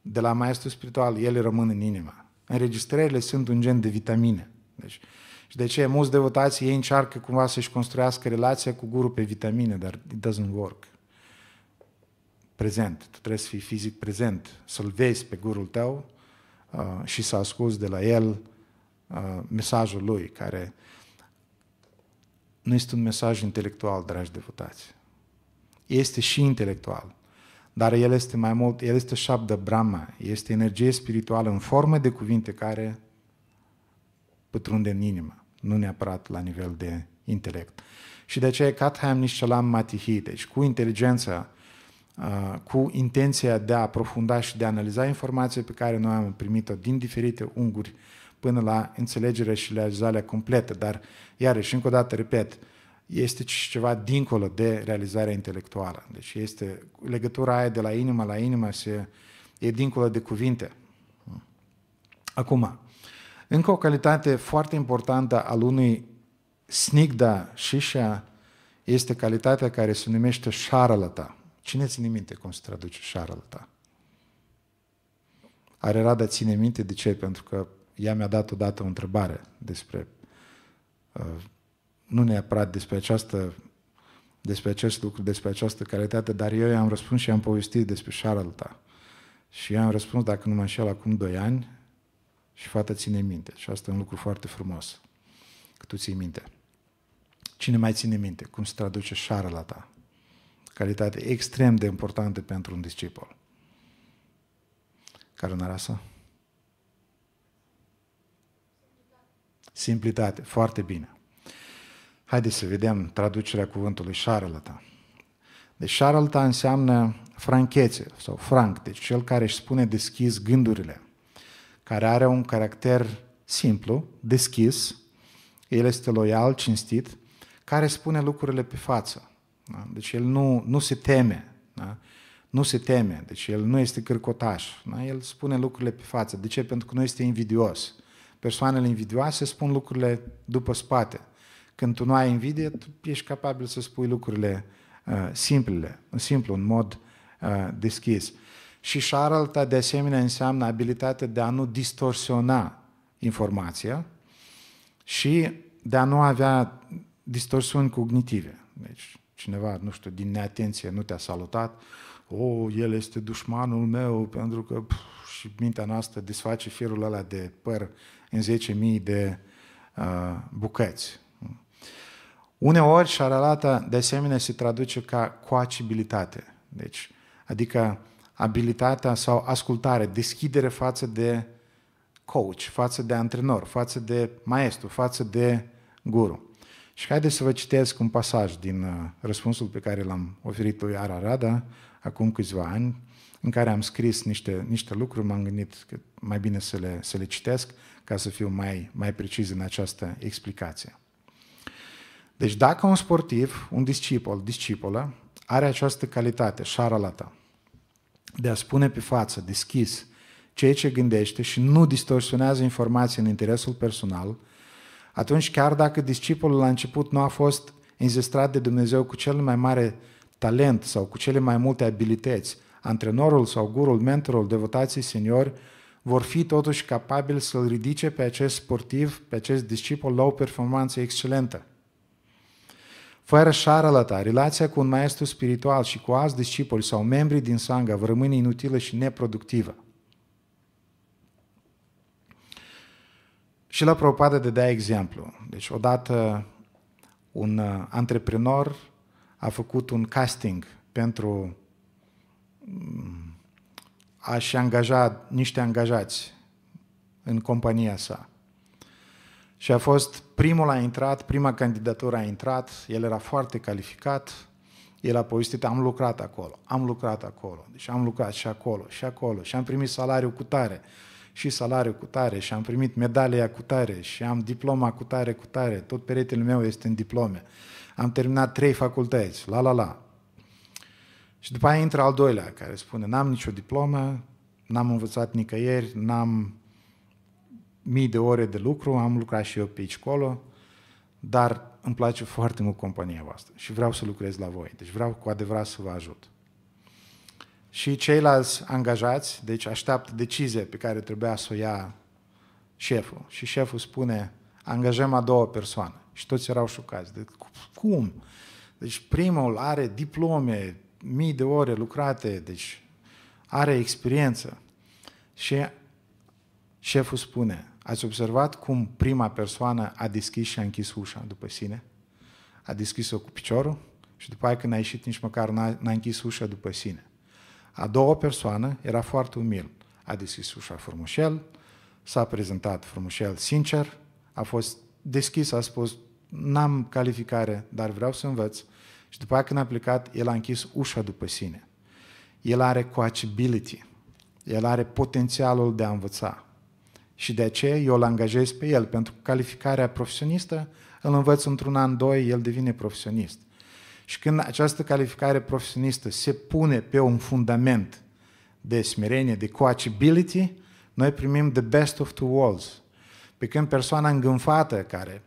de la maestru spiritual, ele rămân în inima. Înregistrările sunt un gen de vitamine. Deci, și de ce mulți devotații ei încearcă cumva să-și construiască relația cu guru pe vitamine, dar it doesn't work. Prezent. Tu trebuie să fii fizic prezent, să-l vezi pe gurul tău, Uh, și s-a ascuns de la el uh, mesajul lui, care nu este un mesaj intelectual, dragi deputați. Este și intelectual, dar el este mai mult, el este șabda Brahma, este energie spirituală în formă de cuvinte care pătrunde în inimă, nu neapărat la nivel de intelect. Și de aceea Katham Nishalam Matihi, deci cu inteligența Uh, cu intenția de a aprofunda și de a analiza informații pe care noi am primit-o din diferite unguri până la înțelegerea și realizarea completă. Dar, iarăși, încă o dată, repet, este ceva dincolo de realizarea intelectuală. Deci este legătura aia de la inimă la inimă se, e dincolo de cuvinte. Acum, încă o calitate foarte importantă al unui snigda șișa este calitatea care se numește șarălăta. Cine ține minte cum se traduce șarălta? Are Rada ține minte de ce? Pentru că ea mi-a dat odată o întrebare despre, uh, nu neapărat despre această despre acest lucru, despre această calitate, dar eu i-am răspuns și i-am povestit despre șarălta. Și i-am răspuns, dacă nu mă înșel, acum doi ani și fata ține minte. Și asta e un lucru foarte frumos, că tu ții minte. Cine mai ține minte? Cum se traduce șarăla ta? calitate extrem de importantă pentru un discipol. Care în era Simplitate. Foarte bine. Haideți să vedem traducerea cuvântului șarălăta. Deci șarălăta înseamnă franchețe sau franc, deci cel care își spune deschis gândurile, care are un caracter simplu, deschis, el este loial, cinstit, care spune lucrurile pe față. Da? Deci el nu, nu se teme. Da? Nu se teme. Deci el nu este cârcotaș. Da? El spune lucrurile pe față. De ce? Pentru că nu este invidios. Persoanele invidioase spun lucrurile după spate. Când tu nu ai invidie, tu ești capabil să spui lucrurile uh, simple, simplu, în mod uh, deschis. Și șaralta, de asemenea, înseamnă abilitatea de a nu distorsiona informația și de a nu avea distorsiuni cognitive. Deci, cineva, nu știu, din neatenție nu te-a salutat, o, oh, el este dușmanul meu, pentru că pf, și mintea noastră desface firul ăla de păr în 10.000 de uh, bucăți. Uneori, șaralata, de asemenea, se traduce ca coacibilitate, deci, adică abilitatea sau ascultare, deschidere față de coach, față de antrenor, față de maestru, față de guru. Și haideți să vă citesc un pasaj din uh, răspunsul pe care l-am oferit lui Ara Rada acum câțiva ani, în care am scris niște, niște lucruri, m-am gândit că mai bine să le, să le citesc ca să fiu mai, mai precis în această explicație. Deci dacă un sportiv, un discipol, discipolă, are această calitate, șaralata, de a spune pe față, deschis, ceea ce gândește și nu distorsionează informații în interesul personal – atunci, chiar dacă discipolul la început nu a fost înzestrat de Dumnezeu cu cel mai mare talent sau cu cele mai multe abilități, antrenorul sau gurul, mentorul, devotații seniori vor fi totuși capabili să-l ridice pe acest sportiv, pe acest discipol, la o performanță excelentă. Fără ta, relația cu un maestru spiritual și cu alți discipoli sau membri din sanga va rămâne inutilă și neproductivă. Și la Prabhupada dădea exemplu. Deci odată un uh, antreprenor a făcut un casting pentru mm, a-și angaja niște angajați în compania sa. Și a fost primul a intrat, prima candidatură a intrat, el era foarte calificat, el a povestit, am lucrat acolo, am lucrat acolo, deci am lucrat și acolo, și acolo, și am primit salariu cu tare, și salariul cu tare și am primit medalia cu tare și am diploma cu tare, cu tare, tot peretele meu este în diplome. Am terminat trei facultăți, la la la. Și după aia intră al doilea care spune, n-am nicio diplomă, n-am învățat nicăieri, n-am mii de ore de lucru, am lucrat și eu pe aici colo, dar îmi place foarte mult compania voastră și vreau să lucrez la voi, deci vreau cu adevărat să vă ajut și ceilalți angajați, deci așteaptă decizie pe care trebuia să o ia șeful. Și șeful spune, angajăm a doua persoană. Și toți erau șocați. De, cum? Deci primul are diplome, mii de ore lucrate, deci are experiență. Și șeful spune, ați observat cum prima persoană a deschis și a închis ușa după sine? A deschis-o cu piciorul și după aia când a ieșit nici măcar n-a, n-a închis ușa după sine. A doua persoană era foarte umil. A deschis ușa frumușel, s-a prezentat frumușel sincer, a fost deschis, a spus, n-am calificare, dar vreau să învăț. Și după aceea când a plecat, el a închis ușa după sine. El are coachability, el are potențialul de a învăța. Și de aceea eu îl angajez pe el, pentru calificarea profesionistă îl învăț într-un an, doi, el devine profesionist. Și când această calificare profesionistă se pune pe un fundament de smerenie, de coachability, noi primim the best of two worlds. Pe când persoana îngânfată, care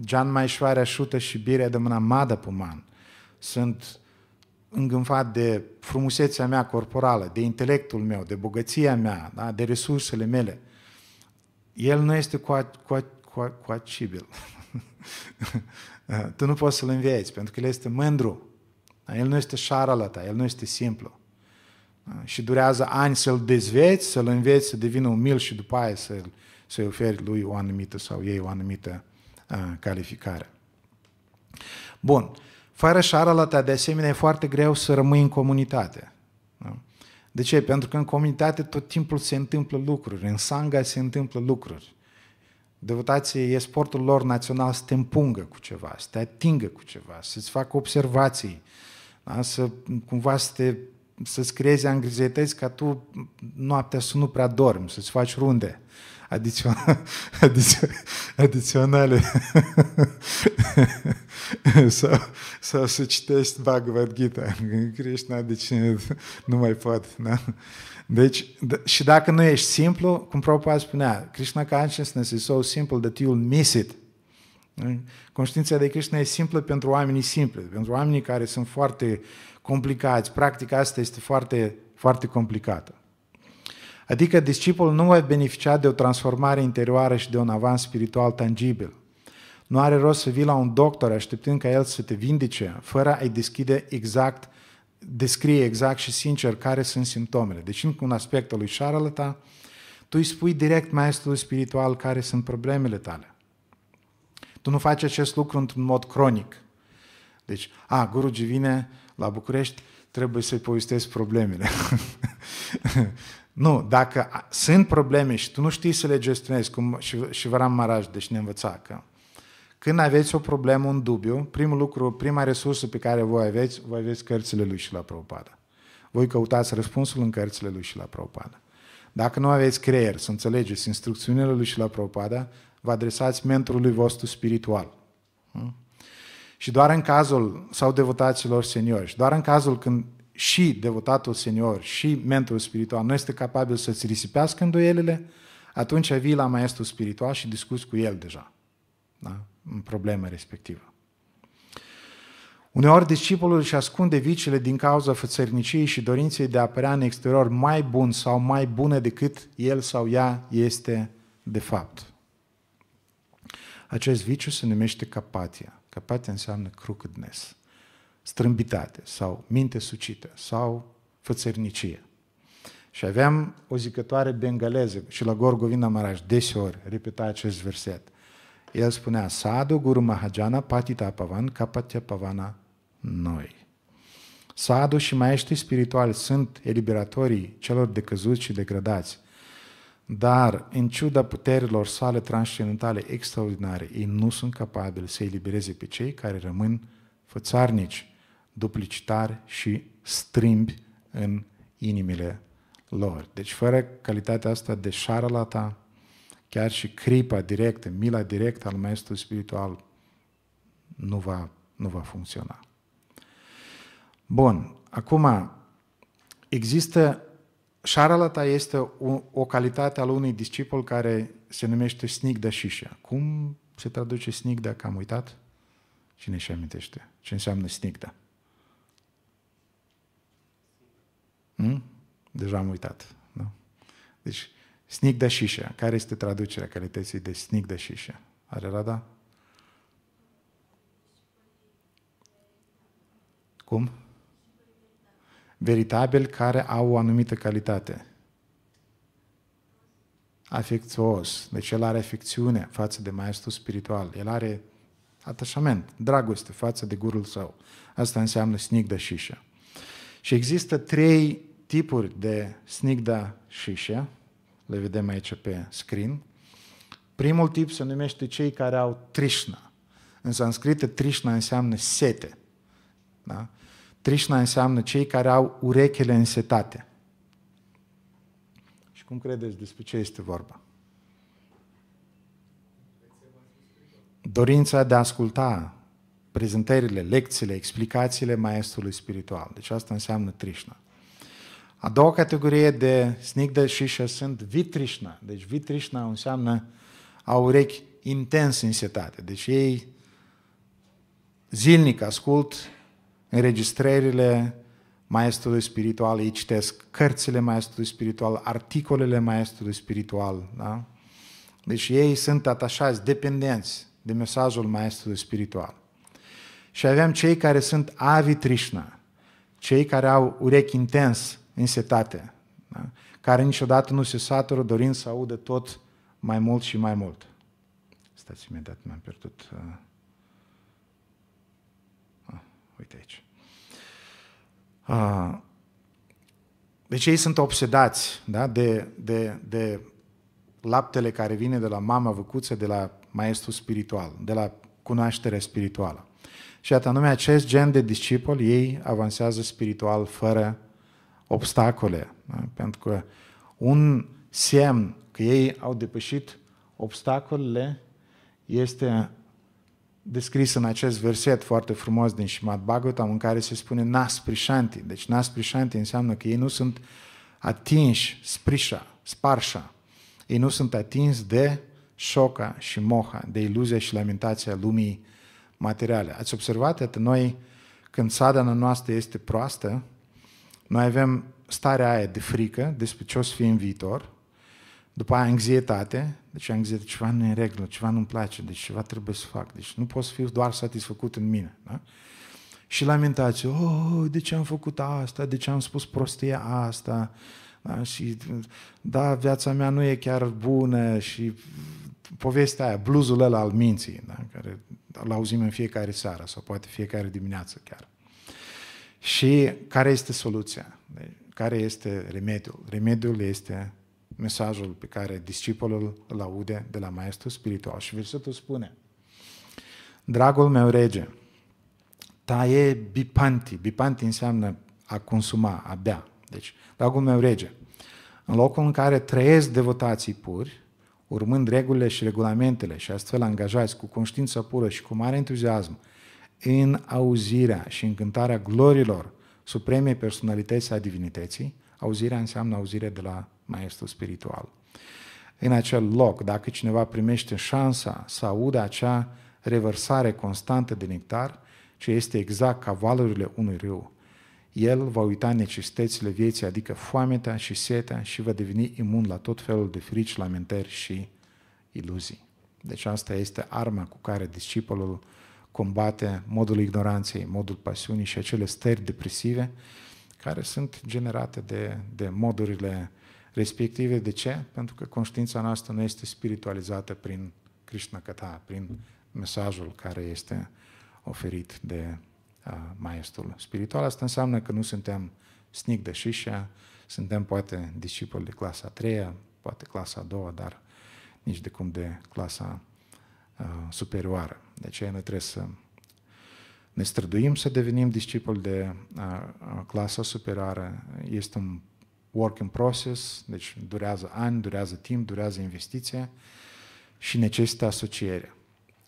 Gian Maișoarea Așută și Birea de mâna Mada Puman, sunt îngânfat de frumusețea mea corporală, de intelectul meu, de bogăția mea, da? de resursele mele, el nu este coacibil. Co- co- co- Eh, tu nu poți să-l înveți, pentru că el este mândru. El nu este ta, el nu este simplu. Eh, și durează ani să-l dezveți, să-l înveți să devină umil și după aia să-l, să oferi lui o anumită sau ei o anumită eh, calificare. Bun. Fără ta, de asemenea, e foarte greu să rămâi în comunitate. De ce? Pentru că în comunitate tot timpul se întâmplă lucruri, în sanga se întâmplă lucruri. Deputații e sportul lor național să te împungă cu ceva, să te atingă cu ceva, să-ți facă observații, da? să cumva să te, să-ți creezi anxietăți ca tu noaptea să nu prea dormi, să-ți faci runde *laughs* adiționale, adiționale. *laughs* sau, sau să citești Bhagavad Gita. Krishna, adică, deci nu mai pot. Da? Deci, și dacă nu ești simplu, cum Prabhupada spunea, Krishna consciousness is so simple that you'll miss it. Conștiința de Krishna e simplă pentru oamenii simpli, pentru oamenii care sunt foarte complicați. Practica asta este foarte, foarte complicată. Adică discipolul nu va beneficia de o transformare interioară și de un avans spiritual tangibil. Nu are rost să vii la un doctor așteptând ca el să te vindece, fără a-i deschide exact uh, descrie exact și sincer care sunt simptomele. Deci, încă un aspect al lui Charlata, tu îi spui direct maestrului spiritual care sunt problemele tale. Tu nu faci acest lucru într-un mod cronic. Deci, a, Guruji vine la București, trebuie să-i povestesc problemele. *laughs* nu, dacă sunt probleme și tu nu știi să le gestionezi, cum și, și Varam Maraj, deci ne învăța că când aveți o problemă, un dubiu, primul lucru, prima resursă pe care voi aveți, voi aveți cărțile lui și la propadă. Voi căutați răspunsul în cărțile lui și la propadă. Dacă nu aveți creier să înțelegeți instrucțiunile lui și la propadă, vă adresați mentorului vostru spiritual. Hm? Și doar în cazul, sau devotaților seniori, și doar în cazul când și devotatul senior și mentorul spiritual nu este capabil să-ți risipească îndoielile, atunci vii la maestru spiritual și discuți cu el deja. Da? problema respectivă. Uneori discipolul își ascunde vicile din cauza fățărniciei și dorinței de a apărea în exterior mai bun sau mai bună decât el sau ea este de fapt. Acest viciu se numește capatia. Capatia înseamnă crookedness, strâmbitate sau minte sucită sau fățărnicie. Și aveam o zicătoare bengaleză și la Gorgovina Maraș deseori repeta acest verset. El spunea, Sadhu Guru Mahajana Patita Pavan Kapatya Pavana Noi. Sadhu și maestrii spirituali sunt eliberatorii celor decăzuți și degradați, dar, în ciuda puterilor sale transcendentale extraordinare, ei nu sunt capabili să elibereze pe cei care rămân fățarnici, duplicitari și strimbi în inimile lor. Deci, fără calitatea asta de șaralata, chiar și cripa directă, mila directă al maestrului spiritual nu va, nu va funcționa. Bun, acum există, șaralata este o, o calitate al unui discipol care se numește de șișa. Cum se traduce snic de? am uitat? Cine și amintește? Ce înseamnă de? Hmm? Deja am uitat. Nu? Deci, Snic de șișă. Care este traducerea calității de snic de șișă? Are Rada? Cum? Veritabil care au o anumită calitate. Afecțios. Deci el are afecțiune față de maestru spiritual. El are atașament, dragoste față de gurul său. Asta înseamnă snigda șișă. Și există trei tipuri de snigda șișa, le vedem aici pe screen. Primul tip se numește cei care au trișna. În sanscrită trișna înseamnă sete. Da? Trișna înseamnă cei care au urechile însetate. Și cum credeți despre ce este vorba? Dorința de a asculta prezentările, lecțiile, explicațiile maestrului spiritual. Deci asta înseamnă trișna. A doua categorie de șișă sunt vitrișna. Deci vitrișna înseamnă a urechi intens setate. Deci ei zilnic ascult înregistrările maestrului spiritual, ei citesc cărțile maestrului spiritual, articolele maestrului spiritual. Da? Deci ei sunt atașați, dependenți de mesajul maestrului spiritual. Și avem cei care sunt avitrișna, cei care au urechi intens însetate, da? care niciodată nu se satură dorind să audă tot mai mult și mai mult. Stați imediat, mi-am pierdut. Uh, ah, uite aici. Ah, deci ei sunt obsedați da? de, de, de laptele care vine de la mama văcuță, de la maestru spiritual, de la cunoașterea spirituală. Și anume acest gen de discipoli, ei avansează spiritual fără obstacole. Da? Pentru că un semn că ei au depășit obstacolele este descris în acest verset foarte frumos din Shimad Bhagavatam în care se spune nasprișanti. Deci nasprișanti înseamnă că ei nu sunt atinși sprișa, sparșa. Ei nu sunt atinși de șoca și moha, de iluzia și lamentația lumii materiale. Ați observat că noi, când sadana noastră este proastă, noi avem starea aia de frică despre ce o să fie în viitor, după aia anxietate, deci anxietate, ceva nu e în regulă, ceva nu-mi place, deci ceva trebuie să fac, deci nu pot să fiu doar satisfăcut în mine. Da? Și lamentați, oh, de ce am făcut asta, de ce am spus prostia asta, da? și da, viața mea nu e chiar bună și povestea aia, bluzul ăla al minții, da? care îl auzim în fiecare seară sau poate fiecare dimineață chiar. Și care este soluția? Deci, care este remediul? Remediul este mesajul pe care discipolul îl aude de la maestru spiritual. Și versetul spune, Dragul meu rege, taie bipanti. Bipanti înseamnă a consuma, a bea. Deci, dragul meu rege, în locul în care trăiesc devotații puri, urmând regulile și regulamentele și astfel angajați cu conștiință pură și cu mare entuziasm în auzirea și în cântarea glorilor supremei personalități a divinității, auzirea înseamnă auzire de la maestru spiritual. În acel loc, dacă cineva primește șansa să audă acea revărsare constantă de nectar, ce este exact ca valurile unui râu, el va uita necesitățile vieții, adică foamea și setea și va deveni imun la tot felul de frici, lamentări și iluzii. Deci asta este arma cu care discipolul combate modul ignoranței, modul pasiunii și acele stări depresive care sunt generate de, de modurile respective. De ce? Pentru că conștiința noastră nu este spiritualizată prin Krishna Katha, prin mesajul care este oferit de uh, maestrul spiritual. Asta înseamnă că nu suntem de snigdășișa, suntem poate discipoli de clasa a treia, poate clasa a doua, dar nici de cum de clasa uh, superioară. De aceea noi trebuie să ne străduim să devenim discipoli de clasa superioară. Este un work in process, deci durează ani, durează timp, durează investiție și necesită asociere.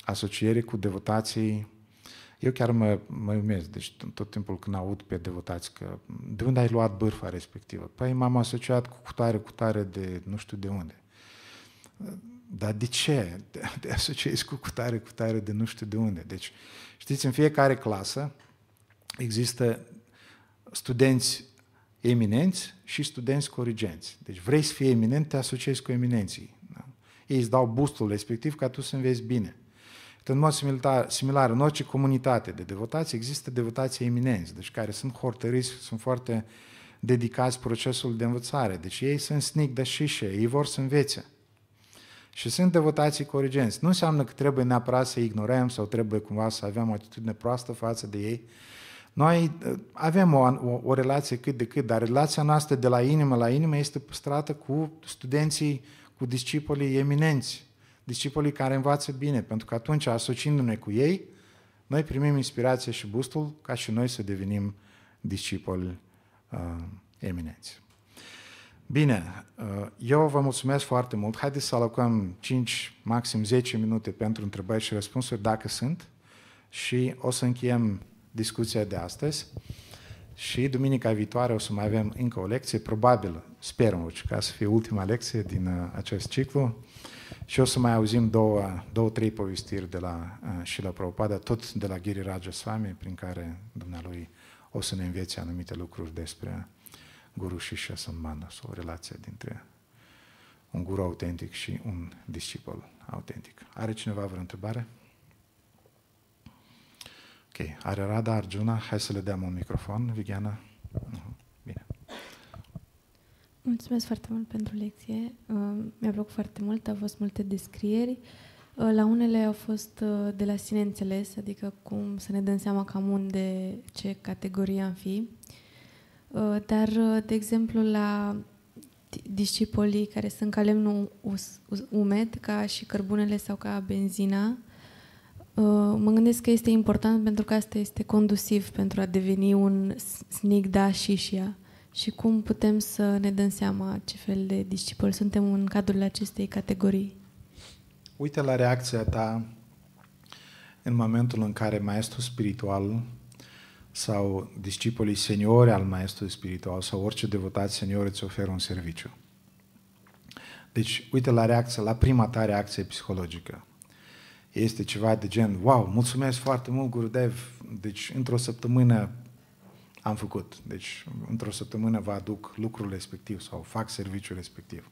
Asociere cu devotații. Eu chiar mă, mă iumesc, deci tot timpul când aud pe devotați că de unde ai luat bârfa respectivă? Păi m-am asociat cu cutare, cutare de nu știu de unde. Dar de ce? De, de asociezi cu cutare, cu tare, de nu știu de unde. Deci, știți, în fiecare clasă există studenți eminenți și studenți corigenți. Deci vrei să fii eminent, te asociezi cu eminenții. Da? Ei îți dau bustul respectiv ca tu să înveți bine. În mod similar, similar, în orice comunitate de devotați există devotații eminenți, deci care sunt hortăriți, sunt foarte dedicați procesul de învățare. Deci ei sunt snic de șișe, ei vor să învețe. Și sunt devotații corigenți. Nu înseamnă că trebuie neapărat să ignorăm sau trebuie cumva să avem o atitudine proastă față de ei. Noi uh, avem o, o, o relație cât de cât, dar relația noastră de la inimă la inimă este păstrată cu studenții, cu discipolii eminenți, discipolii care învață bine, pentru că atunci, asociindu-ne cu ei, noi primim inspirație și bustul ca și noi să devenim discipoli uh, eminenți. Bine, uh, eu vă mulțumesc foarte mult. Haideți să alocăm 5, maxim 10 minute pentru întrebări și răspunsuri, dacă sunt, și o să încheiem discuția de astăzi. Și duminica viitoare o să mai avem încă o lecție, probabil, sperăm, deci ca să fie ultima lecție din uh, acest ciclu. Și o să mai auzim două, două trei povestiri de la și uh, la Prabhupada, tot de la Giri Raja Swami, prin care dumnealui o să ne învețe anumite lucruri despre guru sunt Samana sau relația dintre un guru autentic și un discipol autentic. Are cineva vreo întrebare? Ok. Are Rada Arjuna? Hai să le dăm un microfon, Vigiana. Bine. Mulțumesc foarte mult pentru lecție. Uh, mi-a plăcut foarte mult. Au fost multe descrieri. Uh, la unele au fost uh, de la sine înțeles, adică cum să ne dăm seama cam unde, ce categorie am fi. Uh, Uh, dar, uh, de exemplu, la discipolii care sunt ca lemnul umed, ca și cărbunele sau ca benzina, uh, mă gândesc că este important pentru că asta este condusiv pentru a deveni un snigda da Și cum putem să ne dăm seama ce fel de discipoli suntem în cadrul acestei categorii? Uite la reacția ta în momentul în care maestru spiritual sau discipolii seniori al maestrului spiritual sau orice devotat senior îți oferă un serviciu. Deci, uite la reacție, la prima ta reacție psihologică. Este ceva de gen, wow, mulțumesc foarte mult, Gurudev, deci într-o săptămână am făcut. Deci, într-o săptămână vă aduc lucrul respectiv sau fac serviciul respectiv.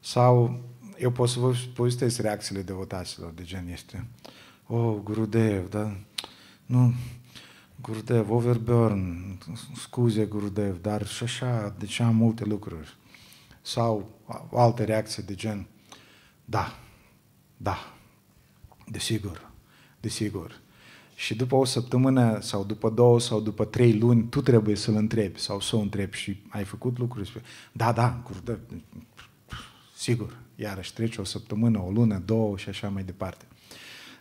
Sau eu pot să vă povestesc reacțiile devotaților, de gen este, oh, Gurudev, da, nu, Gurdev, overburn, scuze Gurdev, dar și așa, deci am multe lucruri. Sau alte reacții de gen, da, da, desigur, desigur. Și după o săptămână sau după două sau după trei luni, tu trebuie să-l întrebi sau să o întrebi și ai făcut lucruri. Da, da, Gurdev, sigur, iarăși trece o săptămână, o lună, două și așa mai departe.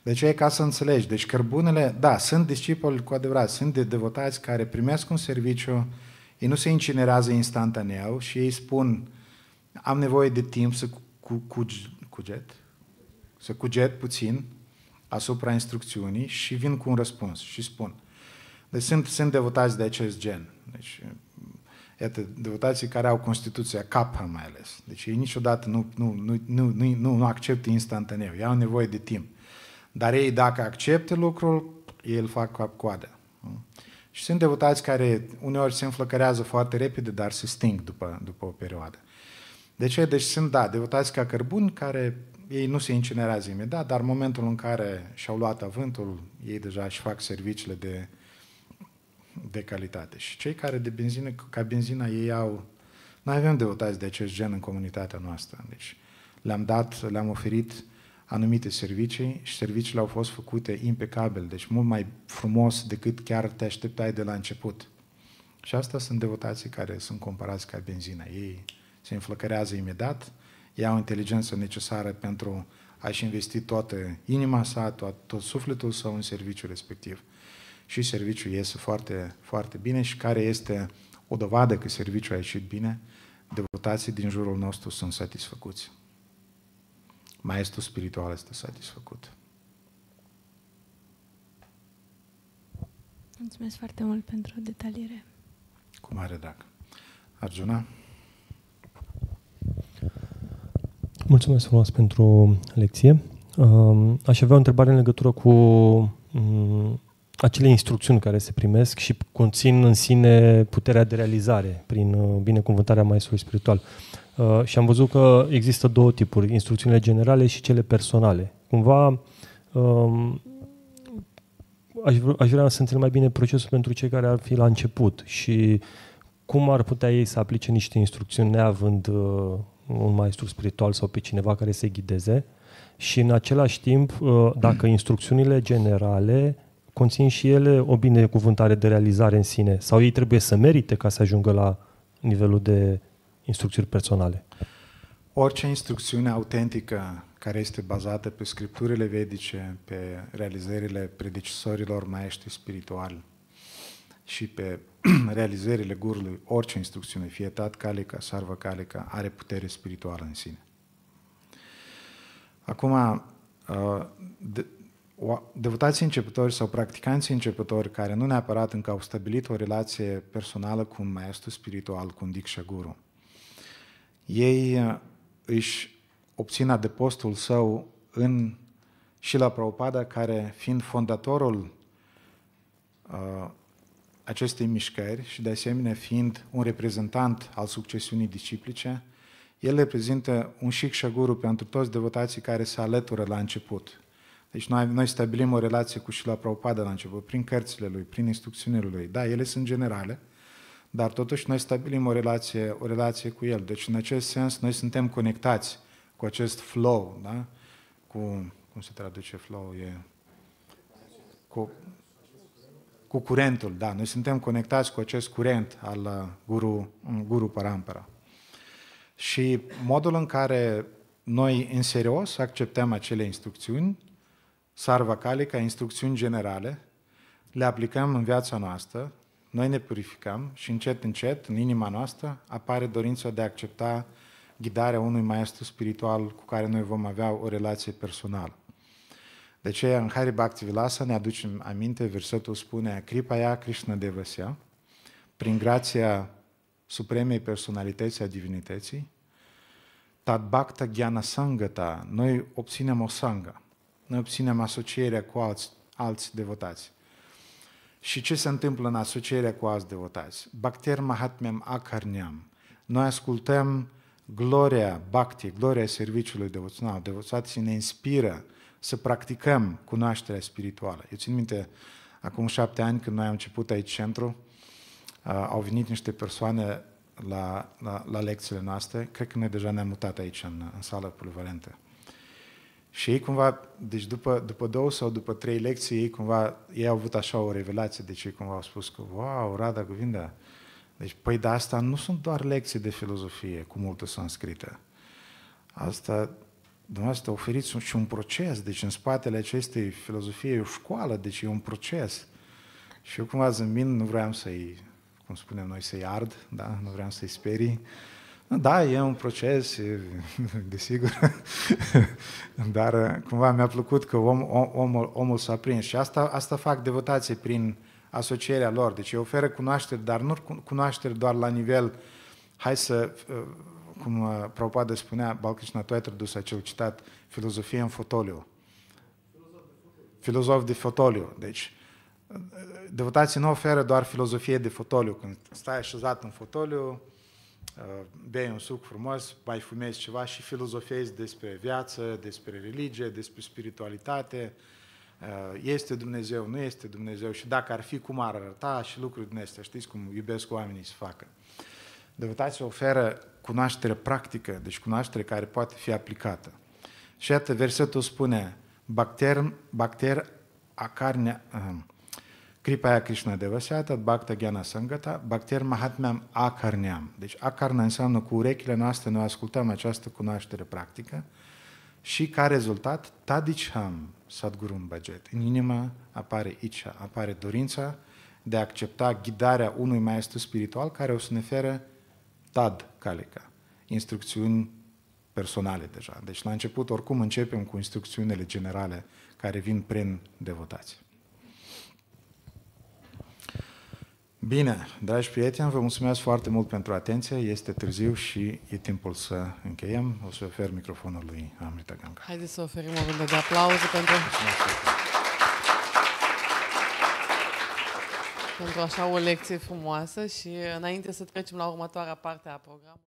Deci e ca să înțelegi. Deci cărbunele, da, sunt discipoli cu adevărat, sunt de devotați care primesc un serviciu, ei nu se incinerează instantaneu și ei spun am nevoie de timp să cu, cu, cuget, să cuget puțin asupra instrucțiunii și vin cu un răspuns și spun. Deci sunt, sunt devotați de acest gen. Deci, iată, devotații care au Constituția capă mai ales. Deci ei niciodată nu, nu, nu, nu, nu, nu acceptă instantaneu, ei au nevoie de timp. Dar ei, dacă accepte lucrul, ei îl fac cu coadă. Mm. Și sunt devotați care uneori se înflăcărează foarte repede, dar se sting după, după o perioadă. De ce? Deci sunt, da, devotați ca cărbuni care ei nu se incinerează imediat, dar în momentul în care și-au luat avântul, ei deja își fac serviciile de, de calitate. Și cei care de benzină, ca benzina ei au... Noi avem devotați de acest gen în comunitatea noastră. Deci le-am dat, le-am oferit anumite servicii și serviciile au fost făcute impecabil, deci mult mai frumos decât chiar te așteptai de la început. Și asta sunt devotații care sunt comparați ca benzina. Ei se înflăcărează imediat, iau inteligența necesară pentru a-și investi toată inima sa, tot, tot sufletul său în serviciul respectiv. Și serviciul iese foarte, foarte bine și care este o dovadă că serviciul a ieșit bine, devotații din jurul nostru sunt satisfăcuți maestru spiritual este satisfăcut. Mulțumesc foarte mult pentru detaliere. Cu mare drag. Arjuna? Mulțumesc frumos pentru lecție. Um, aș avea o întrebare în legătură cu um, acele instrucțiuni care se primesc și conțin în sine puterea de realizare prin uh, binecuvântarea Maestrului Spiritual. Uh, Uh, și am văzut că există două tipuri, instrucțiunile generale și cele personale. Cumva um, aș, vr- aș vrea să înțeleg mai bine procesul pentru cei care ar fi la început și cum ar putea ei să aplice niște instrucțiuni neavând uh, un maestru spiritual sau pe cineva care să ghideze și în același timp uh, dacă instrucțiunile generale conțin și ele o binecuvântare de realizare în sine sau ei trebuie să merite ca să ajungă la nivelul de instrucțiuni personale. Orice instrucțiune autentică care este bazată pe scripturile vedice, pe realizările predecesorilor maestri spirituali și pe *clears throat* realizările gurului, orice instrucțiune, fie tat calica, sarva calica, are putere spirituală în sine. Acum, uh, devotații începători sau practicanții începători care nu neapărat încă au stabilit o relație personală cu un maestru spiritual, cu un Diksha Guru, ei uh, își obțin adăpostul său în și la Prabhupada, care fiind fondatorul uh, acestei mișcări și de asemenea fiind un reprezentant al succesiunii disciplice, el reprezintă un șic guru pentru toți devotații care se alătură la început. Deci noi, noi stabilim o relație cu Și la Prabhupada la început, prin cărțile lui, prin instrucțiunile lui. Da, ele sunt generale, dar totuși noi stabilim o relație, o relație cu El. Deci în acest sens noi suntem conectați cu acest flow, da? cu, cum se traduce flow? E, cu, cu curentul, da, noi suntem conectați cu acest curent al uh, Guru, mm, Guru Parampara. Și modul în care noi în serios acceptăm acele instrucțiuni, sarva ca instrucțiuni generale, le aplicăm în viața noastră, noi ne purificăm și încet, încet, în inima noastră, apare dorința de a accepta ghidarea unui maestru spiritual cu care noi vom avea o relație personală. De aceea, în Hari Bhakti Vilasa ne aducem aminte, versetul spune "Kripa ea, Krishna Devasya, prin grația supremei personalității a divinității, tad Bhakta Gyana Sangata, noi obținem o sangă, noi obținem asocierea cu alți, alți devotați. Și ce se întâmplă în asocierea cu azi devotați? Bacter Mahatmem Akarniam. Noi ascultăm gloria bhakti, gloria serviciului devoțional. Devoțații ne inspiră să practicăm cunoașterea spirituală. Eu țin minte, acum șapte ani, când noi am început aici centru, au venit niște persoane la, la, la lecțiile noastre. Cred că noi deja ne-am mutat aici, în, în sală polivalentă. Și ei cumva, deci după, după două sau după trei lecții, ei cumva, ei au avut așa o revelație, deci ei cumva au spus că, wow, Rada Govinda, deci, păi de asta nu sunt doar lecții de filozofie cu multă sanscrită. Asta, dumneavoastră, oferiți și un proces, deci în spatele acestei filozofie e o școală, deci e un proces. Și eu cumva zâmbind, nu vreau să-i, cum spunem noi, să-i ard, da? nu vreau să-i sperii, da, e un proces, *laughs* desigur, *laughs* dar uh, cumva mi-a plăcut că om, om, omul, omul s-a prins și asta, asta fac devotații prin asocierea lor. Deci oferă cunoaștere, dar nu cunoaștere doar la nivel, hai să, uh, cum uh, Prabhupada spunea, tu ai tradus acel citat, filozofie în fotoliu. Filozof de fotoliu. Deci, devotații nu oferă doar filozofie de fotoliu. Când stai așezat în fotoliu, Uh, bei un suc frumos, mai fumezi ceva și filozofezi despre viață, despre religie, despre spiritualitate, uh, este Dumnezeu, nu este Dumnezeu și dacă ar fi, cum ar arăta și lucruri din astea. Știți cum iubesc oamenii să facă. Devătați oferă cunoaștere practică, deci cunoaștere care poate fi aplicată. Și iată, versetul spune, bacter, bacter acarnea, Kripaya Krishna Devasyata, bhakta Gyana sangata, bhaktir mahatmyam Akarnyam. Deci akarna înseamnă cu urechile noastre noi ascultăm această cunoaștere practică și ca rezultat tadicham Sadguru bajet. În inimă apare icha, apare dorința de a accepta ghidarea unui maestru spiritual care o să ne feră tad kalika, instrucțiuni personale deja. Deci la început oricum începem cu instrucțiunile generale care vin prin devotație. Bine, dragi prieteni, vă mulțumesc foarte mult pentru atenție. Este târziu și e timpul să încheiem. O să ofer microfonul lui Amrita Ganga. Haideți să oferim o rândă de aplauze pentru... pentru așa o lecție frumoasă și înainte să trecem la următoarea parte a programului.